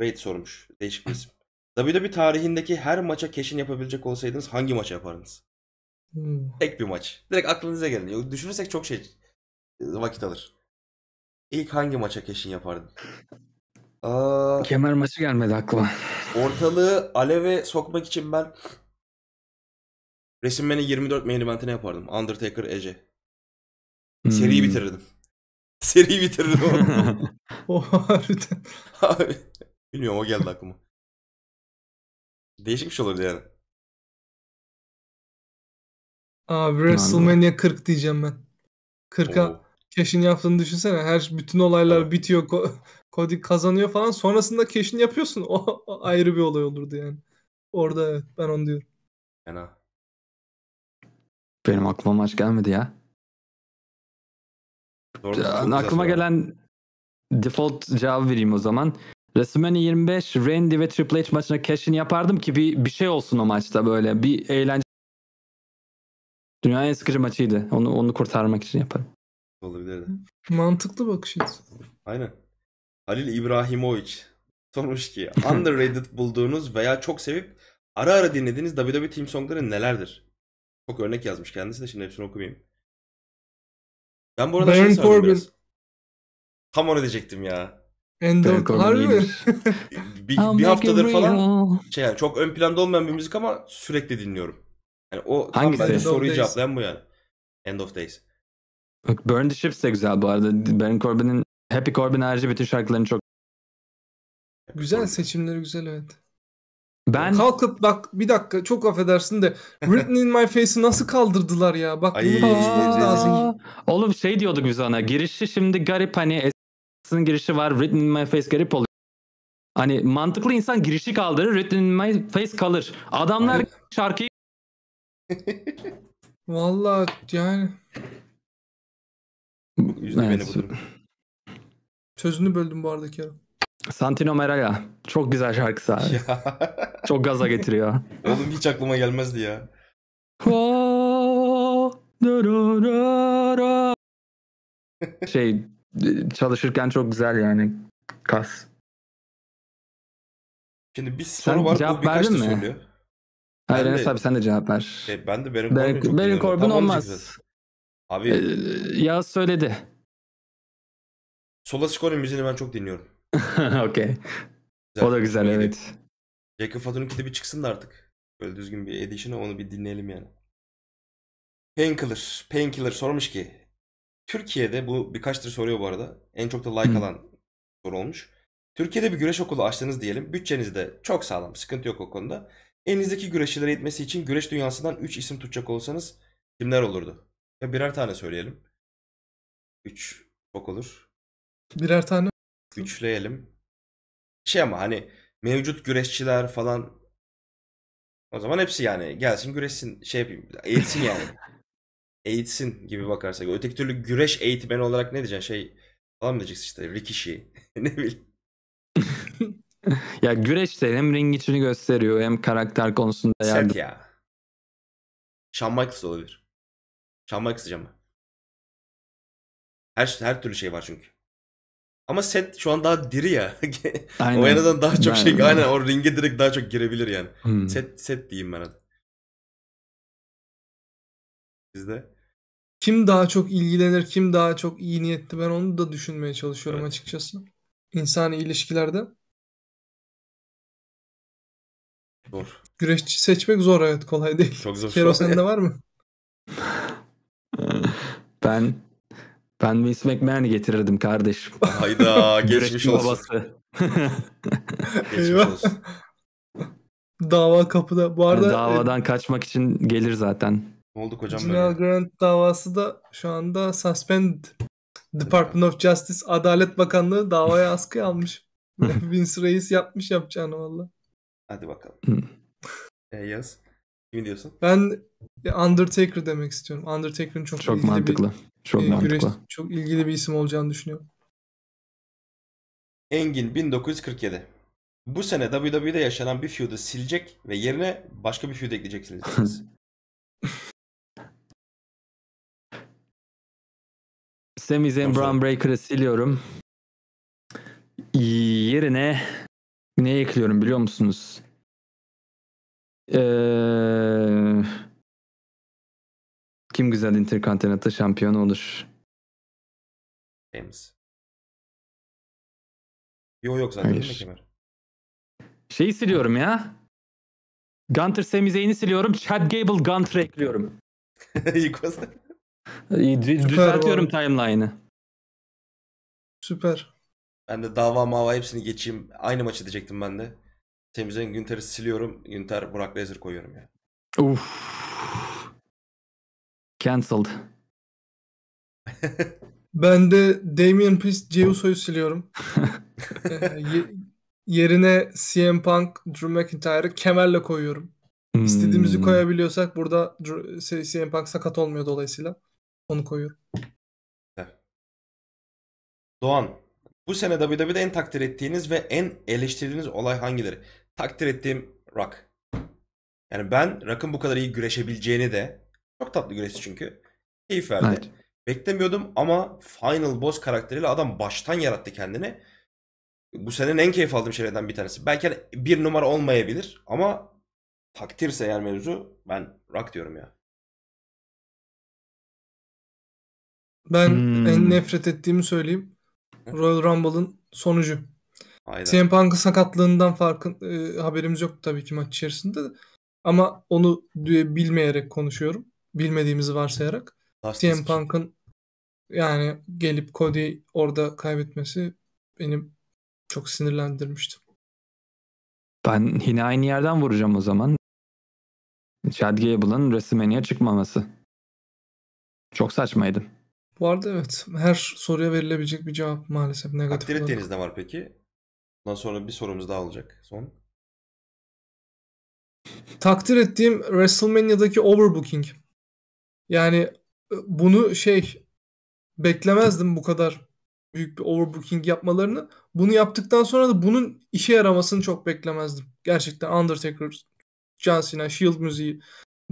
Wade sormuş. Değişik bir isim. WWE tarihindeki her maça keşin yapabilecek olsaydınız hangi maçı yapardınız? Hmm. Tek bir maç. Direkt aklınıza gelin. Düşünürsek çok şey vakit alır. İlk hangi maça keşin yapardın? Aa, Kemer maçı gelmedi aklıma. Ortalığı aleve sokmak için ben Resim beni 24 main eventine yapardım. Undertaker Ece. Hmm. Seriyi bitirirdim. (laughs) Seriyi bitirirdim. (laughs) o harbiden. Abi. Bilmiyorum o geldi aklıma. Değişik bir şey olurdu yani. Abi WrestleMania 40 diyeceğim ben. 40'a keşin yaptığını düşünsene. Her bütün olaylar evet. bitiyor. Cody kazanıyor falan. Sonrasında keşin yapıyorsun. O, (laughs) o ayrı bir olay olurdu yani. Orada evet ben onu diyorum. Fena. Benim aklıma maç gelmedi ya. Doğru, yani aklıma gelen default cevap vereyim o zaman. WrestleMania 25 Randy ve Triple H maçına cashin yapardım ki bir, bir şey olsun o maçta böyle. Bir eğlence. Dünyanın en sıkıcı maçıydı. Onu, onu kurtarmak için yaparım. Olabilir de. Mantıklı bakış açısı. Aynen. Halil İbrahimovic sormuş ki (laughs) underrated bulduğunuz veya çok sevip ara ara dinlediğiniz WWE Team Song'ları nelerdir? Çok örnek yazmış kendisi de şimdi hepsini okumayayım. Ben bu arada Baron şey Corbin. biraz. Tam onu diyecektim ya. Baron Endo Corbin harbi (laughs) Bir, bir make it haftadır falan şey yani çok ön planda olmayan bir müzik ama sürekli dinliyorum. Yani o tam bence soruyu Days. cevaplayan bu yani. End of Days. Bak Burn the Ships de güzel bu arada. Baron Corbin'in Happy Corbin harici bütün şarkılarını çok Güzel seçimleri güzel evet. Ben kalkıp bak bir dakika çok affedersin de Written in my face'i nasıl kaldırdılar ya? Bak bunu lazım. Oğlum şey diyorduk biz ona. Girişi şimdi garip hani S'ın girişi var. Written in my face garip oluyor. Hani mantıklı insan girişi kaldırır. Written in my face kalır. Adamlar şarkıyı (laughs) Vallahi yani Yüzünü evet. beni Sözünü böldüm bu aradaki yarım. Santino Meraya. Çok güzel şarkısı abi. Çok gaza getiriyor. (laughs) Oğlum hiç aklıma gelmezdi ya. şey çalışırken çok güzel yani kas. Şimdi bir soru Sen var. Cevap verdin mi? söylüyor. Hayır Enes abi sen de cevap ver. E, ben de Baron Corbin, Baron, Baron Corbin tamam olmaz. Abi. E, Yağız söyledi. Sola Score'un müziğini ben çok dinliyorum. (laughs) Okey. O da güzel Neydi? evet. Jacob Fatu'nunki de bir çıksın da artık. Böyle düzgün bir edition'a onu bir dinleyelim yani. Painkiller, Painkiller sormuş ki Türkiye'de bu birkaç tır soruyor bu arada. En çok da like hmm. alan soru olmuş. Türkiye'de bir güreş okulu açtınız diyelim. Bütçeniz de çok sağlam. Sıkıntı yok o konuda. Elinizdeki güreşçileri etmesi için güreş dünyasından 3 isim tutacak olsanız kimler olurdu? Ya birer tane söyleyelim. 3 çok olur. Birer tane güçleyelim. Şey ama hani mevcut güreşçiler falan o zaman hepsi yani gelsin güreşsin şey yapayım eğitsin yani. (laughs) eğitsin gibi bakarsak. Öteki türlü güreş eğitmeni olarak ne diyeceksin şey falan mı diyeceksin işte Rikishi (laughs) ne bileyim. (laughs) ya güreş de hem ring içini gösteriyor hem karakter konusunda yardım. Sert ya. Shawn Michaels olabilir. Shawn Michaels diyeceğim Her, her türlü şey var çünkü. Ama set şu an daha diri ya. (laughs) aynen. O yanadan daha çok şey. Aynen. aynen o ringe direkt daha çok girebilir yani. Hmm. Set set diyeyim ben hadi. Sizde? Kim daha çok ilgilenir, kim daha çok iyi niyetli ben onu da düşünmeye çalışıyorum evet. açıkçası. İnsan ilişkilerde. Zor. Güreşçi seçmek zor evet kolay değil. Çok zor. Kero sende var mı? ben ben Vince McMahon'ı getirirdim kardeşim. (laughs) Hayda geçmiş olsun. Babası. (laughs) geçmiş olsun. (laughs) Dava kapıda. Bu arada yani e, davadan e, kaçmak için gelir zaten. Ne oldu hocam General böyle? Grant davası da şu anda suspend. Department of Justice Adalet Bakanlığı davaya askıya almış. Vince Reis yapmış yapacağını valla. Hadi bakalım. Hmm. e yaz. Kimi diyorsun? Ben Undertaker demek istiyorum. Undertaker'ın çok, çok ilgili mantıklı. Bir, çok e, mantıklı. Güreş, çok ilgili bir isim olacağını düşünüyorum. Engin 1947. Bu sene WWE'de yaşanan bir feud'u silecek ve yerine başka bir feud ekleyeceksiniz. (laughs) Sami Zayn Brown Breaker'ı siliyorum. Yerine ne ekliyorum biliyor musunuz? Ee, kim güzel Intercontinental şampiyon olur? James. Yo yok zaten Hayır. Şeyi siliyorum ya. Gunter Sami siliyorum. Chad Gable Gunter ekliyorum. (laughs) Yıkmasın. Düzeltiyorum timeline'ı. Süper. Ben de dava mava hepsini geçeyim. Aynı maçı diyecektim ben de. Temizden Günter'i siliyorum. Günter Burak Lezer koyuyorum ya. Yani. Uf. Cancelled. (laughs) ben de Damian Priest, Jey siliyorum. (laughs) Ee, yerine CM Punk, Drew McIntyre'ı kemerle koyuyorum. İstediğimizi hmm. koyabiliyorsak burada şey, CM Punk sakat olmuyor dolayısıyla. Onu koyuyorum. Doğan, bu sene WWE'de en takdir ettiğiniz ve en eleştirdiğiniz olay hangileri? takdir ettiğim Rock. Yani ben Rock'ın bu kadar iyi güreşebileceğini de çok tatlı güreşi çünkü. Keyif verdi. Evet. Beklemiyordum ama Final Boss karakteriyle adam baştan yarattı kendini. Bu senenin en keyif aldığım şeylerden bir tanesi. Belki hani bir numara olmayabilir ama takdirse eğer mevzu ben Rock diyorum ya. Ben hmm. en nefret ettiğimi söyleyeyim. Royal Rumble'ın sonucu. Aynen. CM Punk'ın sakatlığından farkın e, haberimiz yok tabii ki maç içerisinde. De. Ama onu bilmeyerek konuşuyorum. Bilmediğimizi varsayarak. Lastis CM Punk'ın yani gelip Cody orada kaybetmesi beni çok sinirlendirmişti. Ben yine aynı yerden vuracağım o zaman. Chad Gable'ın WrestleMania çıkmaması. Çok saçmaydı. Bu arada evet. Her soruya verilebilecek bir cevap maalesef negatif. Akdeniz Deniz'de var peki? Ondan sonra bir sorumuz daha olacak. Son. Takdir ettiğim WrestleMania'daki overbooking. Yani e, bunu şey beklemezdim bu kadar büyük bir overbooking yapmalarını. Bunu yaptıktan sonra da bunun işe yaramasını çok beklemezdim. Gerçekten Undertaker, John Cena, Shield müziği,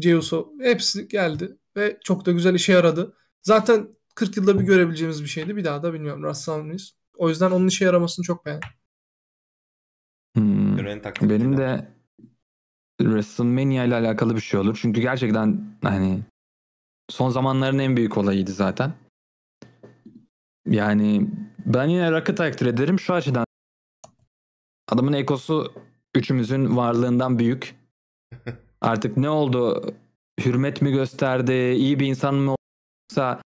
Jey Uso hepsi geldi ve çok da güzel işe yaradı. Zaten 40 yılda bir görebileceğimiz bir şeydi. Bir daha da bilmiyorum rastlanmayız. O yüzden onun işe yaramasını çok beğendim. Hmm. Benim de WrestleMania ile alakalı bir şey olur. Çünkü gerçekten hani son zamanların en büyük olayıydı zaten. Yani ben yine Rock'ı takdir ederim şu açıdan. Adamın ekosu üçümüzün varlığından büyük. (laughs) Artık ne oldu? Hürmet mi gösterdi? İyi bir insan mı olsa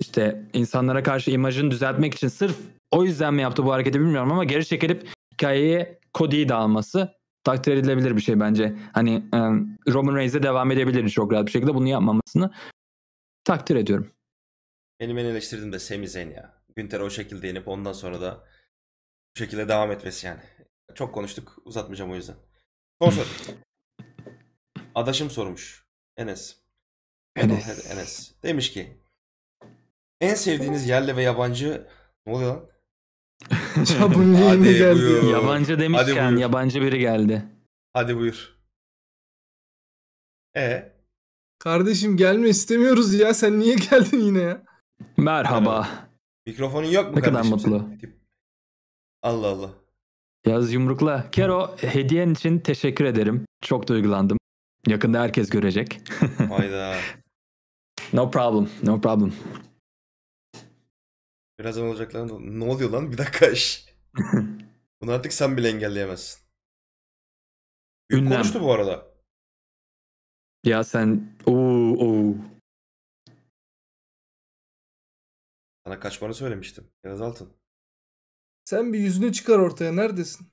işte insanlara karşı imajını düzeltmek için sırf o yüzden mi yaptı bu hareketi bilmiyorum ama geri çekilip hikayeye Cody'yi de alması takdir edilebilir bir şey bence. Hani e, Roman Reigns'e devam edebilir çok rahat bir şekilde bunu yapmamasını takdir ediyorum. Benim en eleştirdiğim de Sami Zayn ya. Günter o şekilde inip ondan sonra da bu şekilde devam etmesi yani. Çok konuştuk uzatmayacağım o yüzden. Son soru. (laughs) Adaşım sormuş. Enes. Enes. Enes. Demiş ki en sevdiğiniz yerli ve yabancı ne oluyor lan? Çabun (laughs) yayına Hadi geldi. buyur. Yabancı demişken yabancı biri geldi. Hadi buyur. E Kardeşim gelme istemiyoruz ya. Sen niye geldin yine ya? Merhaba. mikrofonun yok mu Ne kadar mutlu. senin? Allah Allah. Yaz yumrukla. Kero hediyen için teşekkür ederim. Çok duygulandım. Yakında herkes görecek. (laughs) Hayda. No problem. No problem biraz Birazdan olacaklarını... Ne oluyor lan? Bir dakika iş. (laughs) Bunu artık sen bile engelleyemezsin. Ünlem. Konuştu bu arada. Ya sen... ooo oo. Sana kaçmanı söylemiştim. biraz Altın. Sen bir yüzünü çıkar ortaya. Neredesin?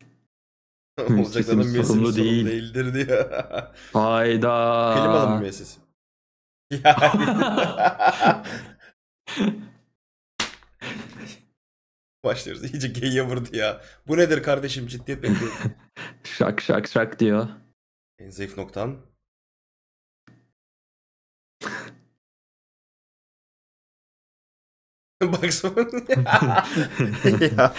(laughs) Olacaklarının müessesi sorumlu değil. değildir diyor. (laughs) Hayda. Klimalı mı müessesi? Yani başlıyoruz. (laughs) İyice geyiğe vurdu ya. Bu nedir kardeşim ciddiyet bekliyorum. (laughs) şak şak şak diyor. En zayıf noktan. (laughs) Baksana. ya.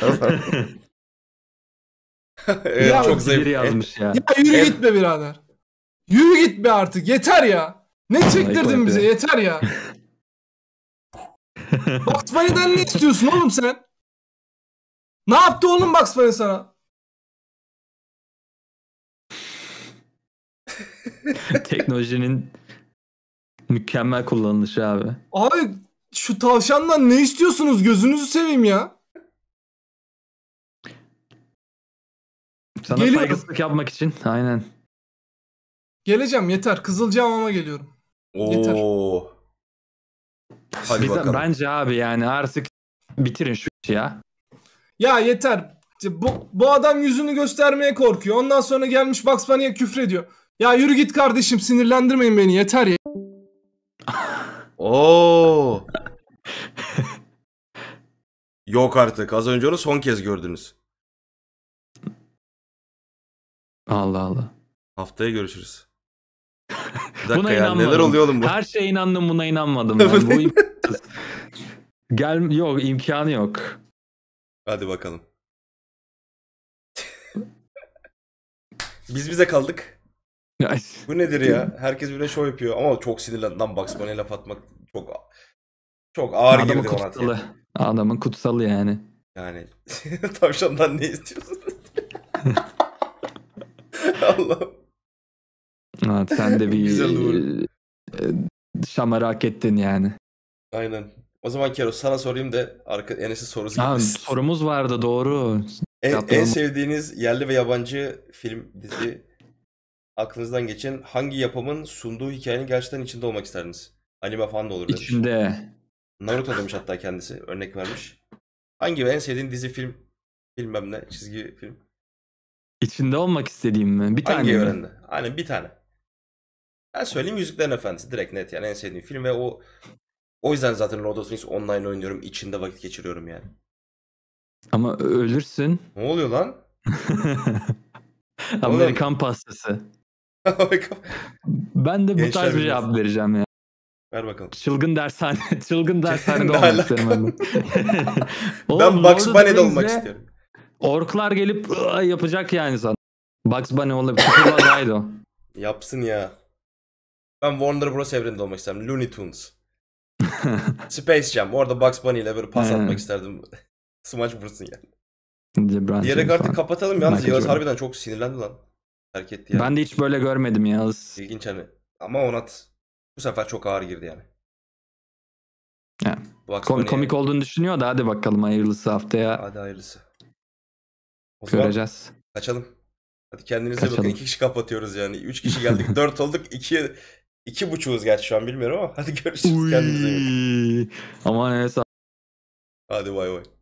evet, ya çok zayıf. yazmış ya. ya yürü en... gitme birader. Yürü gitme artık yeter ya. Ne çektirdin bize yeter ya. Batman'den ne istiyorsun oğlum sen? Ne yaptı oğlum Bugs Bunny sana? (laughs) Teknolojinin mükemmel kullanılışı abi. Abi şu tavşandan ne istiyorsunuz? Gözünüzü seveyim ya. Sana Geliyorum. saygısızlık yapmak için. Aynen. Geleceğim yeter. Kızılcam ama geliyorum. Oo. Yeter. Hadi Bence abi yani artık bitirin şu işi ya. Ya yeter. Bu, bu adam yüzünü göstermeye korkuyor. Ondan sonra gelmiş Bugs Bunny'e küfrediyor. Ya yürü git kardeşim sinirlendirmeyin beni yeter ya. (laughs) Oo. (laughs) Yok artık. Az önce onu son kez gördünüz. Allah Allah. Haftaya görüşürüz. (laughs) Bir dakika buna ya inanmadım. neler oluyor oğlum bu? Her şeye inandım buna inanmadım. Ben. bu imkansız. Gel yok imkanı yok. Hadi bakalım. Biz bize kaldık. Bu nedir ya? (laughs) Herkes böyle şov yapıyor ama çok sinirlendim. Lan Bugs Bunny'e laf atmak çok çok ağır Adamın girdi kutsalı. bana. Adamın kutsalı yani. Yani (laughs) tavşandan ne istiyorsun? (laughs) Allah. Evet, sen de bir Güzel e, şamara hak ettin yani. Aynen. O zaman Kero sana sorayım da arka Enes'in sorusu tamam, Sorumuz vardı doğru. En, en sevdiğiniz yerli ve yabancı film, dizi aklınızdan geçen hangi yapımın sunduğu hikayenin gerçekten içinde olmak isterdiniz? Anime falan da olur. Demiş. İçinde. Naruto demiş hatta kendisi örnek vermiş. Hangi en sevdiğin dizi film bilmem ne çizgi film? İçinde olmak istediğim mi? Bir hangi tane öğrendi. Aynen bir tane. Ben söyleyeyim Yüzüklerin Efendisi direkt net yani en sevdiğim film ve o o yüzden zaten Lord of the Rings online oynuyorum. içinde vakit geçiriyorum yani. Ama ölürsün. Ne oluyor lan? (laughs) Amerikan pastası. (laughs) ben de bu Gençler tarz bir cevap şey bilmez. vereceğim ya. Ver bakalım. Çılgın dershane. (laughs) Çılgın dershanede olmak istiyorum ben. ben Bugs Bunny'de olmak istiyorum. Orklar gelip yapacak yani sana. Bugs Bunny olabilir. Kusurlar Yapsın ya. Ben Warner Bros. evreninde olmak isterim. Looney Tunes. (laughs) Space Jam. Orada Bugs Bunny ile böyle pas atmak isterdim. (laughs) Smash vursun yani. Cebran Diyerek artık kapatalım yalnız Michael Yağız harbiden çok sinirlendi lan. Terk etti yani. Ben de hiç böyle görmedim Yağız. İlginç hani. Ama Onat bu sefer çok ağır girdi yani. Bugs Kom- komik olduğunu düşünüyor da hadi bakalım hayırlısı haftaya Hadi hayırlısı. O zaman göreceğiz. kaçalım. Hadi kendinize bakın. İki kişi kapatıyoruz yani. Üç kişi geldik. (laughs) Dört olduk. İkiye İki buçuğuz gerçi şu an bilmiyorum ama (laughs) hadi görüşürüz. Uy. Kendinize iyi bakın. Aman evet. Hadi bay bay.